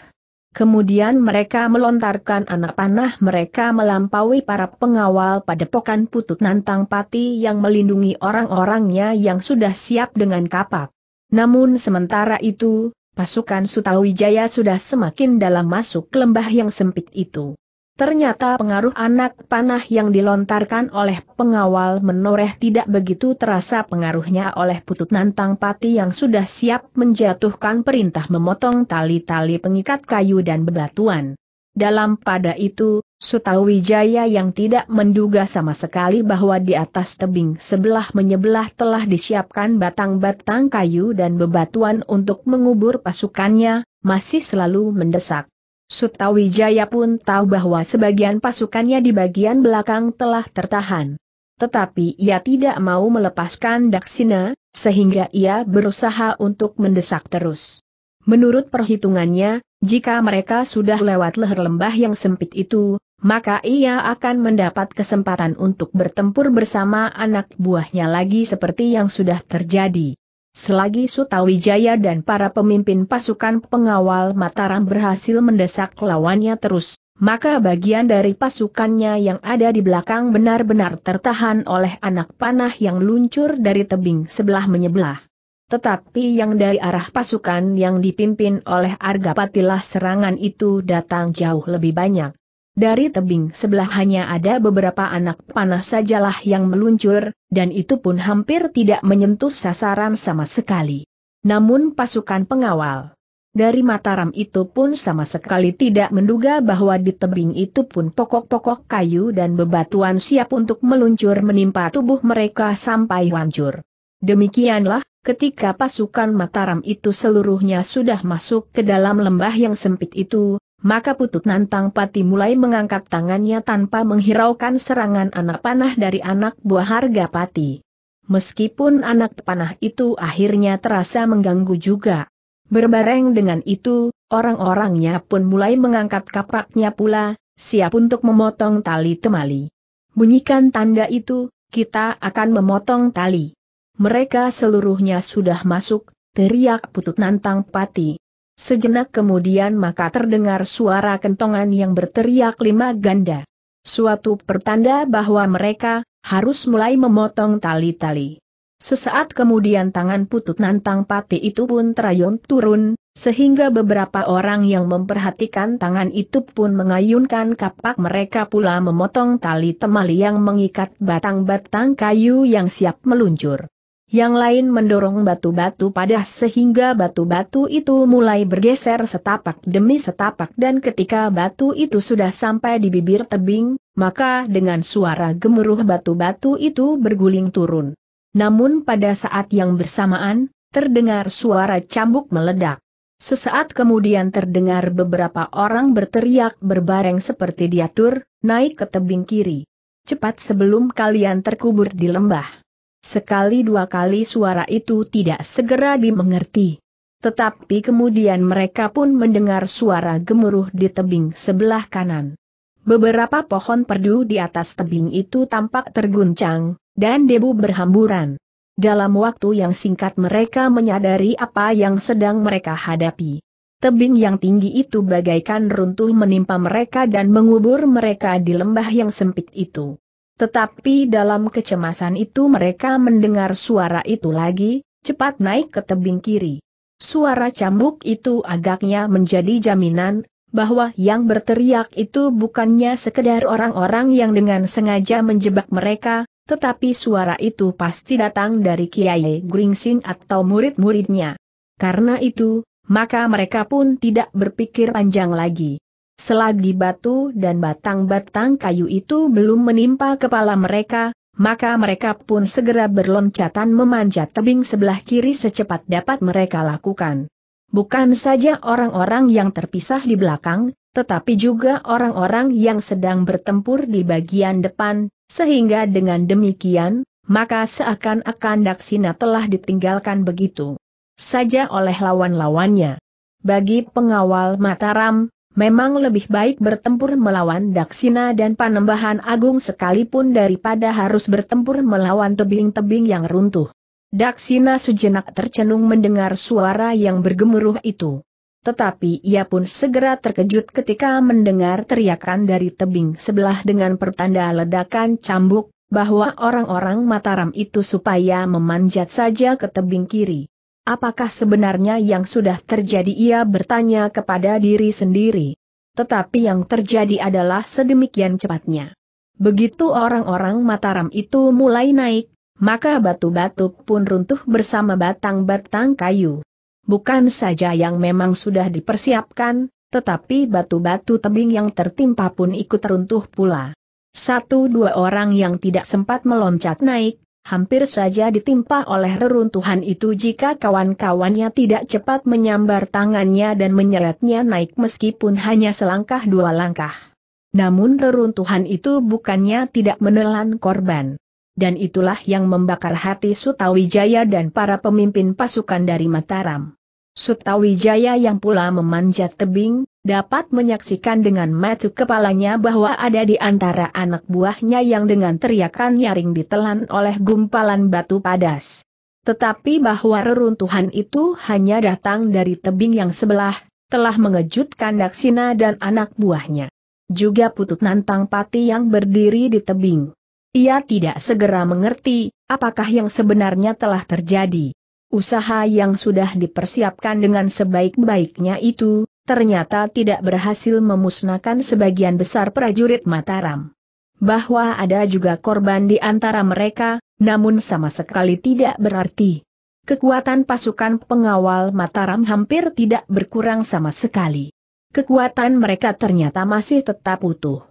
[SPEAKER 1] Kemudian mereka melontarkan anak panah mereka melampaui para pengawal pada pokan putut nantang pati yang melindungi orang-orangnya yang sudah siap dengan kapak. Namun sementara itu, pasukan Sutawijaya sudah semakin dalam masuk ke lembah yang sempit itu. Ternyata pengaruh anak panah yang dilontarkan oleh pengawal menoreh tidak begitu terasa pengaruhnya oleh putut nantang pati yang sudah siap menjatuhkan perintah memotong tali-tali pengikat kayu dan bebatuan. Dalam pada itu, Sutawijaya yang tidak menduga sama sekali bahwa di atas tebing sebelah menyebelah telah disiapkan batang-batang kayu dan bebatuan untuk mengubur pasukannya, masih selalu mendesak. Sutawijaya pun tahu bahwa sebagian pasukannya di bagian belakang telah tertahan. Tetapi ia tidak mau melepaskan Daksina, sehingga ia berusaha untuk mendesak terus. Menurut perhitungannya, jika mereka sudah lewat leher lembah yang sempit itu, maka ia akan mendapat kesempatan untuk bertempur bersama anak buahnya lagi seperti yang sudah terjadi. Selagi Sutawijaya dan para pemimpin pasukan pengawal Mataram berhasil mendesak lawannya terus, maka bagian dari pasukannya yang ada di belakang benar-benar tertahan oleh anak panah yang luncur dari tebing sebelah menyebelah. Tetapi yang dari arah pasukan yang dipimpin oleh Argapatilah serangan itu datang jauh lebih banyak. Dari tebing sebelah hanya ada beberapa anak panah sajalah yang meluncur, dan itu pun hampir tidak menyentuh sasaran sama sekali. Namun pasukan pengawal dari Mataram itu pun sama sekali tidak menduga bahwa di tebing itu pun pokok-pokok kayu dan bebatuan siap untuk meluncur menimpa tubuh mereka sampai hancur. Demikianlah, Ketika pasukan Mataram itu seluruhnya sudah masuk ke dalam lembah yang sempit itu, maka Putut Nantang Pati mulai mengangkat tangannya tanpa menghiraukan serangan anak panah dari anak buah harga Pati. Meskipun anak panah itu akhirnya terasa mengganggu juga. Berbareng dengan itu, orang-orangnya pun mulai mengangkat kapaknya pula, siap untuk memotong tali temali. Bunyikan tanda itu, kita akan memotong tali. Mereka seluruhnya sudah masuk, teriak putut nantang pati. Sejenak kemudian maka terdengar suara kentongan yang berteriak lima ganda. Suatu pertanda bahwa mereka harus mulai memotong tali-tali. Sesaat kemudian tangan putut nantang pati itu pun terayun turun, sehingga beberapa orang yang memperhatikan tangan itu pun mengayunkan kapak mereka pula memotong tali temali yang mengikat batang-batang kayu yang siap meluncur yang lain mendorong batu-batu pada sehingga batu-batu itu mulai bergeser setapak demi setapak dan ketika batu itu sudah sampai di bibir tebing, maka dengan suara gemuruh batu-batu itu berguling turun. Namun pada saat yang bersamaan, terdengar suara cambuk meledak. Sesaat kemudian terdengar beberapa orang berteriak berbareng seperti diatur, naik ke tebing kiri. Cepat sebelum kalian terkubur di lembah. Sekali dua kali suara itu tidak segera dimengerti. Tetapi kemudian mereka pun mendengar suara gemuruh di tebing sebelah kanan. Beberapa pohon perdu di atas tebing itu tampak terguncang, dan debu berhamburan. Dalam waktu yang singkat mereka menyadari apa yang sedang mereka hadapi. Tebing yang tinggi itu bagaikan runtuh menimpa mereka dan mengubur mereka di lembah yang sempit itu. Tetapi dalam kecemasan itu mereka mendengar suara itu lagi, cepat naik ke tebing kiri. Suara cambuk itu agaknya menjadi jaminan, bahwa yang berteriak itu bukannya sekedar orang-orang yang dengan sengaja menjebak mereka, tetapi suara itu pasti datang dari Kiai Gringsing atau murid-muridnya. Karena itu, maka mereka pun tidak berpikir panjang lagi. Selagi batu dan batang-batang kayu itu belum menimpa kepala mereka, maka mereka pun segera berloncatan memanjat tebing sebelah kiri secepat dapat mereka lakukan. Bukan saja orang-orang yang terpisah di belakang, tetapi juga orang-orang yang sedang bertempur di bagian depan, sehingga dengan demikian, maka seakan-akan Daksina telah ditinggalkan begitu saja oleh lawan-lawannya. Bagi pengawal Mataram, memang lebih baik bertempur melawan Daksina dan Panembahan Agung sekalipun daripada harus bertempur melawan tebing-tebing yang runtuh. Daksina sejenak tercenung mendengar suara yang bergemuruh itu. Tetapi ia pun segera terkejut ketika mendengar teriakan dari tebing sebelah dengan pertanda ledakan cambuk, bahwa orang-orang Mataram itu supaya memanjat saja ke tebing kiri. Apakah sebenarnya yang sudah terjadi ia bertanya kepada diri sendiri. Tetapi yang terjadi adalah sedemikian cepatnya. Begitu orang-orang Mataram itu mulai naik, maka batu-batu pun runtuh bersama batang-batang kayu. Bukan saja yang memang sudah dipersiapkan, tetapi batu-batu tebing yang tertimpa pun ikut runtuh pula. Satu dua orang yang tidak sempat meloncat naik, Hampir saja ditimpa oleh reruntuhan itu jika kawan-kawannya tidak cepat menyambar tangannya dan menyeretnya naik meskipun hanya selangkah dua langkah. Namun reruntuhan itu bukannya tidak menelan korban. Dan itulah yang membakar hati Sutawijaya dan para pemimpin pasukan dari Mataram. Sutawijaya yang pula memanjat tebing, dapat menyaksikan dengan mata kepalanya bahwa ada di antara anak buahnya yang dengan teriakan nyaring ditelan oleh gumpalan batu padas. Tetapi bahwa reruntuhan itu hanya datang dari tebing yang sebelah, telah mengejutkan Daksina dan anak buahnya. Juga putut nantang pati yang berdiri di tebing. Ia tidak segera mengerti, apakah yang sebenarnya telah terjadi. Usaha yang sudah dipersiapkan dengan sebaik-baiknya itu, ternyata tidak berhasil memusnahkan sebagian besar prajurit Mataram. Bahwa ada juga korban di antara mereka, namun sama sekali tidak berarti. Kekuatan pasukan pengawal Mataram hampir tidak berkurang sama sekali. Kekuatan mereka ternyata masih tetap utuh.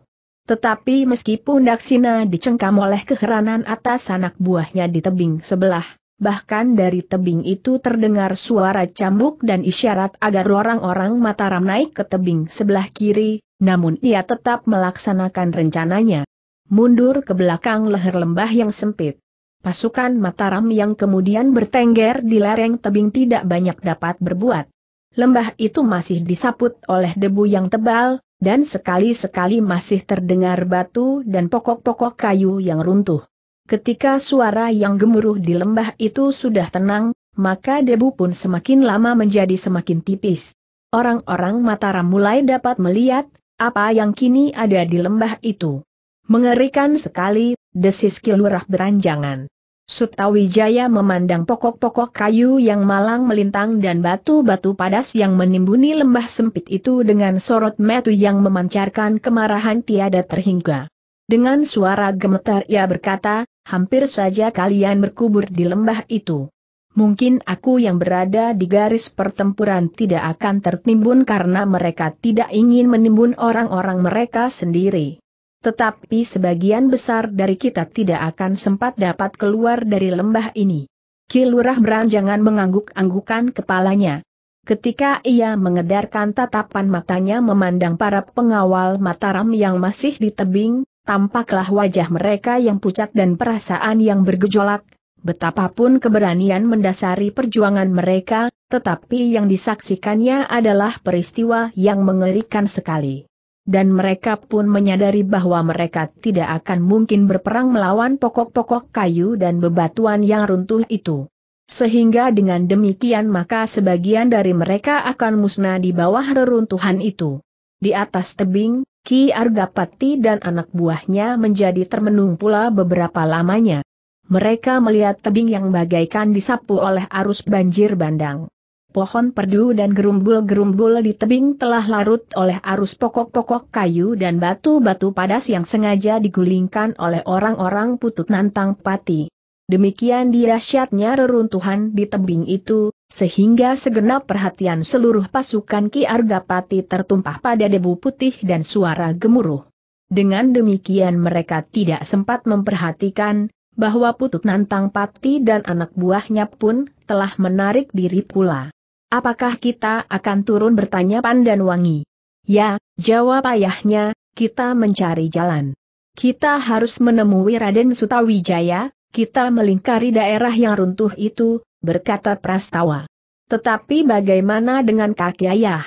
[SPEAKER 1] Tetapi meskipun Daksina dicengkam oleh keheranan atas anak buahnya di tebing sebelah, bahkan dari tebing itu terdengar suara cambuk dan isyarat agar orang-orang Mataram naik ke tebing sebelah kiri, namun ia tetap melaksanakan rencananya. Mundur ke belakang leher lembah yang sempit. Pasukan Mataram yang kemudian bertengger di lereng tebing tidak banyak dapat berbuat. Lembah itu masih disaput oleh debu yang tebal, dan sekali-sekali masih terdengar batu dan pokok-pokok kayu yang runtuh. Ketika suara yang gemuruh di lembah itu sudah tenang, maka debu pun semakin lama menjadi semakin tipis. Orang-orang Mataram mulai dapat melihat apa yang kini ada di lembah itu. Mengerikan sekali, desis kilurah beranjangan. Sutawijaya memandang pokok-pokok kayu yang malang melintang dan batu-batu padas yang menimbuni lembah sempit itu dengan sorot metu yang memancarkan kemarahan tiada terhingga. Dengan suara gemetar ia berkata, hampir saja kalian berkubur di lembah itu. Mungkin aku yang berada di garis pertempuran tidak akan tertimbun karena mereka tidak ingin menimbun orang-orang mereka sendiri. Tetapi sebagian besar dari kita tidak akan sempat dapat keluar dari lembah ini. Kilurah beranjangan mengangguk-anggukan kepalanya. Ketika ia mengedarkan tatapan matanya memandang para pengawal Mataram yang masih di tebing, tampaklah wajah mereka yang pucat dan perasaan yang bergejolak, betapapun keberanian mendasari perjuangan mereka, tetapi yang disaksikannya adalah peristiwa yang mengerikan sekali. Dan mereka pun menyadari bahwa mereka tidak akan mungkin berperang melawan pokok-pokok kayu dan bebatuan yang runtuh itu. Sehingga dengan demikian maka sebagian dari mereka akan musnah di bawah reruntuhan itu. Di atas tebing, Ki Argapati dan anak buahnya menjadi termenung pula beberapa lamanya. Mereka melihat tebing yang bagaikan disapu oleh arus banjir bandang. Pohon perdu dan gerumbul-gerumbul di tebing telah larut oleh arus pokok-pokok kayu dan batu-batu padas yang sengaja digulingkan oleh orang-orang putut nantang pati. Demikian dirasyatnya reruntuhan di tebing itu, sehingga segenap perhatian seluruh pasukan Ki Argapati tertumpah pada debu putih dan suara gemuruh. Dengan demikian mereka tidak sempat memperhatikan, bahwa Putut Nantang Pati dan anak buahnya pun telah menarik diri pula. Apakah kita akan turun bertanya Pandan wangi? Ya, jawab ayahnya, kita mencari jalan. Kita harus menemui Raden Sutawijaya, kita melingkari daerah yang runtuh itu, berkata Prastawa. Tetapi bagaimana dengan kaki ayah?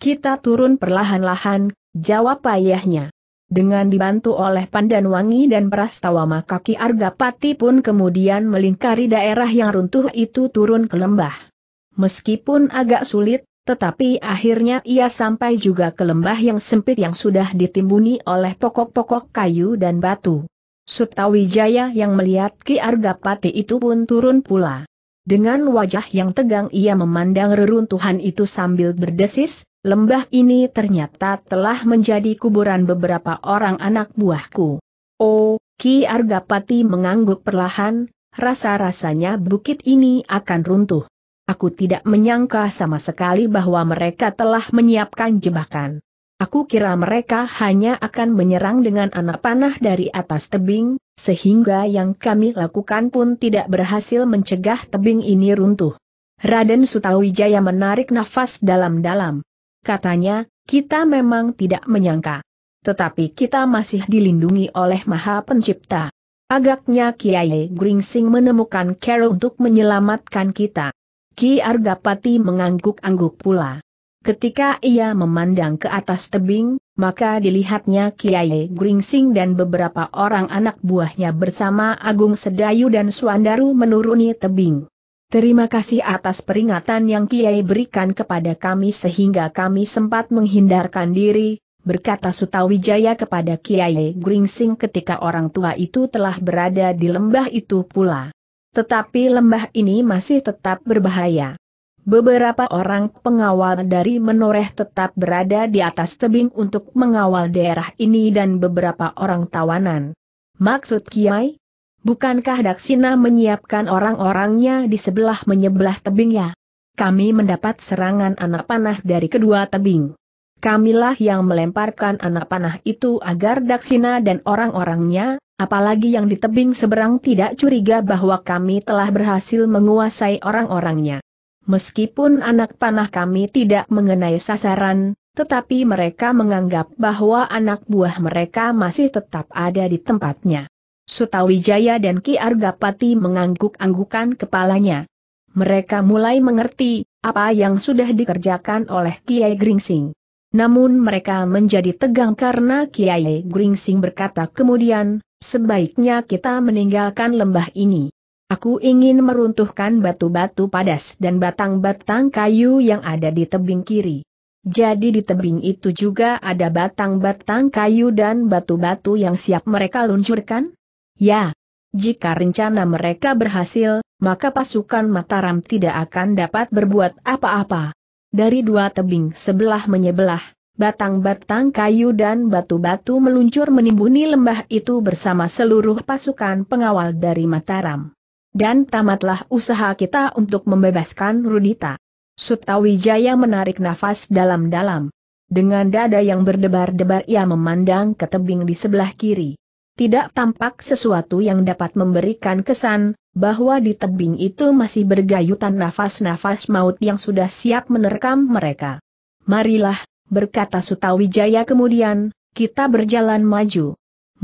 [SPEAKER 1] Kita turun perlahan-lahan, jawab ayahnya. Dengan dibantu oleh Pandanwangi dan Prastawa maka Ki Argapati pun kemudian melingkari daerah yang runtuh itu turun ke lembah. Meskipun agak sulit, tetapi akhirnya ia sampai juga ke lembah yang sempit yang sudah ditimbuni oleh pokok-pokok kayu dan batu. Sutawijaya yang melihat Ki Argapati itu pun turun pula. Dengan wajah yang tegang ia memandang reruntuhan itu sambil berdesis, lembah ini ternyata telah menjadi kuburan beberapa orang anak buahku. Oh, Ki Argapati mengangguk perlahan, rasa-rasanya bukit ini akan runtuh. Aku tidak menyangka sama sekali bahwa mereka telah menyiapkan jebakan. Aku kira mereka hanya akan menyerang dengan anak panah dari atas tebing, sehingga yang kami lakukan pun tidak berhasil mencegah tebing ini runtuh. Raden Sutawijaya menarik nafas dalam-dalam. Katanya, kita memang tidak menyangka. Tetapi kita masih dilindungi oleh Maha Pencipta. Agaknya Kiai Gringsing menemukan Carol untuk menyelamatkan kita. Ki Argapati mengangguk-angguk pula. Ketika ia memandang ke atas tebing, maka dilihatnya Kiai Gringsing dan beberapa orang anak buahnya bersama Agung Sedayu dan Suandaru menuruni tebing. Terima kasih atas peringatan yang Kiai berikan kepada kami sehingga kami sempat menghindarkan diri, berkata Sutawijaya kepada Kiai Gringsing ketika orang tua itu telah berada di lembah itu pula. Tetapi lembah ini masih tetap berbahaya. Beberapa orang pengawal dari menoreh tetap berada di atas tebing untuk mengawal daerah ini dan beberapa orang tawanan. Maksud Kiai? Bukankah Daksina menyiapkan orang-orangnya di sebelah menyebelah tebing ya? Kami mendapat serangan anak panah dari kedua tebing. Kamilah yang melemparkan anak panah itu agar Daksina dan orang-orangnya, apalagi yang di tebing seberang tidak curiga bahwa kami telah berhasil menguasai orang-orangnya. Meskipun anak panah kami tidak mengenai sasaran, tetapi mereka menganggap bahwa anak buah mereka masih tetap ada di tempatnya. Sutawijaya dan Ki Argapati mengangguk-anggukan kepalanya. Mereka mulai mengerti apa yang sudah dikerjakan oleh Kiai Gringsing. Namun mereka menjadi tegang karena Kiai Gringsing berkata kemudian, sebaiknya kita meninggalkan lembah ini. Aku ingin meruntuhkan batu-batu padas dan batang-batang kayu yang ada di tebing kiri. Jadi di tebing itu juga ada batang-batang kayu dan batu-batu yang siap mereka luncurkan? Ya. Jika rencana mereka berhasil, maka pasukan Mataram tidak akan dapat berbuat apa-apa. Dari dua tebing sebelah menyebelah, batang-batang kayu dan batu-batu meluncur menimbuni lembah itu bersama seluruh pasukan pengawal dari Mataram dan tamatlah usaha kita untuk membebaskan Rudita. Sutawijaya menarik nafas dalam-dalam. Dengan dada yang berdebar-debar ia memandang ke tebing di sebelah kiri. Tidak tampak sesuatu yang dapat memberikan kesan, bahwa di tebing itu masih bergayutan nafas-nafas maut yang sudah siap menerkam mereka. Marilah, berkata Sutawijaya kemudian, kita berjalan maju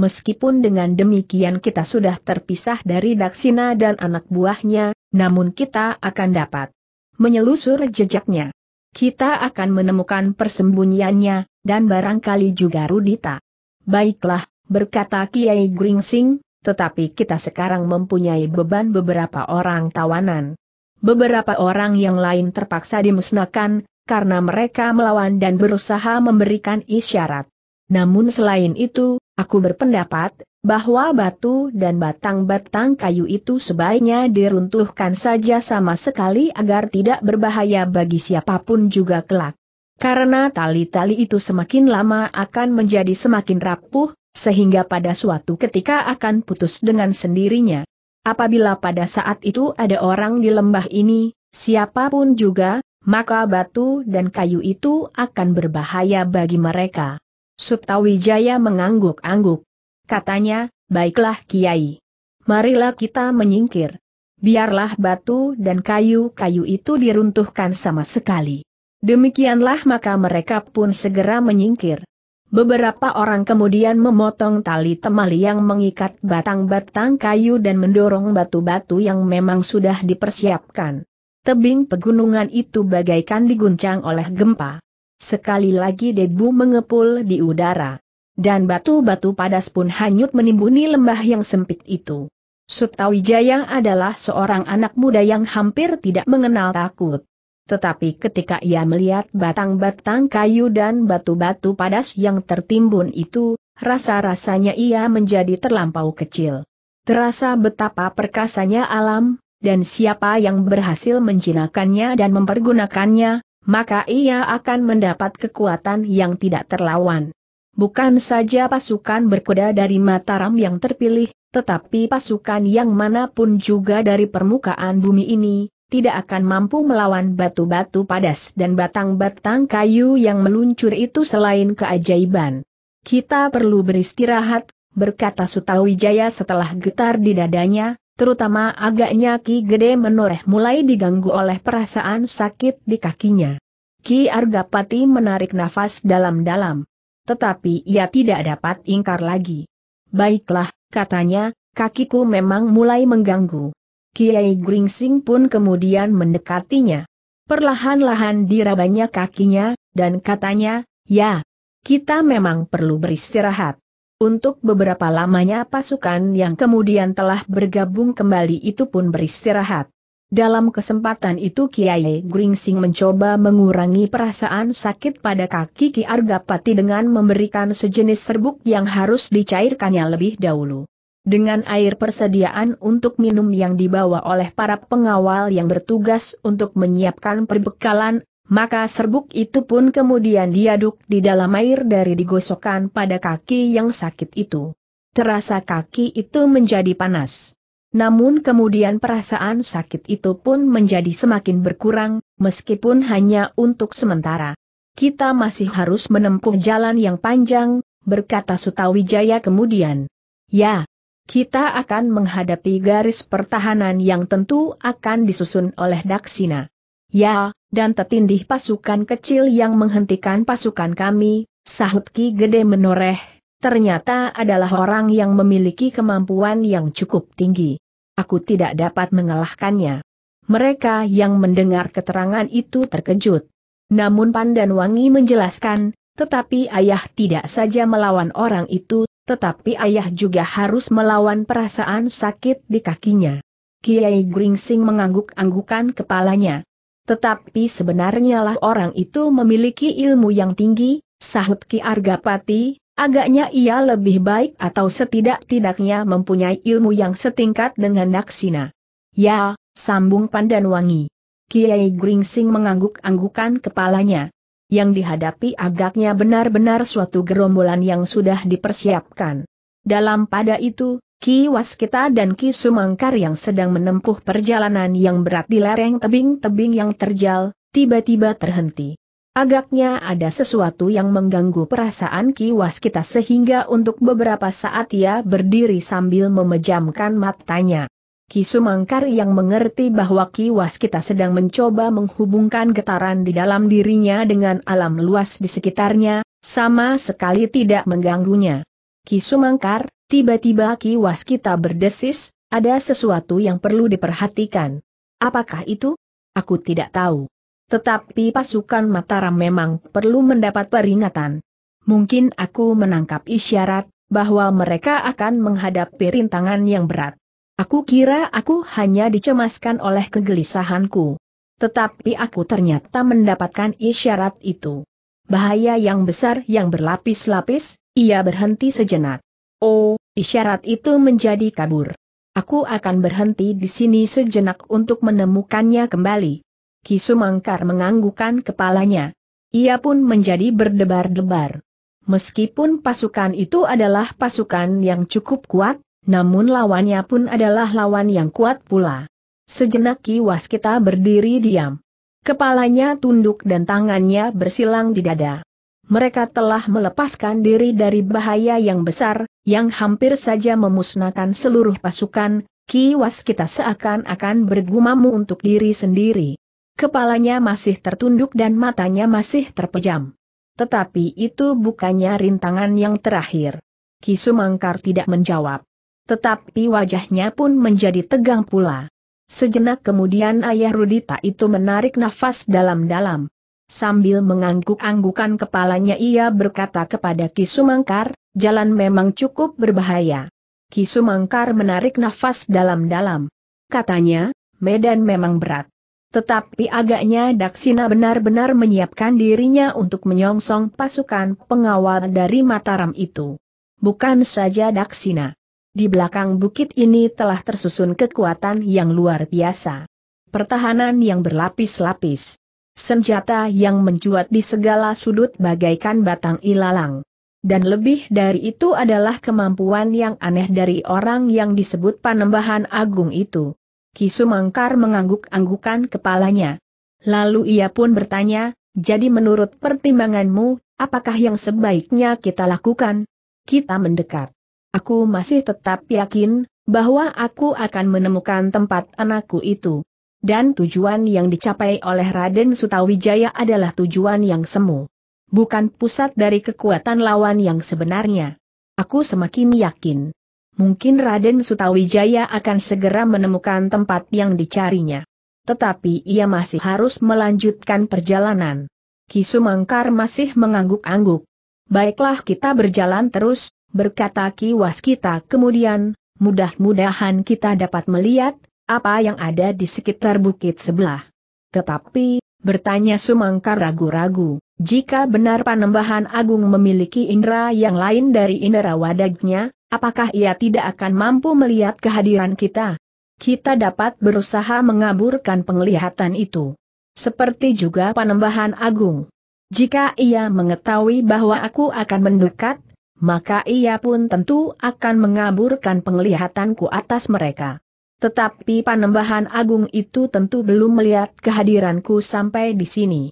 [SPEAKER 1] meskipun dengan demikian kita sudah terpisah dari Daksina dan anak buahnya, namun kita akan dapat menyelusur jejaknya. Kita akan menemukan persembunyiannya, dan barangkali juga Rudita. Baiklah, berkata Kiai Gringsing, tetapi kita sekarang mempunyai beban beberapa orang tawanan. Beberapa orang yang lain terpaksa dimusnahkan, karena mereka melawan dan berusaha memberikan isyarat. Namun selain itu, Aku berpendapat, bahwa batu dan batang-batang kayu itu sebaiknya diruntuhkan saja sama sekali agar tidak berbahaya bagi siapapun juga kelak. Karena tali-tali itu semakin lama akan menjadi semakin rapuh, sehingga pada suatu ketika akan putus dengan sendirinya. Apabila pada saat itu ada orang di lembah ini, siapapun juga, maka batu dan kayu itu akan berbahaya bagi mereka. Sutawijaya mengangguk-angguk. Katanya, baiklah Kiai. Marilah kita menyingkir. Biarlah batu dan kayu-kayu itu diruntuhkan sama sekali. Demikianlah maka mereka pun segera menyingkir. Beberapa orang kemudian memotong tali temali yang mengikat batang-batang kayu dan mendorong batu-batu yang memang sudah dipersiapkan. Tebing pegunungan itu bagaikan diguncang oleh gempa. Sekali lagi debu mengepul di udara. Dan batu-batu padas pun hanyut menimbuni lembah yang sempit itu. Sutawijaya adalah seorang anak muda yang hampir tidak mengenal takut. Tetapi ketika ia melihat batang-batang kayu dan batu-batu padas yang tertimbun itu, rasa-rasanya ia menjadi terlampau kecil. Terasa betapa perkasanya alam, dan siapa yang berhasil menjinakannya dan mempergunakannya, maka ia akan mendapat kekuatan yang tidak terlawan. Bukan saja pasukan berkuda dari Mataram yang terpilih, tetapi pasukan yang manapun juga dari permukaan bumi ini, tidak akan mampu melawan batu-batu padas dan batang-batang kayu yang meluncur itu selain keajaiban. Kita perlu beristirahat, berkata Sutawijaya setelah getar di dadanya, terutama agaknya Ki Gede menoreh mulai diganggu oleh perasaan sakit di kakinya. Ki Argapati menarik nafas dalam-dalam. Tetapi ia tidak dapat ingkar lagi. Baiklah, katanya, kakiku memang mulai mengganggu. Kiai Gringsing pun kemudian mendekatinya. Perlahan-lahan dirabanya kakinya, dan katanya, ya, kita memang perlu beristirahat. Untuk beberapa lamanya pasukan yang kemudian telah bergabung kembali itu pun beristirahat. Dalam kesempatan itu Kiai Gringsing mencoba mengurangi perasaan sakit pada kaki Ki Argapati dengan memberikan sejenis serbuk yang harus dicairkannya lebih dahulu. Dengan air persediaan untuk minum yang dibawa oleh para pengawal yang bertugas untuk menyiapkan perbekalan, maka serbuk itu pun kemudian diaduk di dalam air dari digosokkan pada kaki yang sakit itu. Terasa kaki itu menjadi panas. Namun kemudian perasaan sakit itu pun menjadi semakin berkurang, meskipun hanya untuk sementara. Kita masih harus menempuh jalan yang panjang, berkata Sutawijaya kemudian. Ya, kita akan menghadapi garis pertahanan yang tentu akan disusun oleh Daksina. Ya, dan tertindih pasukan kecil yang menghentikan pasukan kami, sahut Ki Gede menoreh, ternyata adalah orang yang memiliki kemampuan yang cukup tinggi. Aku tidak dapat mengalahkannya. Mereka yang mendengar keterangan itu terkejut. Namun Pandan Wangi menjelaskan, tetapi ayah tidak saja melawan orang itu, tetapi ayah juga harus melawan perasaan sakit di kakinya. Kiai Gringsing mengangguk-anggukan kepalanya. Tetapi sebenarnya lah orang itu memiliki ilmu yang tinggi, sahut Ki Argapati, agaknya ia lebih baik atau setidak-tidaknya mempunyai ilmu yang setingkat dengan Naksina. Ya, sambung pandan wangi. Kiai Gringsing mengangguk-anggukan kepalanya. Yang dihadapi agaknya benar-benar suatu gerombolan yang sudah dipersiapkan. Dalam pada itu, Ki Waskita dan Ki Sumangkar yang sedang menempuh perjalanan yang berat di lereng tebing-tebing yang terjal, tiba-tiba terhenti. Agaknya ada sesuatu yang mengganggu perasaan Ki Waskita sehingga untuk beberapa saat ia berdiri sambil memejamkan matanya. Ki Sumangkar yang mengerti bahwa Ki Waskita sedang mencoba menghubungkan getaran di dalam dirinya dengan alam luas di sekitarnya, sama sekali tidak mengganggunya. Ki Sumangkar, Tiba-tiba kiwas kita berdesis, ada sesuatu yang perlu diperhatikan. Apakah itu? Aku tidak tahu. Tetapi pasukan Mataram memang perlu mendapat peringatan. Mungkin aku menangkap isyarat, bahwa mereka akan menghadapi rintangan yang berat. Aku kira aku hanya dicemaskan oleh kegelisahanku. Tetapi aku ternyata mendapatkan isyarat itu. Bahaya yang besar yang berlapis-lapis, ia berhenti sejenak. Oh, Isyarat itu menjadi kabur. Aku akan berhenti di sini sejenak untuk menemukannya kembali. Kisumangkar menganggukkan kepalanya. Ia pun menjadi berdebar-debar. Meskipun pasukan itu adalah pasukan yang cukup kuat, namun lawannya pun adalah lawan yang kuat pula. Sejenak kiwas kita berdiri diam. Kepalanya tunduk dan tangannya bersilang di dada mereka telah melepaskan diri dari bahaya yang besar, yang hampir saja memusnahkan seluruh pasukan, kiwas kita seakan-akan bergumamu untuk diri sendiri. Kepalanya masih tertunduk dan matanya masih terpejam. Tetapi itu bukannya rintangan yang terakhir. Kisumangkar tidak menjawab. Tetapi wajahnya pun menjadi tegang pula. Sejenak kemudian ayah Rudita itu menarik nafas dalam-dalam. Sambil mengangguk-anggukan kepalanya ia berkata kepada Kisumangkar, jalan memang cukup berbahaya. Kisumangkar menarik nafas dalam-dalam. Katanya, medan memang berat. Tetapi agaknya Daksina benar-benar menyiapkan dirinya untuk menyongsong pasukan pengawal dari Mataram itu. Bukan saja Daksina. Di belakang bukit ini telah tersusun kekuatan yang luar biasa. Pertahanan yang berlapis-lapis senjata yang mencuat di segala sudut bagaikan batang ilalang. Dan lebih dari itu adalah kemampuan yang aneh dari orang yang disebut panembahan agung itu. Kisumangkar mengangguk-anggukan kepalanya. Lalu ia pun bertanya, jadi menurut pertimbanganmu, apakah yang sebaiknya kita lakukan? Kita mendekat. Aku masih tetap yakin, bahwa aku akan menemukan tempat anakku itu dan tujuan yang dicapai oleh Raden Sutawijaya adalah tujuan yang semu. Bukan pusat dari kekuatan lawan yang sebenarnya. Aku semakin yakin. Mungkin Raden Sutawijaya akan segera menemukan tempat yang dicarinya. Tetapi ia masih harus melanjutkan perjalanan. Kisumangkar masih mengangguk-angguk. Baiklah kita berjalan terus, berkata Ki Waskita kemudian, mudah-mudahan kita dapat melihat apa yang ada di sekitar bukit sebelah. Tetapi, bertanya Sumangkar ragu-ragu, jika benar Panembahan Agung memiliki indera yang lain dari indera wadagnya, apakah ia tidak akan mampu melihat kehadiran kita? Kita dapat berusaha mengaburkan penglihatan itu. Seperti juga Panembahan Agung. Jika ia mengetahui bahwa aku akan mendekat, maka ia pun tentu akan mengaburkan penglihatanku atas mereka. Tetapi Panembahan Agung itu tentu belum melihat kehadiranku sampai di sini.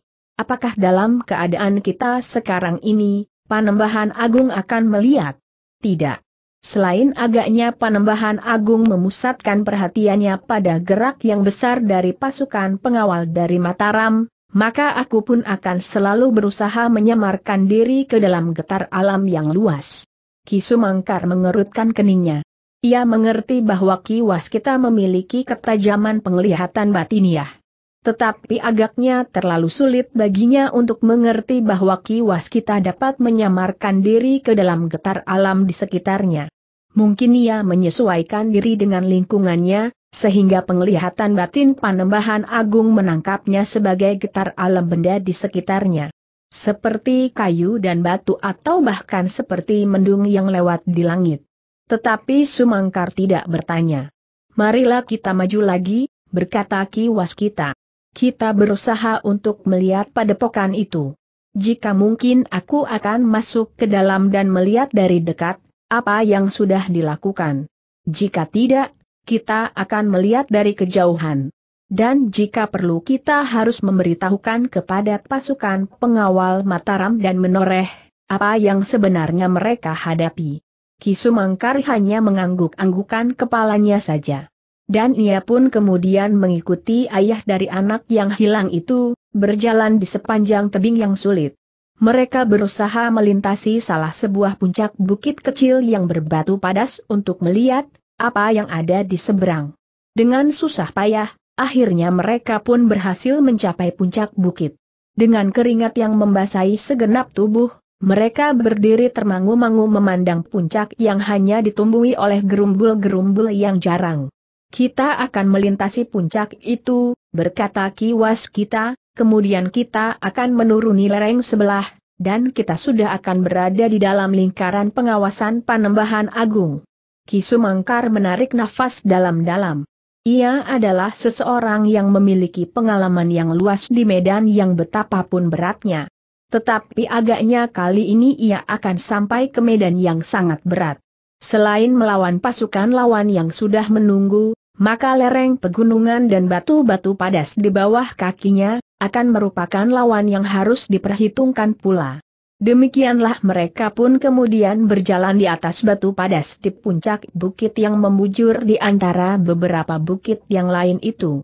[SPEAKER 1] Apakah dalam keadaan kita sekarang ini, Panembahan Agung akan melihat? Tidak. Selain agaknya Panembahan Agung memusatkan perhatiannya pada gerak yang besar dari pasukan pengawal dari Mataram, maka aku pun akan selalu berusaha menyamarkan diri ke dalam getar alam yang luas. Kisumangkar mengerutkan keningnya. Ia mengerti bahwa kiwas kita memiliki ketajaman penglihatan batiniah. Tetapi agaknya terlalu sulit baginya untuk mengerti bahwa kiwas kita dapat menyamarkan diri ke dalam getar alam di sekitarnya. Mungkin ia menyesuaikan diri dengan lingkungannya, sehingga penglihatan batin Panembahan Agung menangkapnya sebagai getar alam benda di sekitarnya. Seperti kayu dan batu atau bahkan seperti mendung yang lewat di langit. Tetapi Sumangkar tidak bertanya. Marilah kita maju lagi, berkata kiwas kita. Kita berusaha untuk melihat padepokan itu. Jika mungkin aku akan masuk ke dalam dan melihat dari dekat, apa yang sudah dilakukan. Jika tidak, kita akan melihat dari kejauhan. Dan jika perlu kita harus memberitahukan kepada pasukan pengawal Mataram dan menoreh, apa yang sebenarnya mereka hadapi. Kisumangkar hanya mengangguk-anggukan kepalanya saja. Dan ia pun kemudian mengikuti ayah dari anak yang hilang itu, berjalan di sepanjang tebing yang sulit. Mereka berusaha melintasi salah sebuah puncak bukit kecil yang berbatu padas untuk melihat apa yang ada di seberang. Dengan susah payah, akhirnya mereka pun berhasil mencapai puncak bukit. Dengan keringat yang membasahi segenap tubuh, mereka berdiri termangu-mangu memandang puncak yang hanya ditumbuhi oleh gerumbul-gerumbul yang jarang. Kita akan melintasi puncak itu, berkata kiwas kita, kemudian kita akan menuruni lereng sebelah, dan kita sudah akan berada di dalam lingkaran pengawasan Panembahan Agung. Kisumangkar menarik nafas dalam-dalam. Ia adalah seseorang yang memiliki pengalaman yang luas di medan yang betapapun beratnya. Tetapi agaknya kali ini ia akan sampai ke medan yang sangat berat. Selain melawan pasukan lawan yang sudah menunggu, maka lereng pegunungan dan batu-batu padas di bawah kakinya, akan merupakan lawan yang harus diperhitungkan pula. Demikianlah mereka pun kemudian berjalan di atas batu padas di puncak bukit yang membujur di antara beberapa bukit yang lain itu.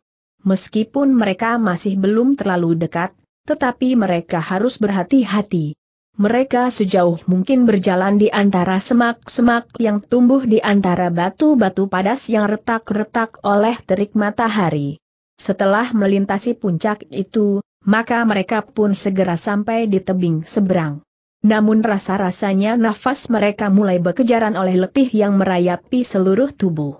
[SPEAKER 1] Meskipun mereka masih belum terlalu dekat, tetapi mereka harus berhati-hati. Mereka sejauh mungkin berjalan di antara semak-semak yang tumbuh di antara batu-batu padas yang retak-retak oleh terik matahari. Setelah melintasi puncak itu, maka mereka pun segera sampai di tebing seberang. Namun rasa-rasanya nafas mereka mulai berkejaran oleh letih yang merayapi seluruh tubuh.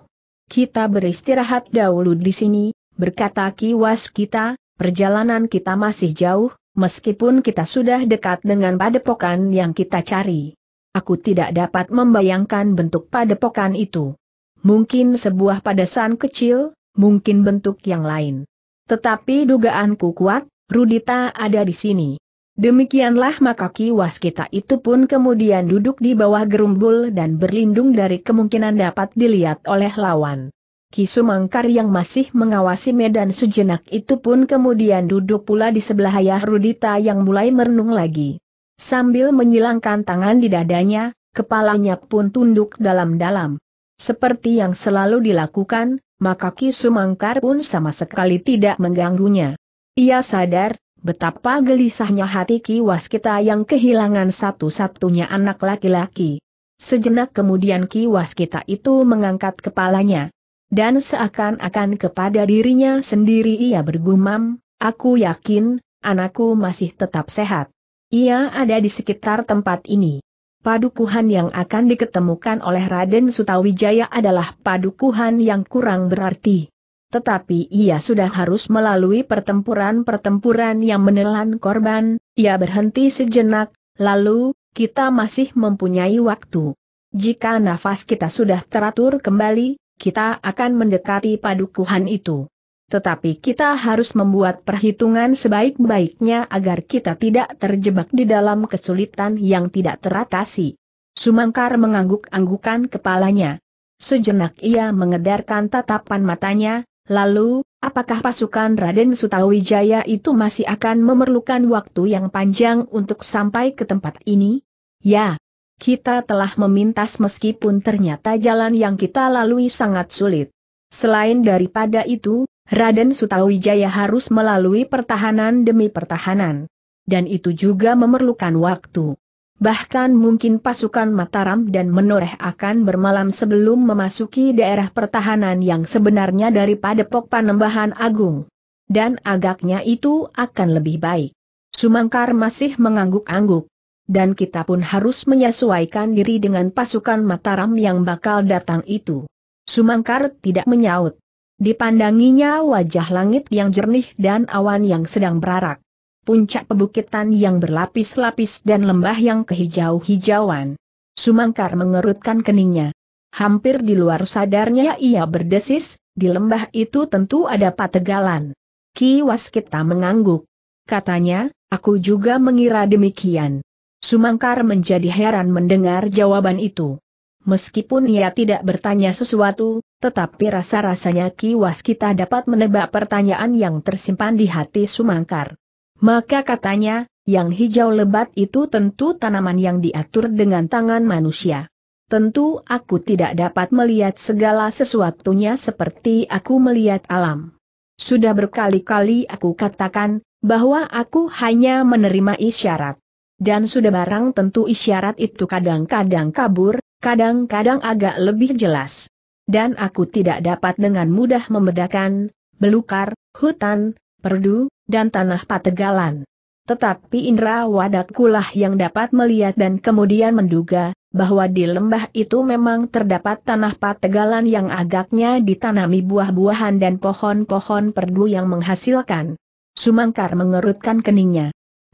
[SPEAKER 1] Kita beristirahat dahulu di sini, berkata kiwas kita, Perjalanan kita masih jauh, meskipun kita sudah dekat dengan padepokan yang kita cari. Aku tidak dapat membayangkan bentuk padepokan itu. Mungkin sebuah padesan kecil, mungkin bentuk yang lain. Tetapi dugaanku kuat, Rudita ada di sini. Demikianlah maka kiwas kita itu pun kemudian duduk di bawah gerumbul dan berlindung dari kemungkinan dapat dilihat oleh lawan. Kisumangkar yang masih mengawasi medan sejenak itu pun kemudian duduk pula di sebelah ayah Rudita yang mulai merenung lagi. Sambil menyilangkan tangan di dadanya, kepalanya pun tunduk dalam-dalam. Seperti yang selalu dilakukan, maka Kisumangkar pun sama sekali tidak mengganggunya. Ia sadar, betapa gelisahnya hati Ki Waskita yang kehilangan satu-satunya anak laki-laki. Sejenak kemudian Ki Waskita itu mengangkat kepalanya dan seakan-akan kepada dirinya sendiri ia bergumam, aku yakin, anakku masih tetap sehat. Ia ada di sekitar tempat ini. Padukuhan yang akan diketemukan oleh Raden Sutawijaya adalah padukuhan yang kurang berarti. Tetapi ia sudah harus melalui pertempuran-pertempuran yang menelan korban, ia berhenti sejenak, lalu, kita masih mempunyai waktu. Jika nafas kita sudah teratur kembali, kita akan mendekati padukuhan itu. Tetapi kita harus membuat perhitungan sebaik-baiknya agar kita tidak terjebak di dalam kesulitan yang tidak teratasi. Sumangkar mengangguk-anggukan kepalanya. Sejenak ia mengedarkan tatapan matanya, lalu, apakah pasukan Raden Sutawijaya itu masih akan memerlukan waktu yang panjang untuk sampai ke tempat ini? Ya, kita telah memintas meskipun ternyata jalan yang kita lalui sangat sulit. Selain daripada itu, Raden Sutawijaya harus melalui pertahanan demi pertahanan. Dan itu juga memerlukan waktu. Bahkan mungkin pasukan Mataram dan Menoreh akan bermalam sebelum memasuki daerah pertahanan yang sebenarnya daripada Pok Panembahan Agung. Dan agaknya itu akan lebih baik. Sumangkar masih mengangguk-angguk dan kita pun harus menyesuaikan diri dengan pasukan Mataram yang bakal datang itu. Sumangkar tidak menyaut. Dipandanginya wajah langit yang jernih dan awan yang sedang berarak. Puncak pebukitan yang berlapis-lapis dan lembah yang kehijau-hijauan. Sumangkar mengerutkan keningnya. Hampir di luar sadarnya ia berdesis, di lembah itu tentu ada pategalan. Ki Waskita mengangguk. Katanya, aku juga mengira demikian. Sumangkar menjadi heran mendengar jawaban itu. Meskipun ia tidak bertanya sesuatu, tetapi rasa-rasanya kiwas kita dapat menebak pertanyaan yang tersimpan di hati Sumangkar. Maka katanya, yang hijau lebat itu tentu tanaman yang diatur dengan tangan manusia. Tentu aku tidak dapat melihat segala sesuatunya seperti aku melihat alam. Sudah berkali-kali aku katakan, bahwa aku hanya menerima isyarat. Dan sudah barang tentu isyarat itu kadang-kadang kabur, kadang-kadang agak lebih jelas. Dan aku tidak dapat dengan mudah membedakan, belukar, hutan, perdu, dan tanah pategalan. Tetapi indera wadakulah yang dapat melihat dan kemudian menduga, bahwa di lembah itu memang terdapat tanah pategalan yang agaknya ditanami buah-buahan dan pohon-pohon perdu yang menghasilkan. Sumangkar mengerutkan keningnya.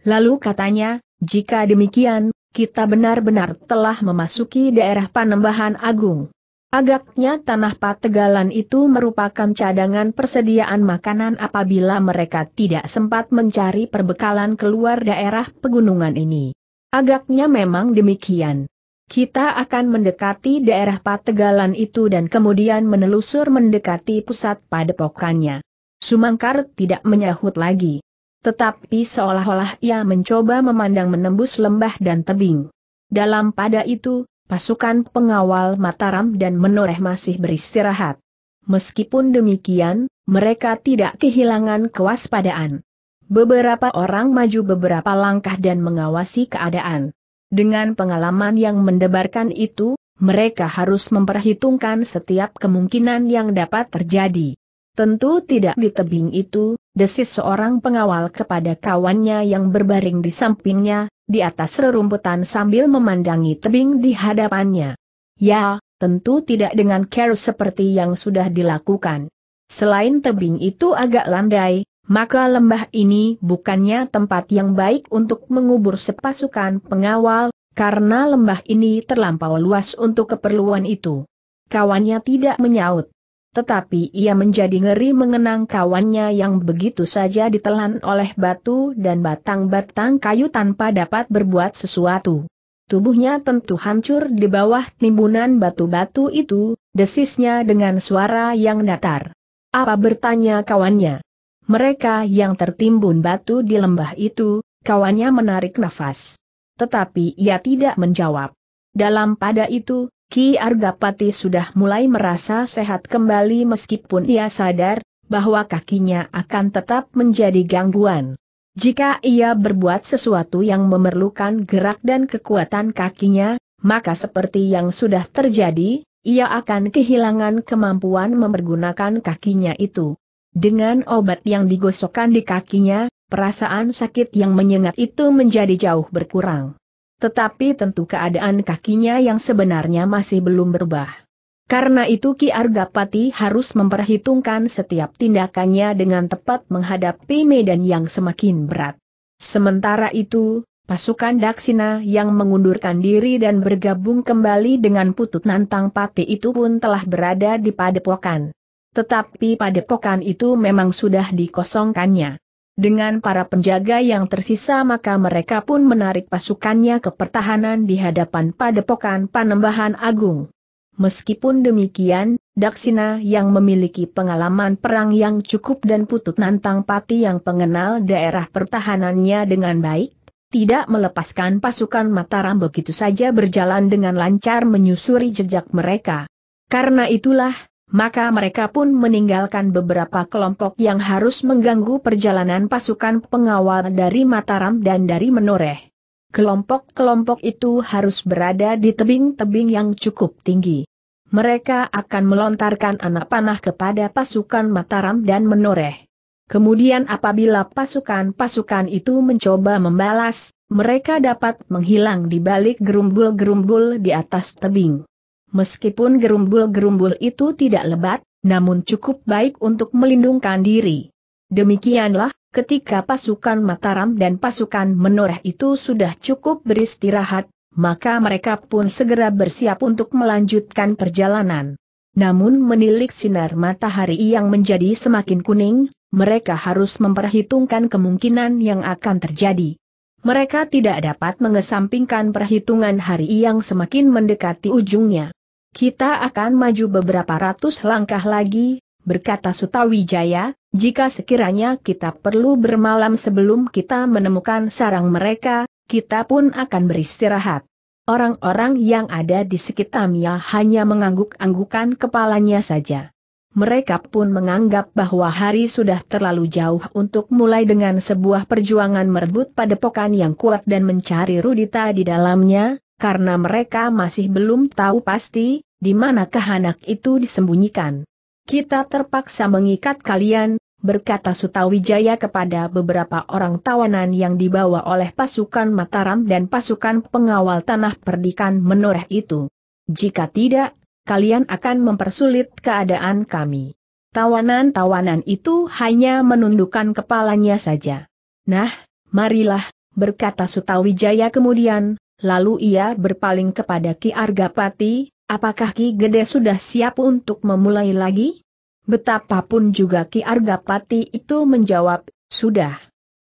[SPEAKER 1] Lalu katanya, jika demikian, kita benar-benar telah memasuki daerah Panembahan Agung. Agaknya tanah Pategalan itu merupakan cadangan persediaan makanan apabila mereka tidak sempat mencari perbekalan keluar daerah pegunungan ini. Agaknya memang demikian. Kita akan mendekati daerah Pategalan itu dan kemudian menelusur mendekati pusat padepokannya. Sumangkar tidak menyahut lagi. Tetapi seolah-olah ia mencoba memandang menembus lembah dan tebing. Dalam pada itu, pasukan pengawal Mataram dan Menoreh masih beristirahat. Meskipun demikian, mereka tidak kehilangan kewaspadaan. Beberapa orang maju beberapa langkah dan mengawasi keadaan. Dengan pengalaman yang mendebarkan itu, mereka harus memperhitungkan setiap kemungkinan yang dapat terjadi. Tentu tidak di tebing itu, desis seorang pengawal kepada kawannya yang berbaring di sampingnya, di atas rerumputan sambil memandangi tebing di hadapannya. Ya, tentu tidak dengan care seperti yang sudah dilakukan. Selain tebing itu agak landai, maka lembah ini bukannya tempat yang baik untuk mengubur sepasukan pengawal, karena lembah ini terlampau luas untuk keperluan itu. Kawannya tidak menyaut tetapi ia menjadi ngeri mengenang kawannya yang begitu saja ditelan oleh batu dan batang-batang kayu tanpa dapat berbuat sesuatu. Tubuhnya tentu hancur di bawah timbunan batu-batu itu, desisnya dengan suara yang datar. Apa bertanya kawannya? Mereka yang tertimbun batu di lembah itu, kawannya menarik nafas. Tetapi ia tidak menjawab. Dalam pada itu, Ki Argapati sudah mulai merasa sehat kembali meskipun ia sadar bahwa kakinya akan tetap menjadi gangguan. Jika ia berbuat sesuatu yang memerlukan gerak dan kekuatan kakinya, maka seperti yang sudah terjadi, ia akan kehilangan kemampuan mempergunakan kakinya itu. Dengan obat yang digosokkan di kakinya, perasaan sakit yang menyengat itu menjadi jauh berkurang. Tetapi tentu keadaan kakinya yang sebenarnya masih belum berubah. Karena itu Ki Argapati harus memperhitungkan setiap tindakannya dengan tepat menghadapi medan yang semakin berat. Sementara itu, pasukan Daksina yang mengundurkan diri dan bergabung kembali dengan Putut Nantang Pati itu pun telah berada di padepokan. Tetapi padepokan itu memang sudah dikosongkannya. Dengan para penjaga yang tersisa maka mereka pun menarik pasukannya ke pertahanan di hadapan padepokan Panembahan Agung. Meskipun demikian, Daksina yang memiliki pengalaman perang yang cukup dan putut nantang pati yang pengenal daerah pertahanannya dengan baik, tidak melepaskan pasukan Mataram begitu saja berjalan dengan lancar menyusuri jejak mereka. Karena itulah, maka mereka pun meninggalkan beberapa kelompok yang harus mengganggu perjalanan pasukan pengawal dari Mataram dan dari Menoreh. Kelompok-kelompok itu harus berada di tebing-tebing yang cukup tinggi. Mereka akan melontarkan anak panah kepada pasukan Mataram dan Menoreh. Kemudian apabila pasukan-pasukan itu mencoba membalas, mereka dapat menghilang di balik gerumbul-gerumbul di atas tebing. Meskipun gerumbul-gerumbul itu tidak lebat, namun cukup baik untuk melindungkan diri. Demikianlah, ketika pasukan Mataram dan pasukan Menoreh itu sudah cukup beristirahat, maka mereka pun segera bersiap untuk melanjutkan perjalanan. Namun menilik sinar matahari yang menjadi semakin kuning, mereka harus memperhitungkan kemungkinan yang akan terjadi. Mereka tidak dapat mengesampingkan perhitungan hari yang semakin mendekati ujungnya. Kita akan maju beberapa ratus langkah lagi, berkata Sutawijaya, jika sekiranya kita perlu bermalam sebelum kita menemukan sarang mereka, kita pun akan beristirahat. Orang-orang yang ada di sekitar Mia hanya mengangguk-anggukan kepalanya saja. Mereka pun menganggap bahwa hari sudah terlalu jauh untuk mulai dengan sebuah perjuangan merebut padepokan yang kuat dan mencari Rudita di dalamnya, karena mereka masih belum tahu pasti, di manakah anak itu disembunyikan. Kita terpaksa mengikat kalian, berkata Sutawijaya kepada beberapa orang tawanan yang dibawa oleh pasukan Mataram dan pasukan pengawal tanah perdikan menoreh itu. Jika tidak, kalian akan mempersulit keadaan kami. Tawanan-tawanan itu hanya menundukkan kepalanya saja. Nah, marilah, berkata Sutawijaya kemudian, lalu ia berpaling kepada Ki Argapati, apakah Ki Gede sudah siap untuk memulai lagi? Betapapun juga Ki Argapati itu menjawab, sudah.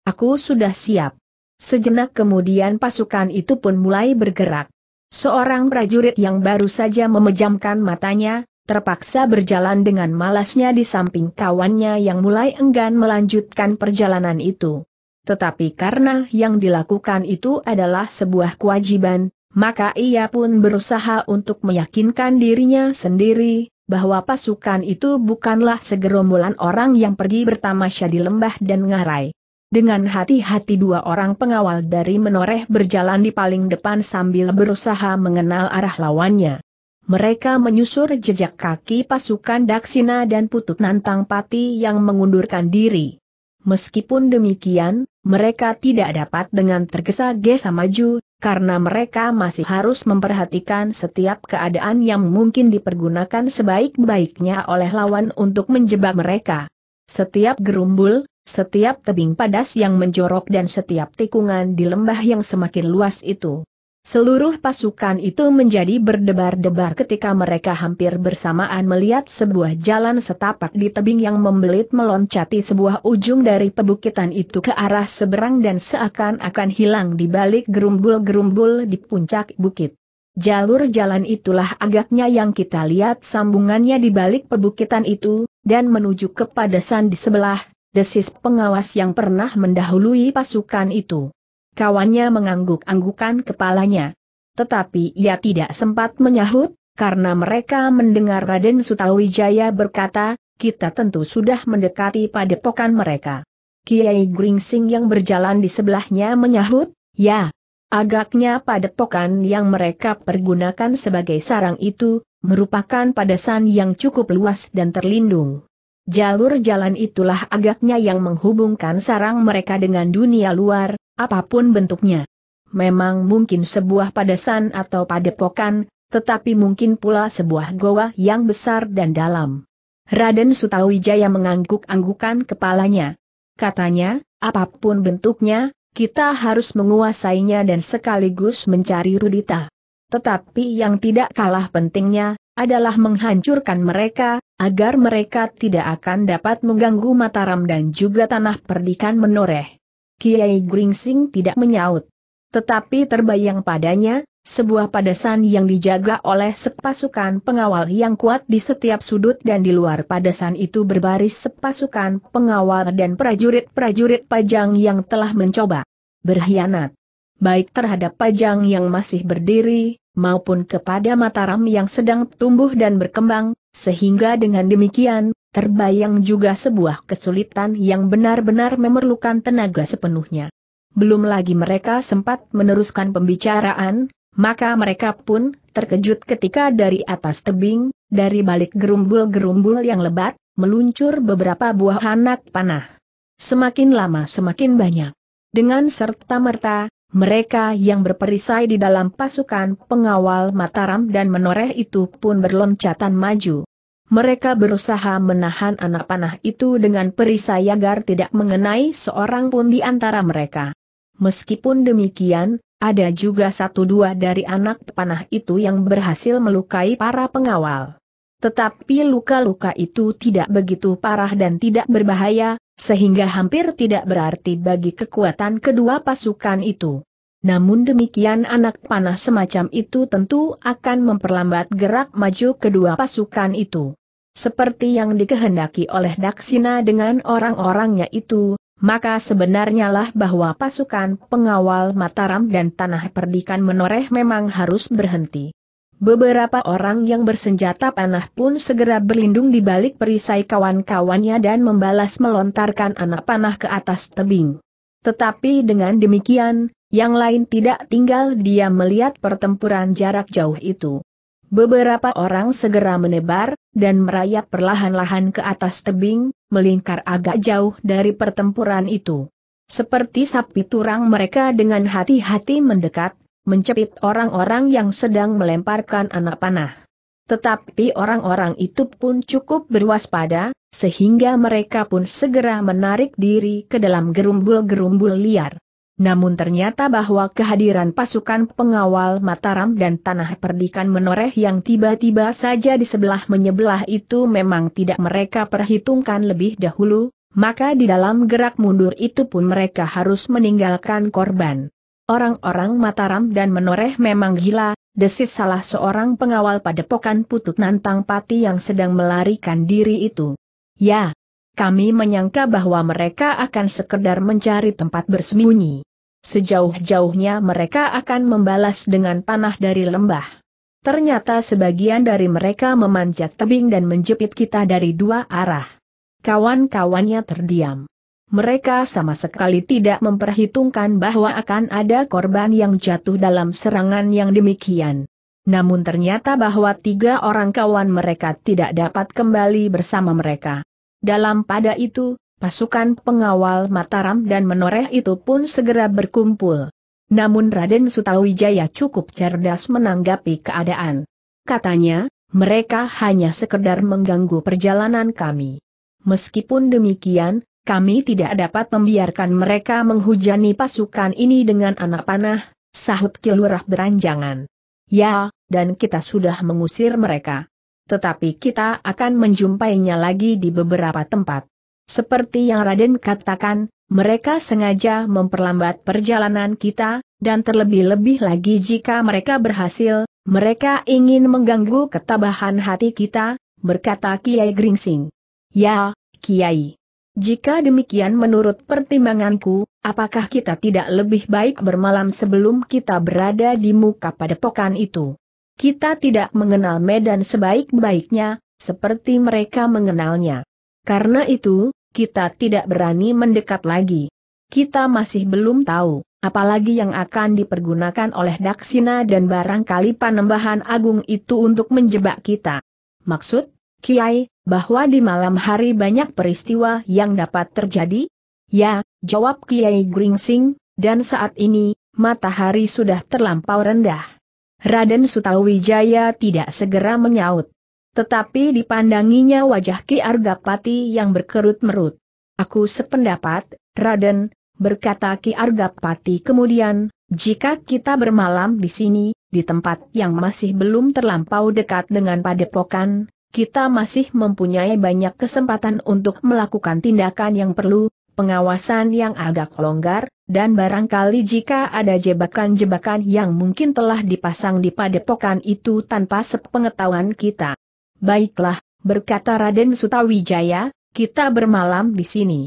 [SPEAKER 1] Aku sudah siap. Sejenak kemudian pasukan itu pun mulai bergerak. Seorang prajurit yang baru saja memejamkan matanya, terpaksa berjalan dengan malasnya di samping kawannya yang mulai enggan melanjutkan perjalanan itu. Tetapi karena yang dilakukan itu adalah sebuah kewajiban, maka ia pun berusaha untuk meyakinkan dirinya sendiri, bahwa pasukan itu bukanlah segerombolan orang yang pergi bertamasya di lembah dan ngarai. Dengan hati-hati dua orang pengawal dari menoreh berjalan di paling depan sambil berusaha mengenal arah lawannya. Mereka menyusur jejak kaki pasukan Daksina dan Putut Nantang Pati yang mengundurkan diri. Meskipun demikian, mereka tidak dapat dengan tergesa-gesa maju, karena mereka masih harus memperhatikan setiap keadaan yang mungkin dipergunakan sebaik-baiknya oleh lawan untuk menjebak mereka. Setiap gerumbul, setiap tebing padas yang menjorok dan setiap tikungan di lembah yang semakin luas itu Seluruh pasukan itu menjadi berdebar-debar ketika mereka hampir bersamaan melihat sebuah jalan setapak di tebing yang membelit meloncati sebuah ujung dari pebukitan itu ke arah seberang dan seakan-akan hilang di balik gerumbul-gerumbul di puncak bukit. Jalur jalan itulah agaknya yang kita lihat sambungannya di balik pebukitan itu, dan menuju ke padasan di sebelah, desis pengawas yang pernah mendahului pasukan itu. Kawannya mengangguk-anggukan kepalanya. Tetapi ia tidak sempat menyahut, karena mereka mendengar Raden Sutawijaya berkata, kita tentu sudah mendekati padepokan mereka. Kiai Gringsing yang berjalan di sebelahnya menyahut, ya, agaknya padepokan yang mereka pergunakan sebagai sarang itu, merupakan padasan yang cukup luas dan terlindung. Jalur jalan itulah agaknya yang menghubungkan sarang mereka dengan dunia luar, apapun bentuknya. Memang mungkin sebuah padasan atau padepokan, tetapi mungkin pula sebuah goa yang besar dan dalam. Raden Sutawijaya mengangguk-anggukan kepalanya. Katanya, apapun bentuknya, kita harus menguasainya dan sekaligus mencari Rudita. Tetapi yang tidak kalah pentingnya, adalah menghancurkan mereka, agar mereka tidak akan dapat mengganggu Mataram dan juga tanah perdikan menoreh. Kiai Gringsing tidak menyaut. Tetapi terbayang padanya, sebuah padasan yang dijaga oleh sepasukan pengawal yang kuat di setiap sudut dan di luar padasan itu berbaris sepasukan pengawal dan prajurit-prajurit pajang yang telah mencoba berkhianat. Baik terhadap pajang yang masih berdiri, maupun kepada Mataram yang sedang tumbuh dan berkembang, sehingga dengan demikian, terbayang juga sebuah kesulitan yang benar-benar memerlukan tenaga sepenuhnya. Belum lagi mereka sempat meneruskan pembicaraan, maka mereka pun terkejut ketika dari atas tebing, dari balik gerumbul-gerumbul yang lebat, meluncur beberapa buah anak panah. Semakin lama semakin banyak. Dengan serta-merta, mereka yang berperisai di dalam pasukan pengawal Mataram dan menoreh itu pun berloncatan maju mereka berusaha menahan anak panah itu dengan perisai agar tidak mengenai seorang pun di antara mereka. Meskipun demikian, ada juga satu dua dari anak panah itu yang berhasil melukai para pengawal. Tetapi luka-luka itu tidak begitu parah dan tidak berbahaya, sehingga hampir tidak berarti bagi kekuatan kedua pasukan itu. Namun demikian anak panah semacam itu tentu akan memperlambat gerak maju kedua pasukan itu. Seperti yang dikehendaki oleh Daksina dengan orang-orangnya itu, maka sebenarnya lah bahwa pasukan pengawal Mataram dan Tanah Perdikan menoreh memang harus berhenti. Beberapa orang yang bersenjata panah pun segera berlindung di balik perisai kawan-kawannya dan membalas melontarkan anak panah ke atas tebing. Tetapi dengan demikian, yang lain tidak tinggal dia melihat pertempuran jarak jauh itu. Beberapa orang segera menebar, dan merayap perlahan-lahan ke atas tebing, melingkar agak jauh dari pertempuran itu. Seperti sapi turang mereka dengan hati-hati mendekat, mencepit orang-orang yang sedang melemparkan anak panah. Tetapi orang-orang itu pun cukup berwaspada, sehingga mereka pun segera menarik diri ke dalam gerumbul-gerumbul liar. Namun ternyata bahwa kehadiran pasukan pengawal Mataram dan Tanah Perdikan menoreh yang tiba-tiba saja di sebelah menyebelah itu memang tidak mereka perhitungkan lebih dahulu, maka di dalam gerak mundur itu pun mereka harus meninggalkan korban. Orang-orang Mataram dan Menoreh memang gila, desis salah seorang pengawal pada pokan putut nantang pati yang sedang melarikan diri itu. Ya, kami menyangka bahwa mereka akan sekedar mencari tempat bersembunyi. Sejauh-jauhnya mereka akan membalas dengan panah dari lembah. Ternyata sebagian dari mereka memanjat tebing dan menjepit kita dari dua arah. Kawan-kawannya terdiam. Mereka sama sekali tidak memperhitungkan bahwa akan ada korban yang jatuh dalam serangan yang demikian. Namun ternyata bahwa tiga orang kawan mereka tidak dapat kembali bersama mereka. Dalam pada itu, pasukan pengawal Mataram dan Menoreh itu pun segera berkumpul. Namun Raden Sutawijaya cukup cerdas menanggapi keadaan. Katanya, mereka hanya sekedar mengganggu perjalanan kami. Meskipun demikian, kami tidak dapat membiarkan mereka menghujani pasukan ini dengan anak panah, sahut Kilurah beranjangan. Ya, dan kita sudah mengusir mereka tetapi kita akan menjumpainya lagi di beberapa tempat. Seperti yang Raden katakan, mereka sengaja memperlambat perjalanan kita, dan terlebih-lebih lagi jika mereka berhasil, mereka ingin mengganggu ketabahan hati kita, berkata Kiai Gringsing. Ya, Kiai. Jika demikian menurut pertimbanganku, apakah kita tidak lebih baik bermalam sebelum kita berada di muka padepokan itu? Kita tidak mengenal Medan sebaik-baiknya, seperti mereka mengenalnya. Karena itu, kita tidak berani mendekat lagi. Kita masih belum tahu, apalagi yang akan dipergunakan oleh Daksina dan barangkali panembahan agung itu untuk menjebak kita. Maksud, Kiai, bahwa di malam hari banyak peristiwa yang dapat terjadi? Ya, jawab Kiai Gringsing, dan saat ini, matahari sudah terlampau rendah. Raden Sutawijaya tidak segera menyaut. Tetapi dipandanginya wajah Ki Argapati yang berkerut merut. Aku sependapat, Raden, berkata Ki Argapati kemudian, jika kita bermalam di sini, di tempat yang masih belum terlampau dekat dengan padepokan, kita masih mempunyai banyak kesempatan untuk melakukan tindakan yang perlu, pengawasan yang agak longgar, dan barangkali jika ada jebakan-jebakan yang mungkin telah dipasang di padepokan itu tanpa sepengetahuan kita. Baiklah, berkata Raden Sutawijaya, kita bermalam di sini.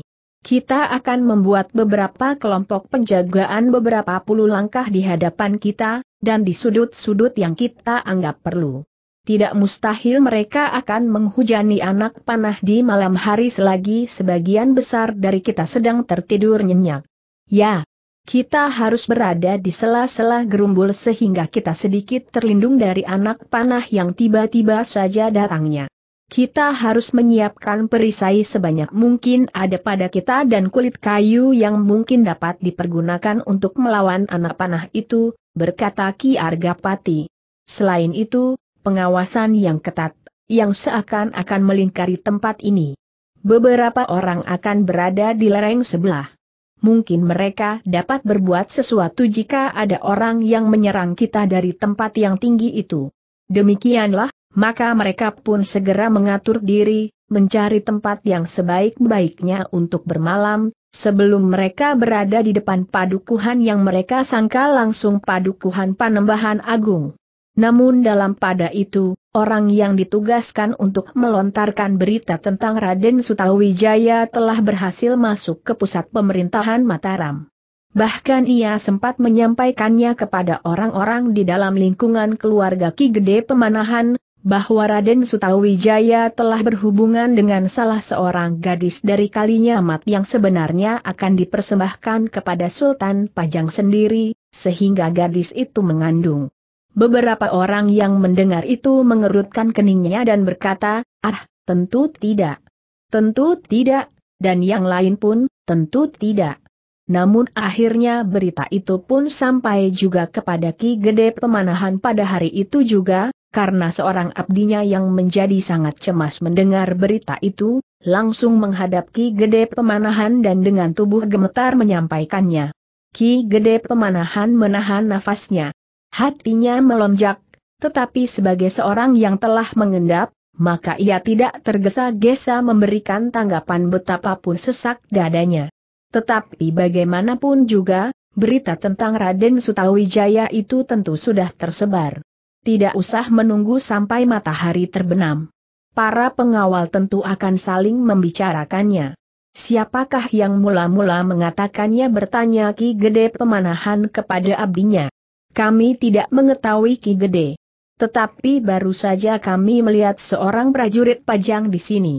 [SPEAKER 1] Kita akan membuat beberapa kelompok penjagaan beberapa puluh langkah di hadapan kita, dan di sudut-sudut yang kita anggap perlu tidak mustahil mereka akan menghujani anak panah di malam hari selagi sebagian besar dari kita sedang tertidur nyenyak. Ya, kita harus berada di sela-sela gerumbul sehingga kita sedikit terlindung dari anak panah yang tiba-tiba saja datangnya. Kita harus menyiapkan perisai sebanyak mungkin ada pada kita dan kulit kayu yang mungkin dapat dipergunakan untuk melawan anak panah itu, berkata Ki Argapati. Selain itu, pengawasan yang ketat, yang seakan-akan melingkari tempat ini. Beberapa orang akan berada di lereng sebelah. Mungkin mereka dapat berbuat sesuatu jika ada orang yang menyerang kita dari tempat yang tinggi itu. Demikianlah, maka mereka pun segera mengatur diri, mencari tempat yang sebaik-baiknya untuk bermalam, sebelum mereka berada di depan padukuhan yang mereka sangka langsung padukuhan panembahan agung. Namun dalam pada itu, orang yang ditugaskan untuk melontarkan berita tentang Raden Sutawijaya telah berhasil masuk ke pusat pemerintahan Mataram. Bahkan ia sempat menyampaikannya kepada orang-orang di dalam lingkungan keluarga Ki Gede Pemanahan, bahwa Raden Sutawijaya telah berhubungan dengan salah seorang gadis dari Kalinyamat yang sebenarnya akan dipersembahkan kepada Sultan Pajang sendiri, sehingga gadis itu mengandung Beberapa orang yang mendengar itu mengerutkan keningnya dan berkata, ah, tentu tidak. Tentu tidak, dan yang lain pun, tentu tidak. Namun akhirnya berita itu pun sampai juga kepada Ki Gede Pemanahan pada hari itu juga, karena seorang abdinya yang menjadi sangat cemas mendengar berita itu, langsung menghadap Ki Gede Pemanahan dan dengan tubuh gemetar menyampaikannya. Ki Gede Pemanahan menahan nafasnya. Hatinya melonjak, tetapi sebagai seorang yang telah mengendap, maka ia tidak tergesa-gesa memberikan tanggapan betapapun sesak dadanya. Tetapi bagaimanapun juga, berita tentang Raden Sutawijaya itu tentu sudah tersebar. Tidak usah menunggu sampai matahari terbenam. Para pengawal tentu akan saling membicarakannya. Siapakah yang mula-mula mengatakannya bertanya Ki Gede Pemanahan kepada abdinya. Kami tidak mengetahui Ki Gede. Tetapi baru saja kami melihat seorang prajurit pajang di sini.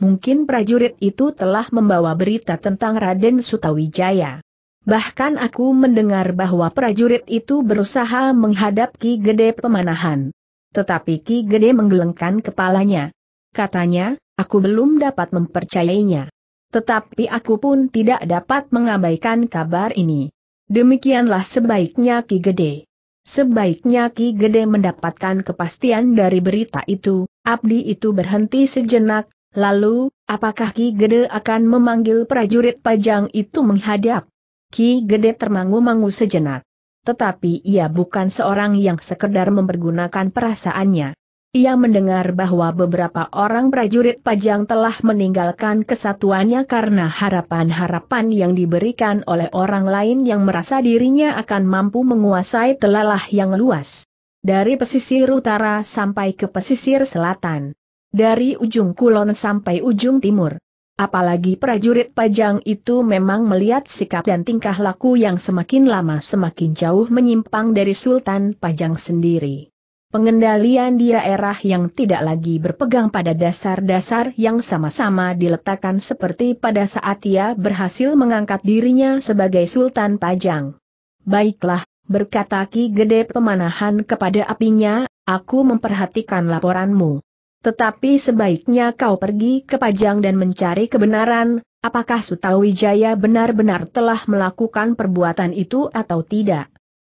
[SPEAKER 1] Mungkin prajurit itu telah membawa berita tentang Raden Sutawijaya. Bahkan aku mendengar bahwa prajurit itu berusaha menghadap Ki Gede pemanahan. Tetapi Ki Gede menggelengkan kepalanya. Katanya, aku belum dapat mempercayainya. Tetapi aku pun tidak dapat mengabaikan kabar ini. Demikianlah sebaiknya Ki Gede. Sebaiknya Ki Gede mendapatkan kepastian dari berita itu, Abdi itu berhenti sejenak, lalu, apakah Ki Gede akan memanggil prajurit pajang itu menghadap? Ki Gede termangu-mangu sejenak. Tetapi ia bukan seorang yang sekedar mempergunakan perasaannya. Ia mendengar bahwa beberapa orang prajurit pajang telah meninggalkan kesatuannya karena harapan-harapan yang diberikan oleh orang lain yang merasa dirinya akan mampu menguasai telalah yang luas. Dari pesisir utara sampai ke pesisir selatan. Dari ujung kulon sampai ujung timur. Apalagi prajurit pajang itu memang melihat sikap dan tingkah laku yang semakin lama semakin jauh menyimpang dari Sultan Pajang sendiri pengendalian di daerah yang tidak lagi berpegang pada dasar-dasar yang sama-sama diletakkan seperti pada saat ia berhasil mengangkat dirinya sebagai Sultan Pajang. Baiklah, berkata Ki Gede Pemanahan kepada apinya, aku memperhatikan laporanmu. Tetapi sebaiknya kau pergi ke Pajang dan mencari kebenaran, apakah Sutawijaya benar-benar telah melakukan perbuatan itu atau tidak.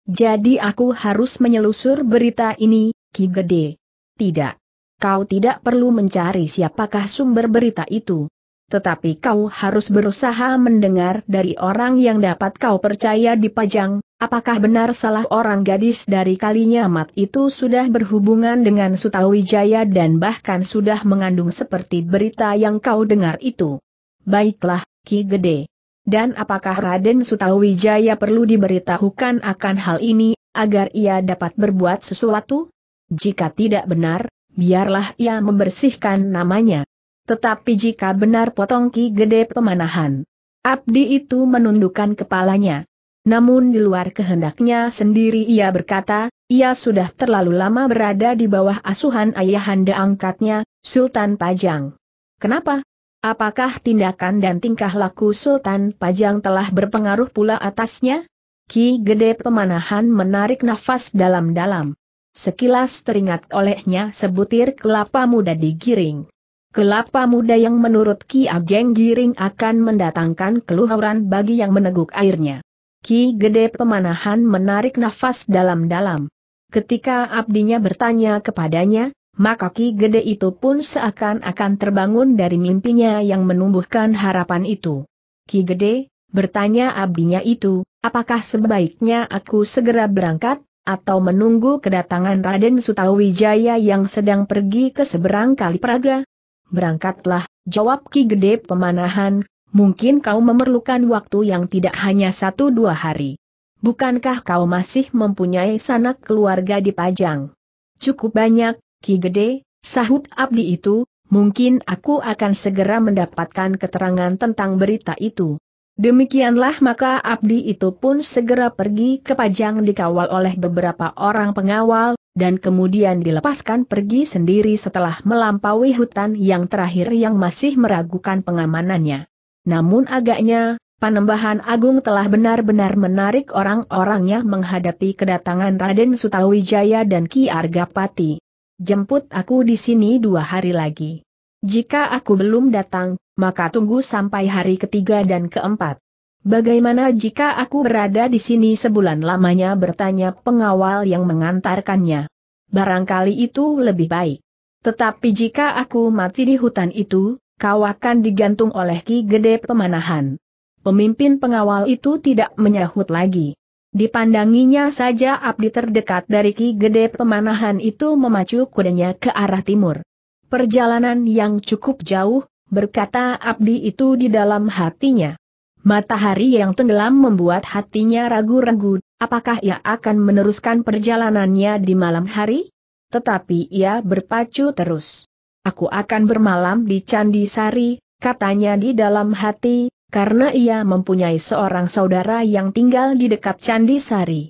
[SPEAKER 1] Jadi aku harus menyelusur berita ini, Ki Gede. Tidak. Kau tidak perlu mencari siapakah sumber berita itu. Tetapi kau harus berusaha mendengar dari orang yang dapat kau percaya di pajang, apakah benar salah orang gadis dari Kalinyamat itu sudah berhubungan dengan Sutawijaya dan bahkan sudah mengandung seperti berita yang kau dengar itu. Baiklah, Ki Gede. Dan apakah Raden Sutawijaya perlu diberitahukan akan hal ini, agar ia dapat berbuat sesuatu? Jika tidak benar, biarlah ia membersihkan namanya. Tetapi jika benar potong ki gede pemanahan. Abdi itu menundukkan kepalanya. Namun di luar kehendaknya sendiri ia berkata, ia sudah terlalu lama berada di bawah asuhan ayahanda angkatnya, Sultan Pajang. Kenapa? Apakah tindakan dan tingkah laku Sultan Pajang telah berpengaruh pula atasnya? Ki Gede Pemanahan menarik nafas dalam-dalam. Sekilas teringat olehnya sebutir kelapa muda digiring. Kelapa muda yang menurut Ki Ageng Giring akan mendatangkan keluhuran bagi yang meneguk airnya. Ki Gede Pemanahan menarik nafas dalam-dalam. Ketika abdinya bertanya kepadanya, maka Ki Gede itu pun seakan-akan terbangun dari mimpinya yang menumbuhkan harapan itu. Ki Gede, bertanya abdinya itu, apakah sebaiknya aku segera berangkat, atau menunggu kedatangan Raden Sutawijaya yang sedang pergi ke seberang Kali Praga? Berangkatlah, jawab Ki Gede pemanahan, mungkin kau memerlukan waktu yang tidak hanya satu dua hari. Bukankah kau masih mempunyai sanak keluarga di Pajang? Cukup banyak, Ki Gede, sahut abdi itu, mungkin aku akan segera mendapatkan keterangan tentang berita itu. Demikianlah maka abdi itu pun segera pergi ke Pajang dikawal oleh beberapa orang pengawal, dan kemudian dilepaskan pergi sendiri setelah melampaui hutan yang terakhir yang masih meragukan pengamanannya. Namun agaknya, Panembahan Agung telah benar-benar menarik orang-orangnya menghadapi kedatangan Raden Sutawijaya dan Ki Argapati jemput aku di sini dua hari lagi. Jika aku belum datang, maka tunggu sampai hari ketiga dan keempat. Bagaimana jika aku berada di sini sebulan lamanya bertanya pengawal yang mengantarkannya. Barangkali itu lebih baik. Tetapi jika aku mati di hutan itu, kau akan digantung oleh Ki Gede Pemanahan. Pemimpin pengawal itu tidak menyahut lagi. Dipandanginya saja abdi terdekat dari Ki Gede Pemanahan itu memacu kudanya ke arah timur. Perjalanan yang cukup jauh, berkata abdi itu di dalam hatinya. Matahari yang tenggelam membuat hatinya ragu-ragu, apakah ia akan meneruskan perjalanannya di malam hari? Tetapi ia berpacu terus. Aku akan bermalam di Candi Sari, katanya di dalam hati, karena ia mempunyai seorang saudara yang tinggal di dekat Candi Sari.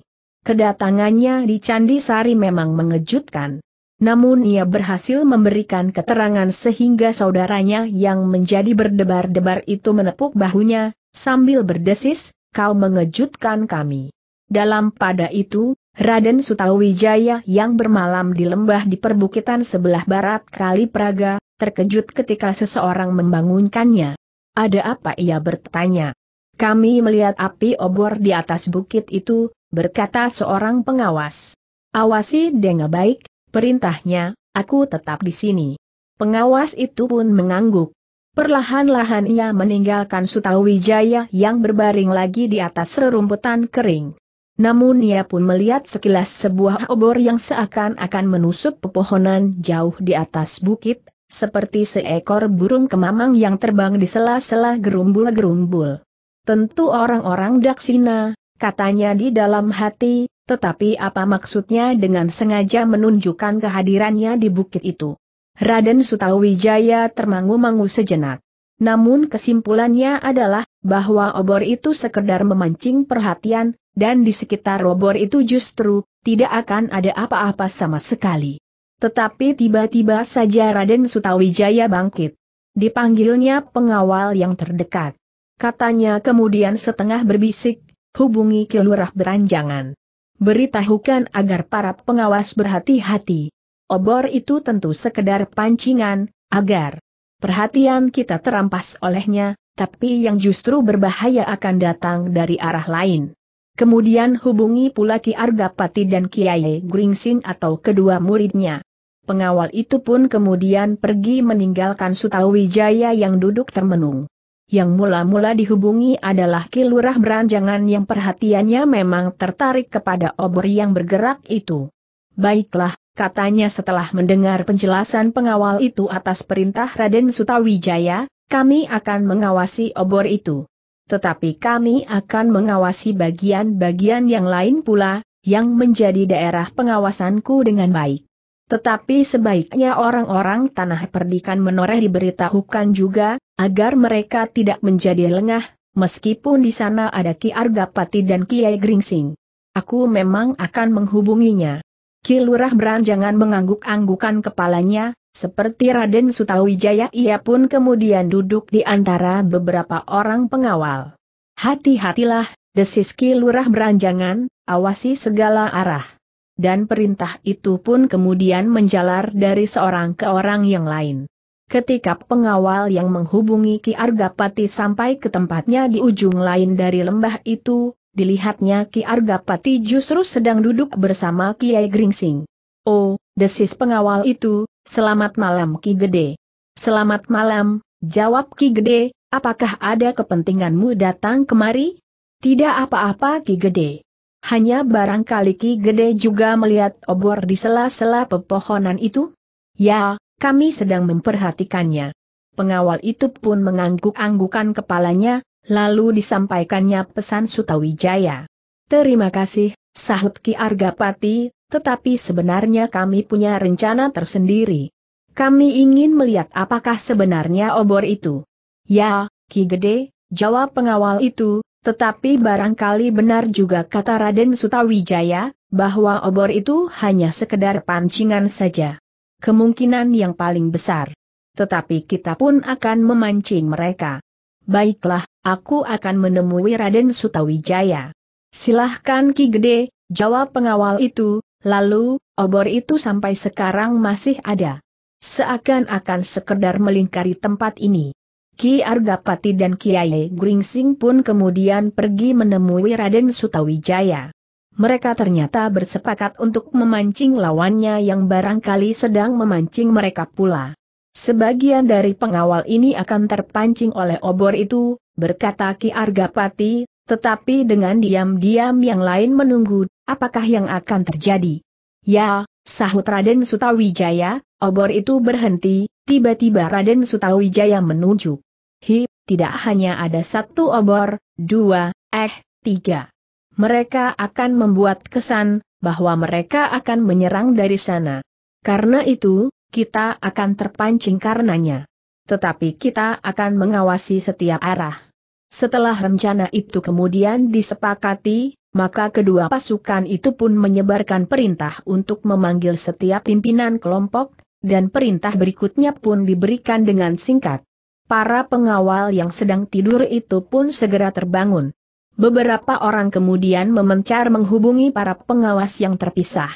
[SPEAKER 1] Kedatangannya di Candi Sari memang mengejutkan. Namun ia berhasil memberikan keterangan sehingga saudaranya yang menjadi berdebar-debar itu menepuk bahunya, sambil berdesis, kau mengejutkan kami. Dalam pada itu, Raden Sutawijaya yang bermalam di lembah di perbukitan sebelah barat Kali Praga, terkejut ketika seseorang membangunkannya. Ada apa ia bertanya? Kami melihat api obor di atas bukit itu, berkata seorang pengawas. Awasi dengan baik, perintahnya, aku tetap di sini. Pengawas itu pun mengangguk. Perlahan-lahan ia meninggalkan Sutawijaya yang berbaring lagi di atas rerumputan kering. Namun ia pun melihat sekilas sebuah obor yang seakan-akan menusuk pepohonan jauh di atas bukit, seperti seekor burung kemamang yang terbang di sela-sela gerumbul-gerumbul. Tentu orang-orang Daksina, katanya di dalam hati, tetapi apa maksudnya dengan sengaja menunjukkan kehadirannya di bukit itu? Raden Sutawijaya termangu-mangu sejenak. Namun kesimpulannya adalah, bahwa obor itu sekedar memancing perhatian, dan di sekitar obor itu justru, tidak akan ada apa-apa sama sekali. Tetapi tiba-tiba saja Raden Sutawijaya bangkit. Dipanggilnya pengawal yang terdekat. Katanya kemudian setengah berbisik, hubungi kelurah beranjangan. Beritahukan agar para pengawas berhati-hati. Obor itu tentu sekedar pancingan, agar perhatian kita terampas olehnya, tapi yang justru berbahaya akan datang dari arah lain. Kemudian hubungi pula Ki Argapati dan Kiai Gringsing atau kedua muridnya. Pengawal itu pun kemudian pergi meninggalkan Sutawijaya yang duduk termenung. Yang mula-mula dihubungi adalah kilurah beranjangan yang perhatiannya memang tertarik kepada obor yang bergerak itu. Baiklah, katanya setelah mendengar penjelasan pengawal itu atas perintah Raden Sutawijaya, kami akan mengawasi obor itu. Tetapi kami akan mengawasi bagian-bagian yang lain pula, yang menjadi daerah pengawasanku dengan baik. Tetapi sebaiknya orang-orang tanah perdikan menoreh diberitahukan juga, agar mereka tidak menjadi lengah, meskipun di sana ada Ki Argapati dan Kiai Gringsing. Aku memang akan menghubunginya. Ki Lurah beranjangan mengangguk-anggukan kepalanya, seperti Raden Sutawijaya ia pun kemudian duduk di antara beberapa orang pengawal. Hati-hatilah, desis Ki Lurah beranjangan, awasi segala arah dan perintah itu pun kemudian menjalar dari seorang ke orang yang lain. Ketika pengawal yang menghubungi Ki Argapati sampai ke tempatnya di ujung lain dari lembah itu, dilihatnya Ki Argapati justru sedang duduk bersama Kiai Gringsing. Oh, desis pengawal itu, selamat malam Ki Gede. Selamat malam, jawab Ki Gede, apakah ada kepentinganmu datang kemari? Tidak apa-apa Ki Gede. Hanya barangkali Ki Gede juga melihat obor di sela-sela pepohonan itu? Ya, kami sedang memperhatikannya. Pengawal itu pun mengangguk-anggukan kepalanya, lalu disampaikannya pesan Sutawijaya. Terima kasih, sahut Ki Argapati, tetapi sebenarnya kami punya rencana tersendiri. Kami ingin melihat apakah sebenarnya obor itu. Ya, Ki Gede, jawab pengawal itu, tetapi barangkali benar juga kata Raden Sutawijaya, bahwa obor itu hanya sekedar pancingan saja. Kemungkinan yang paling besar. Tetapi kita pun akan memancing mereka. Baiklah, aku akan menemui Raden Sutawijaya. Silahkan Ki Gede, jawab pengawal itu, lalu, obor itu sampai sekarang masih ada. Seakan-akan sekedar melingkari tempat ini. Ki Argapati dan Kiai Gringsing pun kemudian pergi menemui Raden Sutawijaya. Mereka ternyata bersepakat untuk memancing lawannya yang barangkali sedang memancing mereka pula. Sebagian dari pengawal ini akan terpancing oleh obor itu, berkata Ki Argapati, tetapi dengan diam-diam yang lain menunggu, apakah yang akan terjadi? Ya, sahut Raden Sutawijaya, obor itu berhenti, tiba-tiba Raden Sutawijaya menunjuk. Hi, tidak hanya ada satu obor, dua, eh, tiga. Mereka akan membuat kesan bahwa mereka akan menyerang dari sana. Karena itu, kita akan terpancing karenanya. Tetapi kita akan mengawasi setiap arah. Setelah rencana itu kemudian disepakati, maka kedua pasukan itu pun menyebarkan perintah untuk memanggil setiap pimpinan kelompok, dan perintah berikutnya pun diberikan dengan singkat para pengawal yang sedang tidur itu pun segera terbangun. Beberapa orang kemudian memencar menghubungi para pengawas yang terpisah.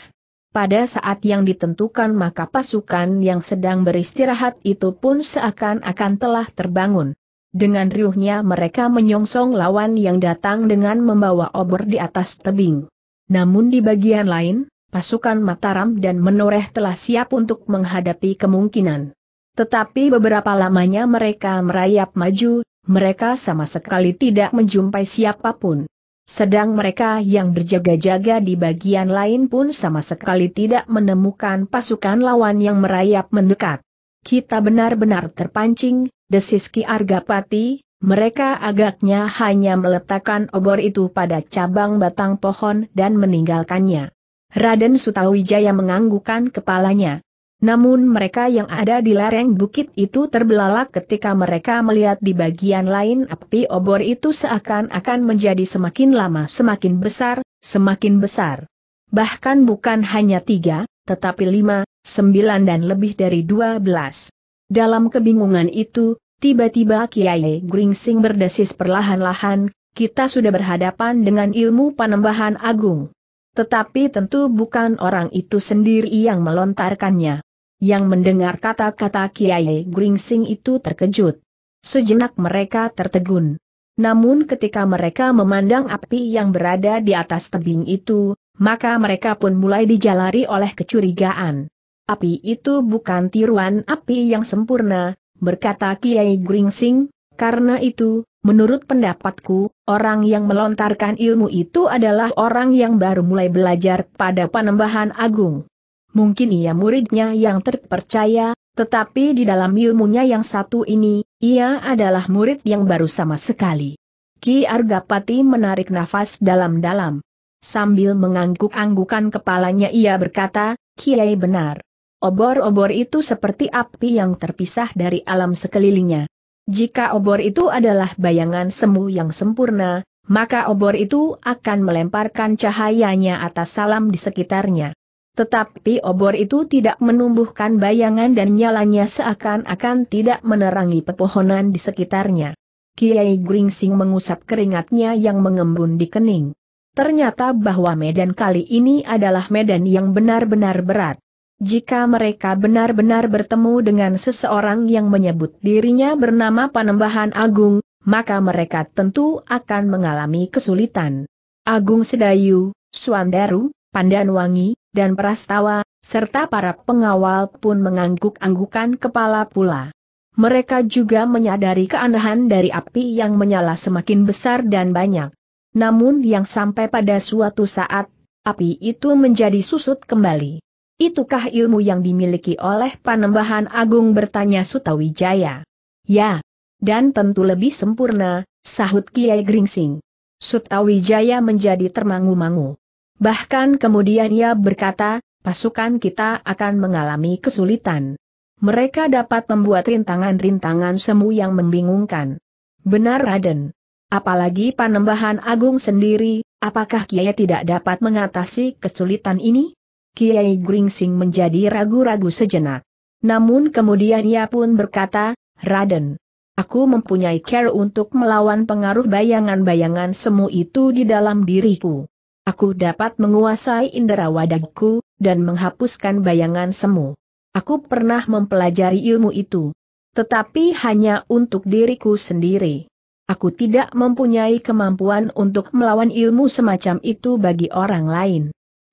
[SPEAKER 1] Pada saat yang ditentukan maka pasukan yang sedang beristirahat itu pun seakan-akan telah terbangun. Dengan riuhnya mereka menyongsong lawan yang datang dengan membawa obor di atas tebing. Namun di bagian lain, pasukan Mataram dan Menoreh telah siap untuk menghadapi kemungkinan tetapi beberapa lamanya mereka merayap maju, mereka sama sekali tidak menjumpai siapapun. Sedang mereka yang berjaga-jaga di bagian lain pun sama sekali tidak menemukan pasukan lawan yang merayap mendekat. Kita benar-benar terpancing, desis Ki Argapati, mereka agaknya hanya meletakkan obor itu pada cabang batang pohon dan meninggalkannya. Raden Sutawijaya menganggukan kepalanya. Namun mereka yang ada di lereng bukit itu terbelalak ketika mereka melihat di bagian lain api obor itu seakan-akan menjadi semakin lama semakin besar, semakin besar. Bahkan bukan hanya tiga, tetapi lima, sembilan dan lebih dari dua belas. Dalam kebingungan itu, tiba-tiba Kiai Gringsing berdesis perlahan-lahan, kita sudah berhadapan dengan ilmu panembahan agung. Tetapi tentu bukan orang itu sendiri yang melontarkannya yang mendengar kata-kata Kiai Gringsing itu terkejut. Sejenak mereka tertegun. Namun ketika mereka memandang api yang berada di atas tebing itu, maka mereka pun mulai dijalari oleh kecurigaan. Api itu bukan tiruan api yang sempurna, berkata Kiai Gringsing, karena itu, menurut pendapatku, orang yang melontarkan ilmu itu adalah orang yang baru mulai belajar pada panembahan agung. Mungkin ia muridnya yang terpercaya, tetapi di dalam ilmunya yang satu ini, ia adalah murid yang baru sama sekali. Ki Argapati menarik nafas dalam-dalam. Sambil mengangguk-anggukan kepalanya ia berkata, Kiai benar. Obor-obor itu seperti api yang terpisah dari alam sekelilingnya. Jika obor itu adalah bayangan semu yang sempurna, maka obor itu akan melemparkan cahayanya atas salam di sekitarnya. Tetapi obor itu tidak menumbuhkan bayangan dan nyalanya seakan-akan tidak menerangi pepohonan di sekitarnya. Kiai Gringsing mengusap keringatnya yang mengembun di kening. Ternyata bahwa medan kali ini adalah medan yang benar-benar berat. Jika mereka benar-benar bertemu dengan seseorang yang menyebut dirinya bernama Panembahan Agung, maka mereka tentu akan mengalami kesulitan. Agung Sedayu, Suandaru, Pandan Wangi, dan Prastawa, serta para pengawal pun mengangguk-anggukan kepala pula. Mereka juga menyadari keanehan dari api yang menyala semakin besar dan banyak. Namun yang sampai pada suatu saat, api itu menjadi susut kembali. Itukah ilmu yang dimiliki oleh Panembahan Agung bertanya Sutawijaya? Ya, dan tentu lebih sempurna, sahut Kiai Gringsing. Sutawijaya menjadi termangu-mangu. Bahkan kemudian ia berkata, pasukan kita akan mengalami kesulitan. Mereka dapat membuat rintangan-rintangan semu yang membingungkan. Benar Raden. Apalagi Panembahan Agung sendiri, apakah Kiai tidak dapat mengatasi kesulitan ini? Kiai Gringsing menjadi ragu-ragu sejenak. Namun kemudian ia pun berkata, Raden, aku mempunyai care untuk melawan pengaruh bayangan-bayangan semu itu di dalam diriku. Aku dapat menguasai indera wadagku, dan menghapuskan bayangan semu. Aku pernah mempelajari ilmu itu. Tetapi hanya untuk diriku sendiri. Aku tidak mempunyai kemampuan untuk melawan ilmu semacam itu bagi orang lain.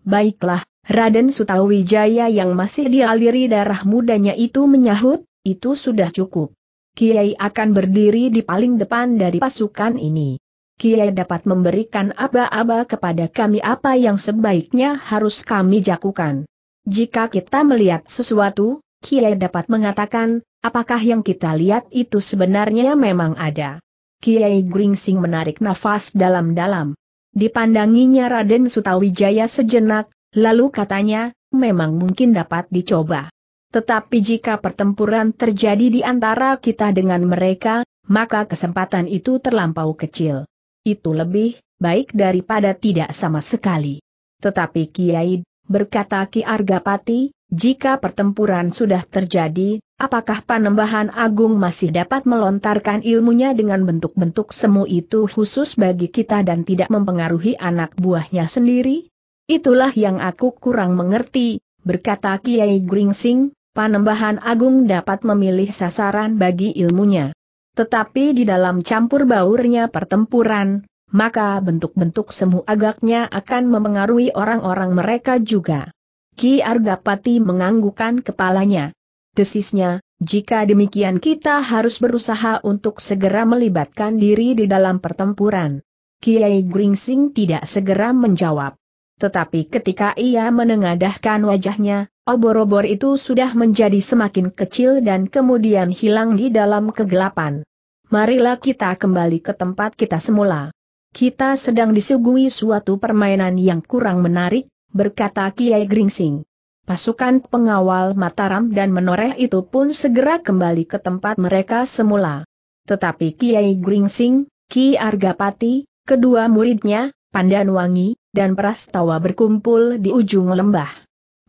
[SPEAKER 1] Baiklah, Raden Sutawijaya yang masih dialiri darah mudanya itu menyahut, itu sudah cukup. Kiai akan berdiri di paling depan dari pasukan ini. Kiai dapat memberikan aba-aba kepada kami apa yang sebaiknya harus kami jakukan. Jika kita melihat sesuatu, Kiai dapat mengatakan, apakah yang kita lihat itu sebenarnya memang ada. Kiai Gringsing menarik nafas dalam-dalam. Dipandanginya Raden Sutawijaya sejenak, lalu katanya, memang mungkin dapat dicoba. Tetapi jika pertempuran terjadi di antara kita dengan mereka, maka kesempatan itu terlampau kecil itu lebih baik daripada tidak sama sekali. Tetapi Kiai, berkata Ki Argapati, jika pertempuran sudah terjadi, apakah Panembahan Agung masih dapat melontarkan ilmunya dengan bentuk-bentuk semu itu khusus bagi kita dan tidak mempengaruhi anak buahnya sendiri? Itulah yang aku kurang mengerti, berkata Kiai Gringsing, Panembahan Agung dapat memilih sasaran bagi ilmunya. Tetapi di dalam campur baurnya pertempuran, maka bentuk-bentuk semu agaknya akan memengaruhi orang-orang mereka juga. Ki Argapati menganggukan kepalanya. Desisnya, jika demikian kita harus berusaha untuk segera melibatkan diri di dalam pertempuran. Kiai Gringsing tidak segera menjawab. Tetapi ketika ia menengadahkan wajahnya, obor-obor itu sudah menjadi semakin kecil dan kemudian hilang di dalam kegelapan marilah kita kembali ke tempat kita semula. Kita sedang disuguhi suatu permainan yang kurang menarik, berkata Kiai Gringsing. Pasukan pengawal Mataram dan Menoreh itu pun segera kembali ke tempat mereka semula. Tetapi Kiai Gringsing, Ki Argapati, kedua muridnya, Wangi, dan Prastawa berkumpul di ujung lembah.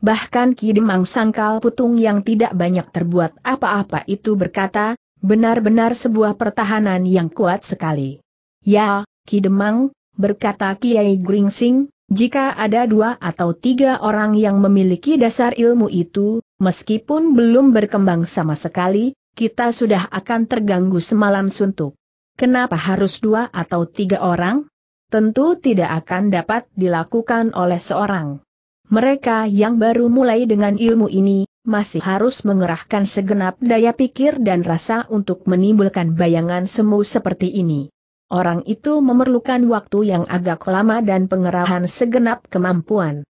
[SPEAKER 1] Bahkan Ki Demang Sangkal Putung yang tidak banyak terbuat apa-apa itu berkata, Benar-benar sebuah pertahanan yang kuat sekali. Ya, Ki Demang, berkata Kiai Gringsing, jika ada dua atau tiga orang yang memiliki dasar ilmu itu, meskipun belum berkembang sama sekali, kita sudah akan terganggu semalam suntuk. Kenapa harus dua atau tiga orang? Tentu tidak akan dapat dilakukan oleh seorang. Mereka yang baru mulai dengan ilmu ini, masih harus mengerahkan segenap daya pikir dan rasa untuk menimbulkan bayangan semu seperti ini. Orang itu memerlukan waktu yang agak lama dan pengerahan segenap kemampuan.